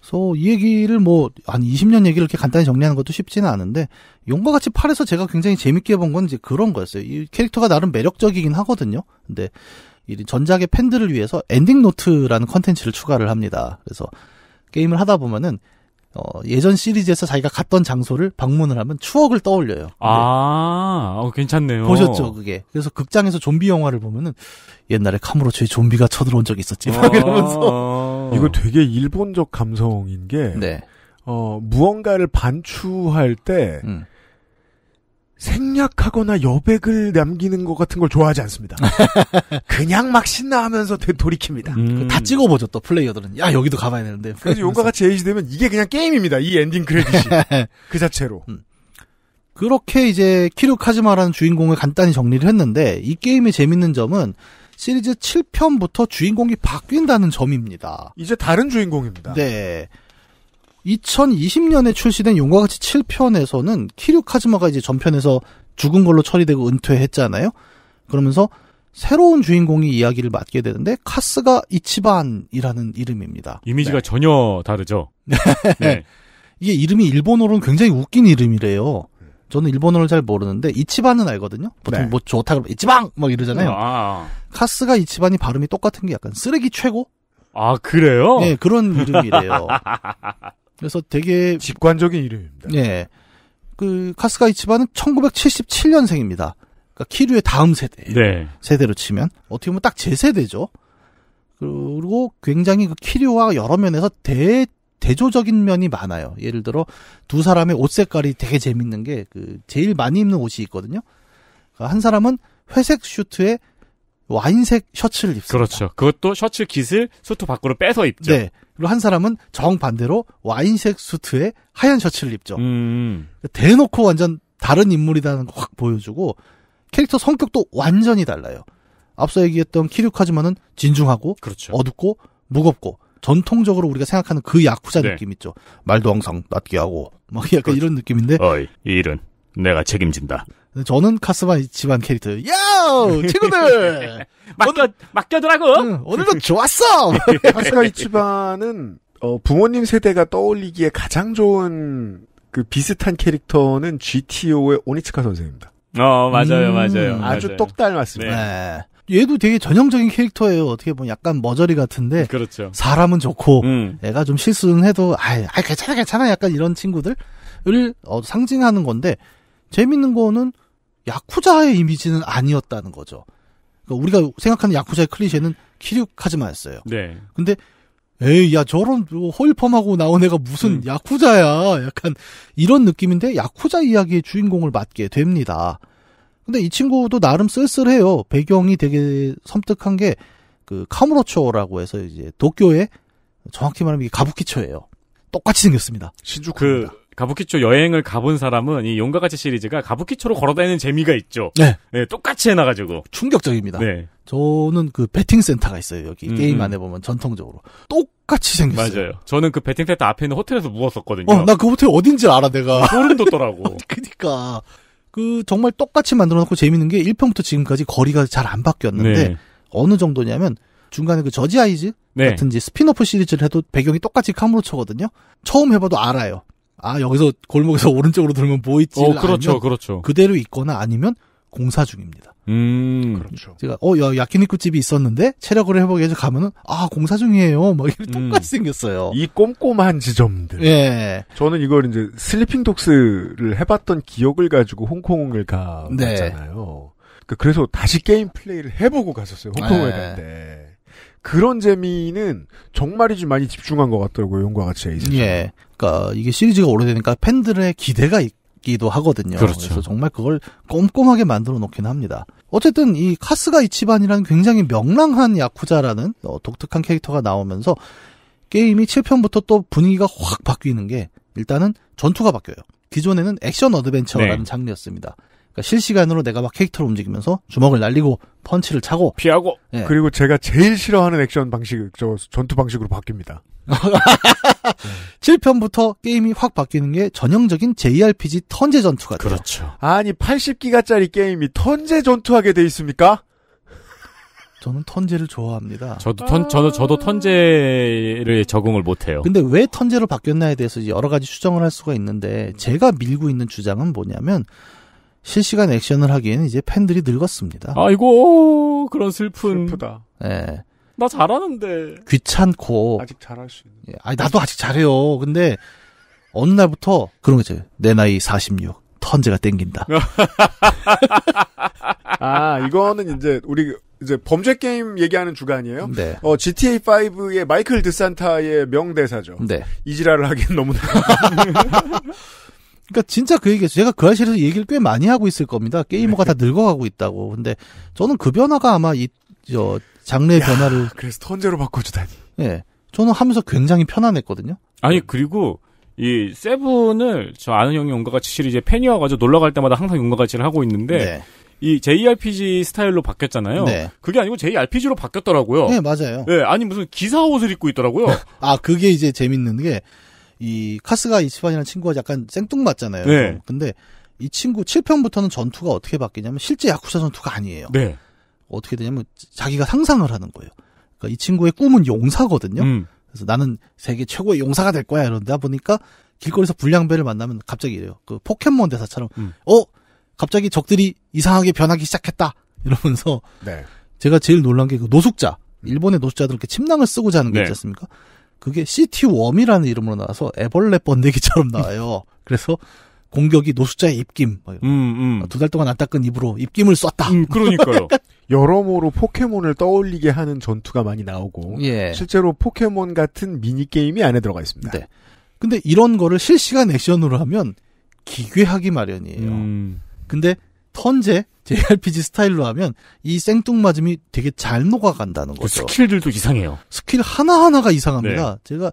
그래서 이 얘기를 뭐한 20년 얘기를 이렇게 간단히 정리하는 것도 쉽지는 않은데 용과 같이 팔에서 제가 굉장히 재밌게 본 건 이제 그런 거였어요. 이 캐릭터가 나름 매력적이긴 하거든요. 근데 이런 전작의 팬들을 위해서 엔딩 노트라는 컨텐츠를 추가를 합니다. 그래서 게임을 하다 보면은 어, 예전 시리즈에서 자기가 갔던 장소를 방문을 하면 추억을 떠올려요. 아, 어, 괜찮네요. 보셨죠, 그게. 그래서 극장에서 좀비 영화를 보면은 옛날에 카무로초에 좀비가 쳐들어온 적이 있었지. 아~ 막 어. 이러면서. 이거 되게 일본적 감성인 게, 네. 어, 무언가를 반추할 때, 음. 생략하거나 여백을 남기는 것 같은 걸 좋아하지 않습니다. 그냥 막 신나하면서 돌이킵니다. 음. 다 찍어보죠 또 플레이어들은. 야 여기도 가봐야 되는데. 그래서 용과 같이 제시되면 이게 그냥 게임입니다. 이 엔딩 크레딧이 그 자체로. 음. 그렇게 이제 키루 카즈마라는 주인공을 간단히 정리를 했는데 이 게임의 재밌는 점은 시리즈 7편부터 주인공이 바뀐다는 점입니다. 이제 다른 주인공입니다. 네. 2020년에 출시된 용과 같이 7편에서는 키류 카즈마가 이제 전편에서 죽은 걸로 처리되고 은퇴했잖아요. 그러면서 새로운 주인공이 이야기를 맡게 되는데 카스가 이치반이라는 이름입니다. 이미지가 네. 전혀 다르죠. 네. 네. 이게 이름이 일본어로는 굉장히 웃긴 이름이래요. 저는 일본어를 잘 모르는데 이치반은 알거든요. 보통 네. 뭐 좋다 그러면 이치방 막 뭐 이러잖아요. 네. 아, 아. 카스가 이치반이 발음이 똑같은 게 약간 쓰레기 최고? 아 그래요? 네 그런 이름이래요. 그래서 되게 직관적인 이름입니다. 예. 그 카스가 이치바는 1977년생입니다. 그러니까 키류의 다음 세대. 네. 세대로 치면 어떻게 보면 딱 제 세대죠. 그리고 굉장히 그 키류와 여러 면에서 대 대조적인 면이 많아요. 예를 들어 두 사람의 옷 색깔이 되게 재밌는 게 그 제일 많이 입는 옷이 있거든요. 그러니까 한 사람은 회색 슈트에 와인색 셔츠를 입습니다. 그렇죠. 그것도 셔츠 깃을 수트 밖으로 빼서 입죠. 네. 그리고 한 사람은 정반대로 와인색 수트에 하얀 셔츠를 입죠. 음. 대놓고 완전 다른 인물이라는 거확 보여주고 캐릭터 성격도 완전히 달라요. 앞서 얘기했던 키류카즈마는 진중하고 그렇죠. 어둡고 무겁고 전통적으로 우리가 생각하는 그 야쿠자 네. 느낌 있죠. 말도 항상 낮게 하고 막 약간 그렇죠. 이런 느낌인데 어이, 이 일은 내가 책임진다. 저는 카스마 집안 캐릭터. 야! 친구들! 맡겨, 오 맡겨더라고! 응, 오늘도 좋았어! 카스마 집안은, 어, 부모님 세대가 떠올리기에 가장 좋은 그 비슷한 캐릭터는 GTO의 오니츠카 선생입니다. 어, 맞아요, 음, 맞아요. 아주 아요똑 닮았습니다. 네. 네. 얘도 되게 전형적인 캐릭터예요. 어떻게 보면 약간 머저리 같은데. 그렇죠. 사람은 좋고, 음. 애가 좀 실수는 해도, 아이, 아이, 괜찮아, 괜찮아. 약간 이런 친구들을 어, 상징하는 건데, 재밌는 거는 야쿠자의 이미지는 아니었다는 거죠. 그러니까 우리가 생각하는 야쿠자의 클리셰는 키류카즈마였어요. 네. 근데 에이 야 저런 호일펌하고 뭐 나온 애가 무슨 음. 야쿠자야 약간 이런 느낌인데 야쿠자 이야기의 주인공을 맡게 됩니다. 근데 이 친구도 나름 쓸쓸해요. 배경이 되게 섬뜩한 게 그 카무로초라고 해서 이제 도쿄에 정확히 말하면 이게 가부키초예요. 똑같이 생겼습니다. 신주쿠 그 가부키초 여행을 가본 사람은 이용가 같이 시리즈가 가부키초로 걸어다니는 재미가 있죠. 네. 네 똑같이 해놔가지고. 충격적입니다. 네. 저는 그배팅 센터가 있어요 여기 음. 게임 음. 안에 보면 전통적으로 똑같이 생겼어요. 맞아요. 저는 그배팅 센터 앞에 있는 호텔에서 묵었었거든요. 어, 나 그 호텔 어딘지 알아 내가. 소름 돋더라고. 그니까 그 정말 똑같이 만들어놓고 재밌는 게1평부터 지금까지 거리가 잘 안 바뀌었는데 네. 어느 정도냐면 중간에 그 저지 아이즈 네. 같은지 스피노프 시리즈를 해도 배경이 똑같이 카무로초거든요. 처음 해봐도 알아요. 아 여기서 골목에서 오른쪽으로 돌면 보이지 뭐 어, 그렇죠, 그렇죠. 그대로 있거나 아니면 공사 중입니다. 음, 그렇죠. 제가 어, 야, 야키니쿠 집이 있었는데 체력을 회복해서 위해 가면은 아 공사 중이에요. 막 이렇게 음. 똑같이 음. 생겼어요. 이 꼼꼼한 지점들. 예. 저는 이걸 이제 슬리핑 독스를 해봤던 기억을 가지고 홍콩을 가봤잖아요. 네. 그러니까 그래서 다시 게임 플레이를 해보고 갔었어요. 홍콩을 네. 갈 때. 그런 재미는 정말이지 많이 집중한 것 같더라고요. 용과 같이 에이즈. 예. 그니까 이게 시리즈가 오래되니까 팬들의 기대가 있기도 하거든요. 그렇죠. 그래서 정말 그걸 꼼꼼하게 만들어 놓긴 합니다. 어쨌든 이 카스가 이치반이라는 굉장히 명랑한 야쿠자라는 어, 독특한 캐릭터가 나오면서 게임이 7편부터 또 분위기가 확 바뀌는 게 일단은 전투가 바뀌어요. 기존에는 액션 어드벤처라는 네. 장르였습니다. 그러니까 실시간으로 내가 막 캐릭터를 움직이면서 주먹을 날리고 펀치를 차고 피하고 네. 그리고 제가 제일 싫어하는 액션 방식, 저 전투 방식으로 바뀝니다. 7편부터 게임이 확 바뀌는 게 전형적인 JRPG 턴제 전투 가아요 그렇죠. 아니 80기가짜리 게임이 턴제 전투하게 돼 있습니까? 저는 턴제를 좋아합니다. 저도 턴, 저도, 저도 턴제를 적응을 못해요. 근데 왜 턴제로 바뀌었나에 대해서 여러 가지 추정을 할 수가 있는데, 제가 밀고 있는 주장은 뭐냐면, 실시간 액션을 하기에는 이제 팬들이 늙었습니다. 아이고, 그런 슬픈. 슬프다. 예. 네. 나 잘하는데. 귀찮고. 아직 잘할 수 있는. 예, 아니, 나도 아직 잘해요. 근데, 어느 날부터, 그런 거있어요내 나이 46. 턴제가 땡긴다. 아, 이거는 이제, 우리, 이제 범죄 게임 얘기하는 주간이에요. 네. 어, GTA 5의 마이클 드산타의 명대사죠. 네. 이지랄을 하기엔 너무나. 그러니까 진짜 그 얘기죠. 제가 그아실에서 얘기를 꽤 많이 하고 있을 겁니다. 게이머가 네. 다 늙어가고 있다고. 근데 저는 그 변화가 아마 이저 장르의 야, 변화를 그래서 턴제로 바꿔주다니. 예, 저는 하면서 굉장히 편안했거든요. 아니 그리고 이 세븐을 저 아는 형이 온갖 가치시리즈팬이와가지고 놀러 갈 때마다 항상 온갖 가치를 하고 있는데 네. 이 JRPG 스타일로 바뀌었잖아요. 네. 그게 아니고 JRPG로 바뀌었더라고요. 네, 맞아요. 네, 아니 무슨 기사 옷을 입고 있더라고요. 아, 그게 이제 재밌는 게 이 카스가 이치반이라는 친구가 약간 생뚱맞잖아요. 네. 근데 이 친구 7편부터는 전투가 어떻게 바뀌냐면 실제 야쿠자 전투가 아니에요. 네. 어떻게 되냐면 자기가 상상을 하는 거예요. 그러니까 이 친구의 꿈은 용사거든요. 음. 그래서 나는 세계 최고의 용사가 될 거야 이러다 보니까 길거리에서 불량배를 만나면 갑자기 이래요. 그 포켓몬 대사처럼 음. 어 갑자기 적들이 이상하게 변하기 시작했다 이러면서 네. 제가 제일 놀란 게 그 노숙자 일본의 노숙자들 이렇게 침낭을 쓰고 자는 게 네. 있지 않습니까? 그게 시티 웜이라는 이름으로 나와서 애벌레 번데기처럼 나와요. 그래서 공격이 노숙자의 입김. 음, 음. 두 달 동안 안 닦은 입으로 입김을 쐈다. 음, 그러니까요. 여러모로 포켓몬을 떠올리게 하는 전투가 많이 나오고 예. 실제로 포켓몬 같은 미니 게임이 안에 들어가 있습니다. 네. 근데 이런 거를 실시간 액션으로 하면 기괴하기 마련이에요. 음. 근데 턴제 JRPG 스타일로 하면 이 생뚱맞음이 되게 잘 녹아간다는 그 거죠. 그 스킬들도 이상해요. 스킬 하나하나가 이상합니다. 네. 제가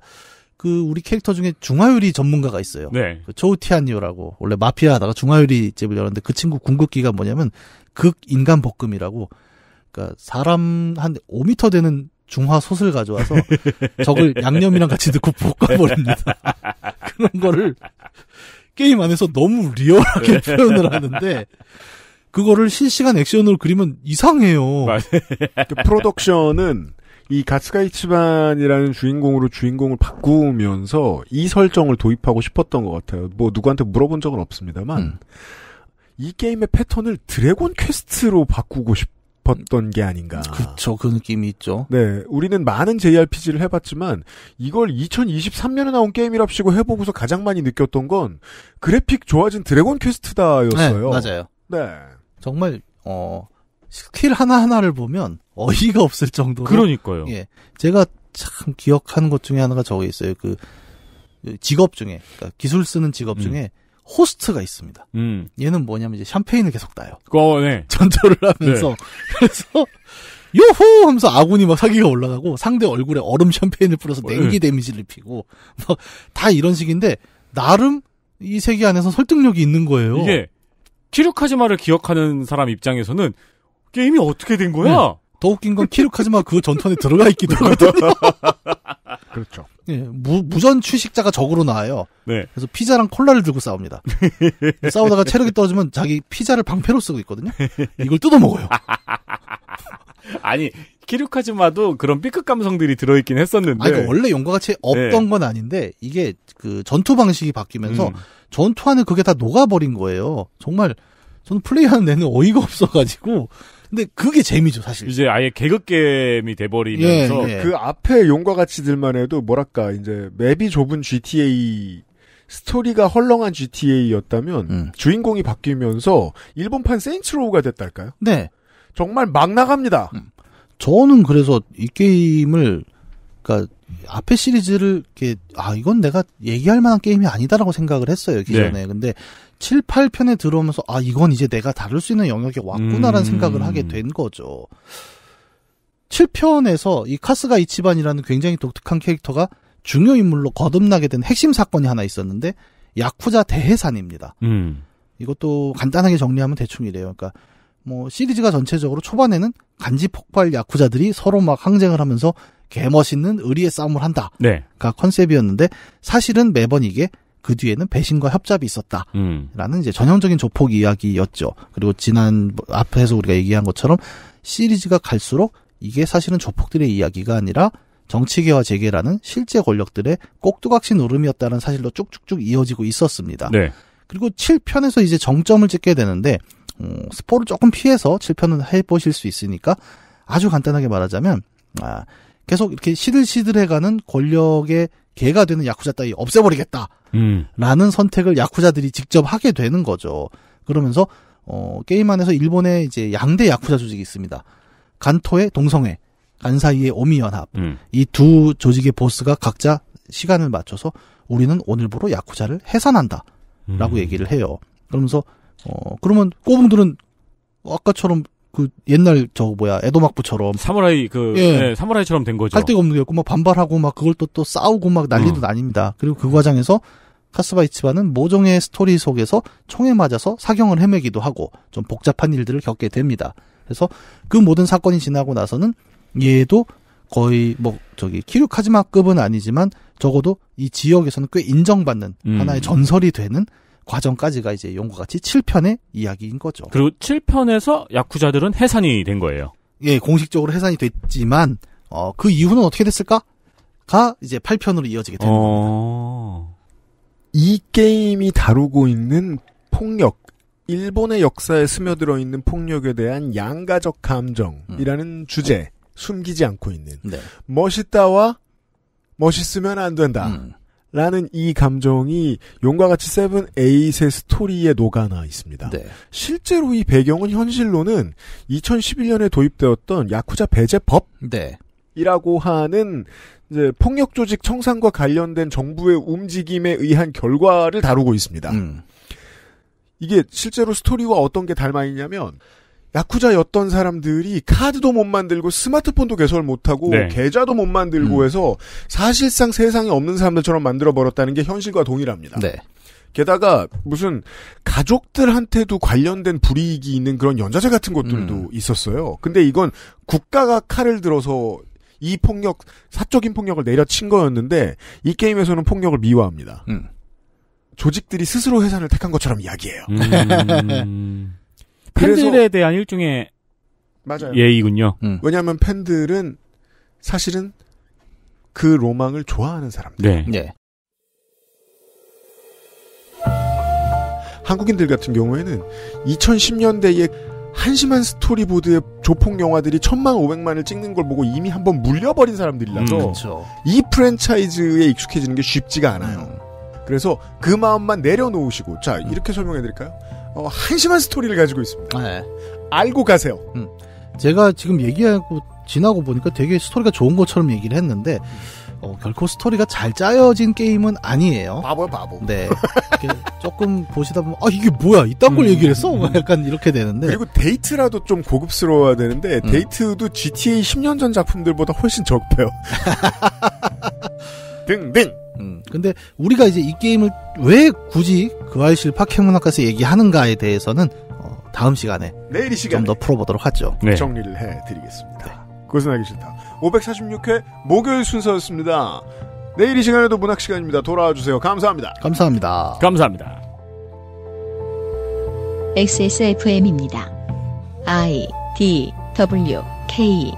그 우리 캐릭터 중에 중화요리 전문가가 있어요. 네. 그 조우티아니오라고 원래 마피아 하다가 중화요리 집을 열었는데 그 친구 궁극기가 뭐냐면 극 인간 볶음이라고 그러니까 사람 한 5미터 되는 중화 솥을 가져와서 저걸 양념이랑 같이 넣고 볶아버립니다. 그런 거를 게임 안에서 너무 리얼하게 네. 표현을 하는데 그거를 실시간 액션으로 그리면 이상해요. 그 프로덕션은 이 가츠가이치반이라는 주인공으로 주인공을 바꾸면서 이 설정을 도입하고 싶었던 것 같아요. 뭐 누구한테 물어본 적은 없습니다만 음. 이 게임의 패턴을 드래곤 퀘스트로 바꾸고 싶. 어 싶었던 게 아닌가. 그렇죠. 그 느낌이 있죠. 네. 우리는 많은 JRPG를 해봤지만 이걸 2023년에 나온 게임이랍시고 해보고서 가장 많이 느꼈던 건 그래픽 좋아진 드래곤 퀘스트다였어요. 네, 맞아요. 네. 정말 어 스킬 하나하나를 보면 어이가 없을 정도로 그러니까요. 예. 제가 참 기억하는 것 중에 하나가 저기 있어요. 그, 그 직업 중에 그러니까 기술 쓰는 직업 음. 중에 음. 호스트가 있습니다. 음. 얘는 뭐냐면 이제 샴페인을 계속 따요. 그, 어, 네. 전투를 하면서 네. 그래서 요호 하면서 아군이 막 사기가 올라가고 상대 얼굴에 얼음 샴페인을 뿌려서 뭐, 냉기 네. 데미지를 피고막다 뭐 이런 식인데 나름 이 세계 안에서 설득력이 있는 거예요. 이게 키루카지마를 기억하는 사람 입장에서는 게임이 어떻게 된 거야? 네. 더 웃긴 건 키루카즈마 그 전투 에 들어가 있기도 하거든요. 그렇죠. 예, 무, 무전 취식자가 적으로 나와요. 네. 그래서 피자랑 콜라를 들고 싸웁니다. 싸우다가 체력이 떨어지면 자기 피자를 방패로 쓰고 있거든요. 이걸 뜯어 먹어요. 아니 키루카즈마도 그런 삐끗 감성들이 들어있긴 했었는데. 아니, 그러니까 원래 용과 같이 없던 네. 건 아닌데 이게 그 전투 방식이 바뀌면서 음. 전투 하는 그게 다 녹아버린 거예요. 정말 저는 플레이하는 내내 어이가 없어가지고 근데 그게 재미죠, 사실. 이제 아예 개그게임이 돼버리면서. 예, 예. 그 앞에 용과 같이들만 해도 뭐랄까, 이제 맵이 좁은 GTA 스토리가 헐렁한 GTA였다면 음. 주인공이 바뀌면서 일본판 세인트로우가 됐달까요? 네. 정말 막 나갑니다. 음. 저는 그래서 이 게임을 그니까 앞에 시리즈를 이렇게 아 이건 내가 얘기할 만한 게임이 아니다라고 생각을 했어요 기존에. 네. 근데 7, 8편에 들어오면서 아 이건 이제 내가 다룰 수 있는 영역에 왔구나라는 음... 생각을 하게 된 거죠. 7편에서 이 카스가 이치반이라는 굉장히 독특한 캐릭터가 중요 인물로 거듭나게 된 핵심 사건이 하나 있었는데 야쿠자 대해산입니다. 음. 이것도 간단하게 정리하면 대충 이래요. 그러니까 뭐 시리즈가 전체적으로 초반에는 간지 폭발 야쿠자들이 서로 막 항쟁을 하면서 개멋있는 의리의 싸움을 한다가 네. 컨셉이었는데 사실은 매번 이게 그 뒤에는 배신과 협잡이 있었다라는 음. 이제 전형적인 조폭 이야기였죠. 그리고 지난 앞에서 우리가 얘기한 것처럼 시리즈가 갈수록 이게 사실은 조폭들의 이야기가 아니라 정치계와 재계라는 실제 권력들의 꼭두각시 오름이었다는 사실로 쭉쭉쭉 이어지고 있었습니다. 네. 그리고 7편에서 이제 정점을 찍게 되는데 음, 스포를 조금 피해서 7편은 해보실 수 있으니까 아주 간단하게 말하자면 아, 계속 이렇게 시들시들해가는 권력의 개가 되는 야쿠자 따위 없애버리겠다라는 음. 선택을 야쿠자들이 직접 하게 되는 거죠. 그러면서 어, 게임 안에서 일본의 이제 양대 야쿠자 조직이 있습니다. 간토의 동성애, 간사이의 오미연합 음. 이두 조직의 보스가 각자 시간을 맞춰서 우리는 오늘부로 야쿠자를 해산한다라고 음. 얘기를 해요. 그러면서 어 그러면 꼬붕들은 아까처럼 그 옛날 저 뭐야 에도막부처럼 사무라이 그 예. 네, 사무라이처럼 된 거죠. 할데가 없는 게고 막 반발하고 막 그걸 또또 또 싸우고 막 난리도 음. 어. 아닙니다. 그리고 그 과정에서 카스바이츠바는 모종의 스토리 속에서 총에 맞아서 사경을 헤매기도 하고 좀 복잡한 일들을 겪게 됩니다. 그래서 그 모든 사건이 지나고 나서는 얘도 거의 뭐 저기 키류카즈마급은 아니지만 적어도 이 지역에서는 꽤 인정받는 음. 하나의 전설이 되는 과정까지가 이제 용과 같이 7편의 이야기인 거죠. 그리고 7편에서 야쿠자들은 해산이 된 거예요. 예, 공식적으로 해산이 됐지만 어, 그 이후는 어떻게 됐을까가 이제 8편으로 이어지게 되는 어... 겁니다. 이 게임이 다루고 있는 폭력, 일본의 역사에 스며들어 있는 폭력에 대한 양가적 감정이라는 음. 주제 숨기지 않고 있는 네. 멋있다와 멋있으면 안 된다. 음. 라는 이 감정이 용과 같이 세븐 에잇의 스토리에 녹아나 있습니다. 네. 실제로 이 배경은 현실로는 2011년에 도입되었던 야쿠자 배제법 네. 이라고 하는 이제 폭력 조직 청산과 관련된 정부의 움직임에 의한 결과를 다루고 있습니다. 음. 이게 실제로 스토리와 어떤 게 닮아 있냐면 야쿠자였던 사람들이 카드도 못 만들고 스마트폰도 개설 못하고 네. 계좌도 못 만들고 음. 해서 사실상 세상에 없는 사람들처럼 만들어 버렸다는 게 현실과 동일합니다. 네. 게다가 무슨 가족들한테도 관련된 불이익이 있는 그런 연좌제 같은 것들도 음. 있었어요. 근데 이건 국가가 칼을 들어서 이 폭력 사적인 폭력을 내려친 거였는데 이 게임에서는 폭력을 미화합니다. 음. 조직들이 스스로 해산을 택한 것처럼 이야기해요. 음. 팬들에 대한 일종의 맞아요. 예의군요. 음. 왜냐하면 팬들은 사실은 그 로망을 좋아하는 사람들. 네. 네. 한국인들 같은 경우에는 2010년대에 한심한 스토리보드의 조폭 영화들이 천만 0 0만을 찍는 걸 보고 이미 한번 물려버린 사람들이라서 음, 이 프랜차이즈에 익숙해지는 게 쉽지가 않아요. 음. 그래서 그 마음만 내려놓으시고 자 이렇게 설명해 드릴까요? 어, 한심한 스토리를 가지고 있습니다. 네. 알고 가세요. 음. 제가 지금 얘기하고 지나고 보니까 되게 스토리가 좋은 것처럼 얘기를 했는데 어, 결코 스토리가 잘 짜여진 게임은 아니에요. 바보야 바보. 네. 조금 보시다 보면 아 이게 뭐야 이딴 걸 음, 얘기를 했어? 음. 약간 이렇게 되는데 그리고 데이트라도 좀 고급스러워야 되는데 음. 데이트도 GTA 10년 전 작품들보다 훨씬 적대요. 등등. 음. 근데 우리가 이제 이 게임을 왜 굳이 그 아이실 파켓문학가에서 얘기하는가에 대해서는 어, 다음 시간에, 시간좀더 풀어보도록 하죠. 네. 정리를 해드리겠습니다. 네. 그 하기 싫다. 546회 목요일 순서였습니다. 내일 이 시간에도 문학 시간입니다. 돌아와 주세요. 감사합니다. 감사합니다. 감사합니다. XSFM입니다. I D W K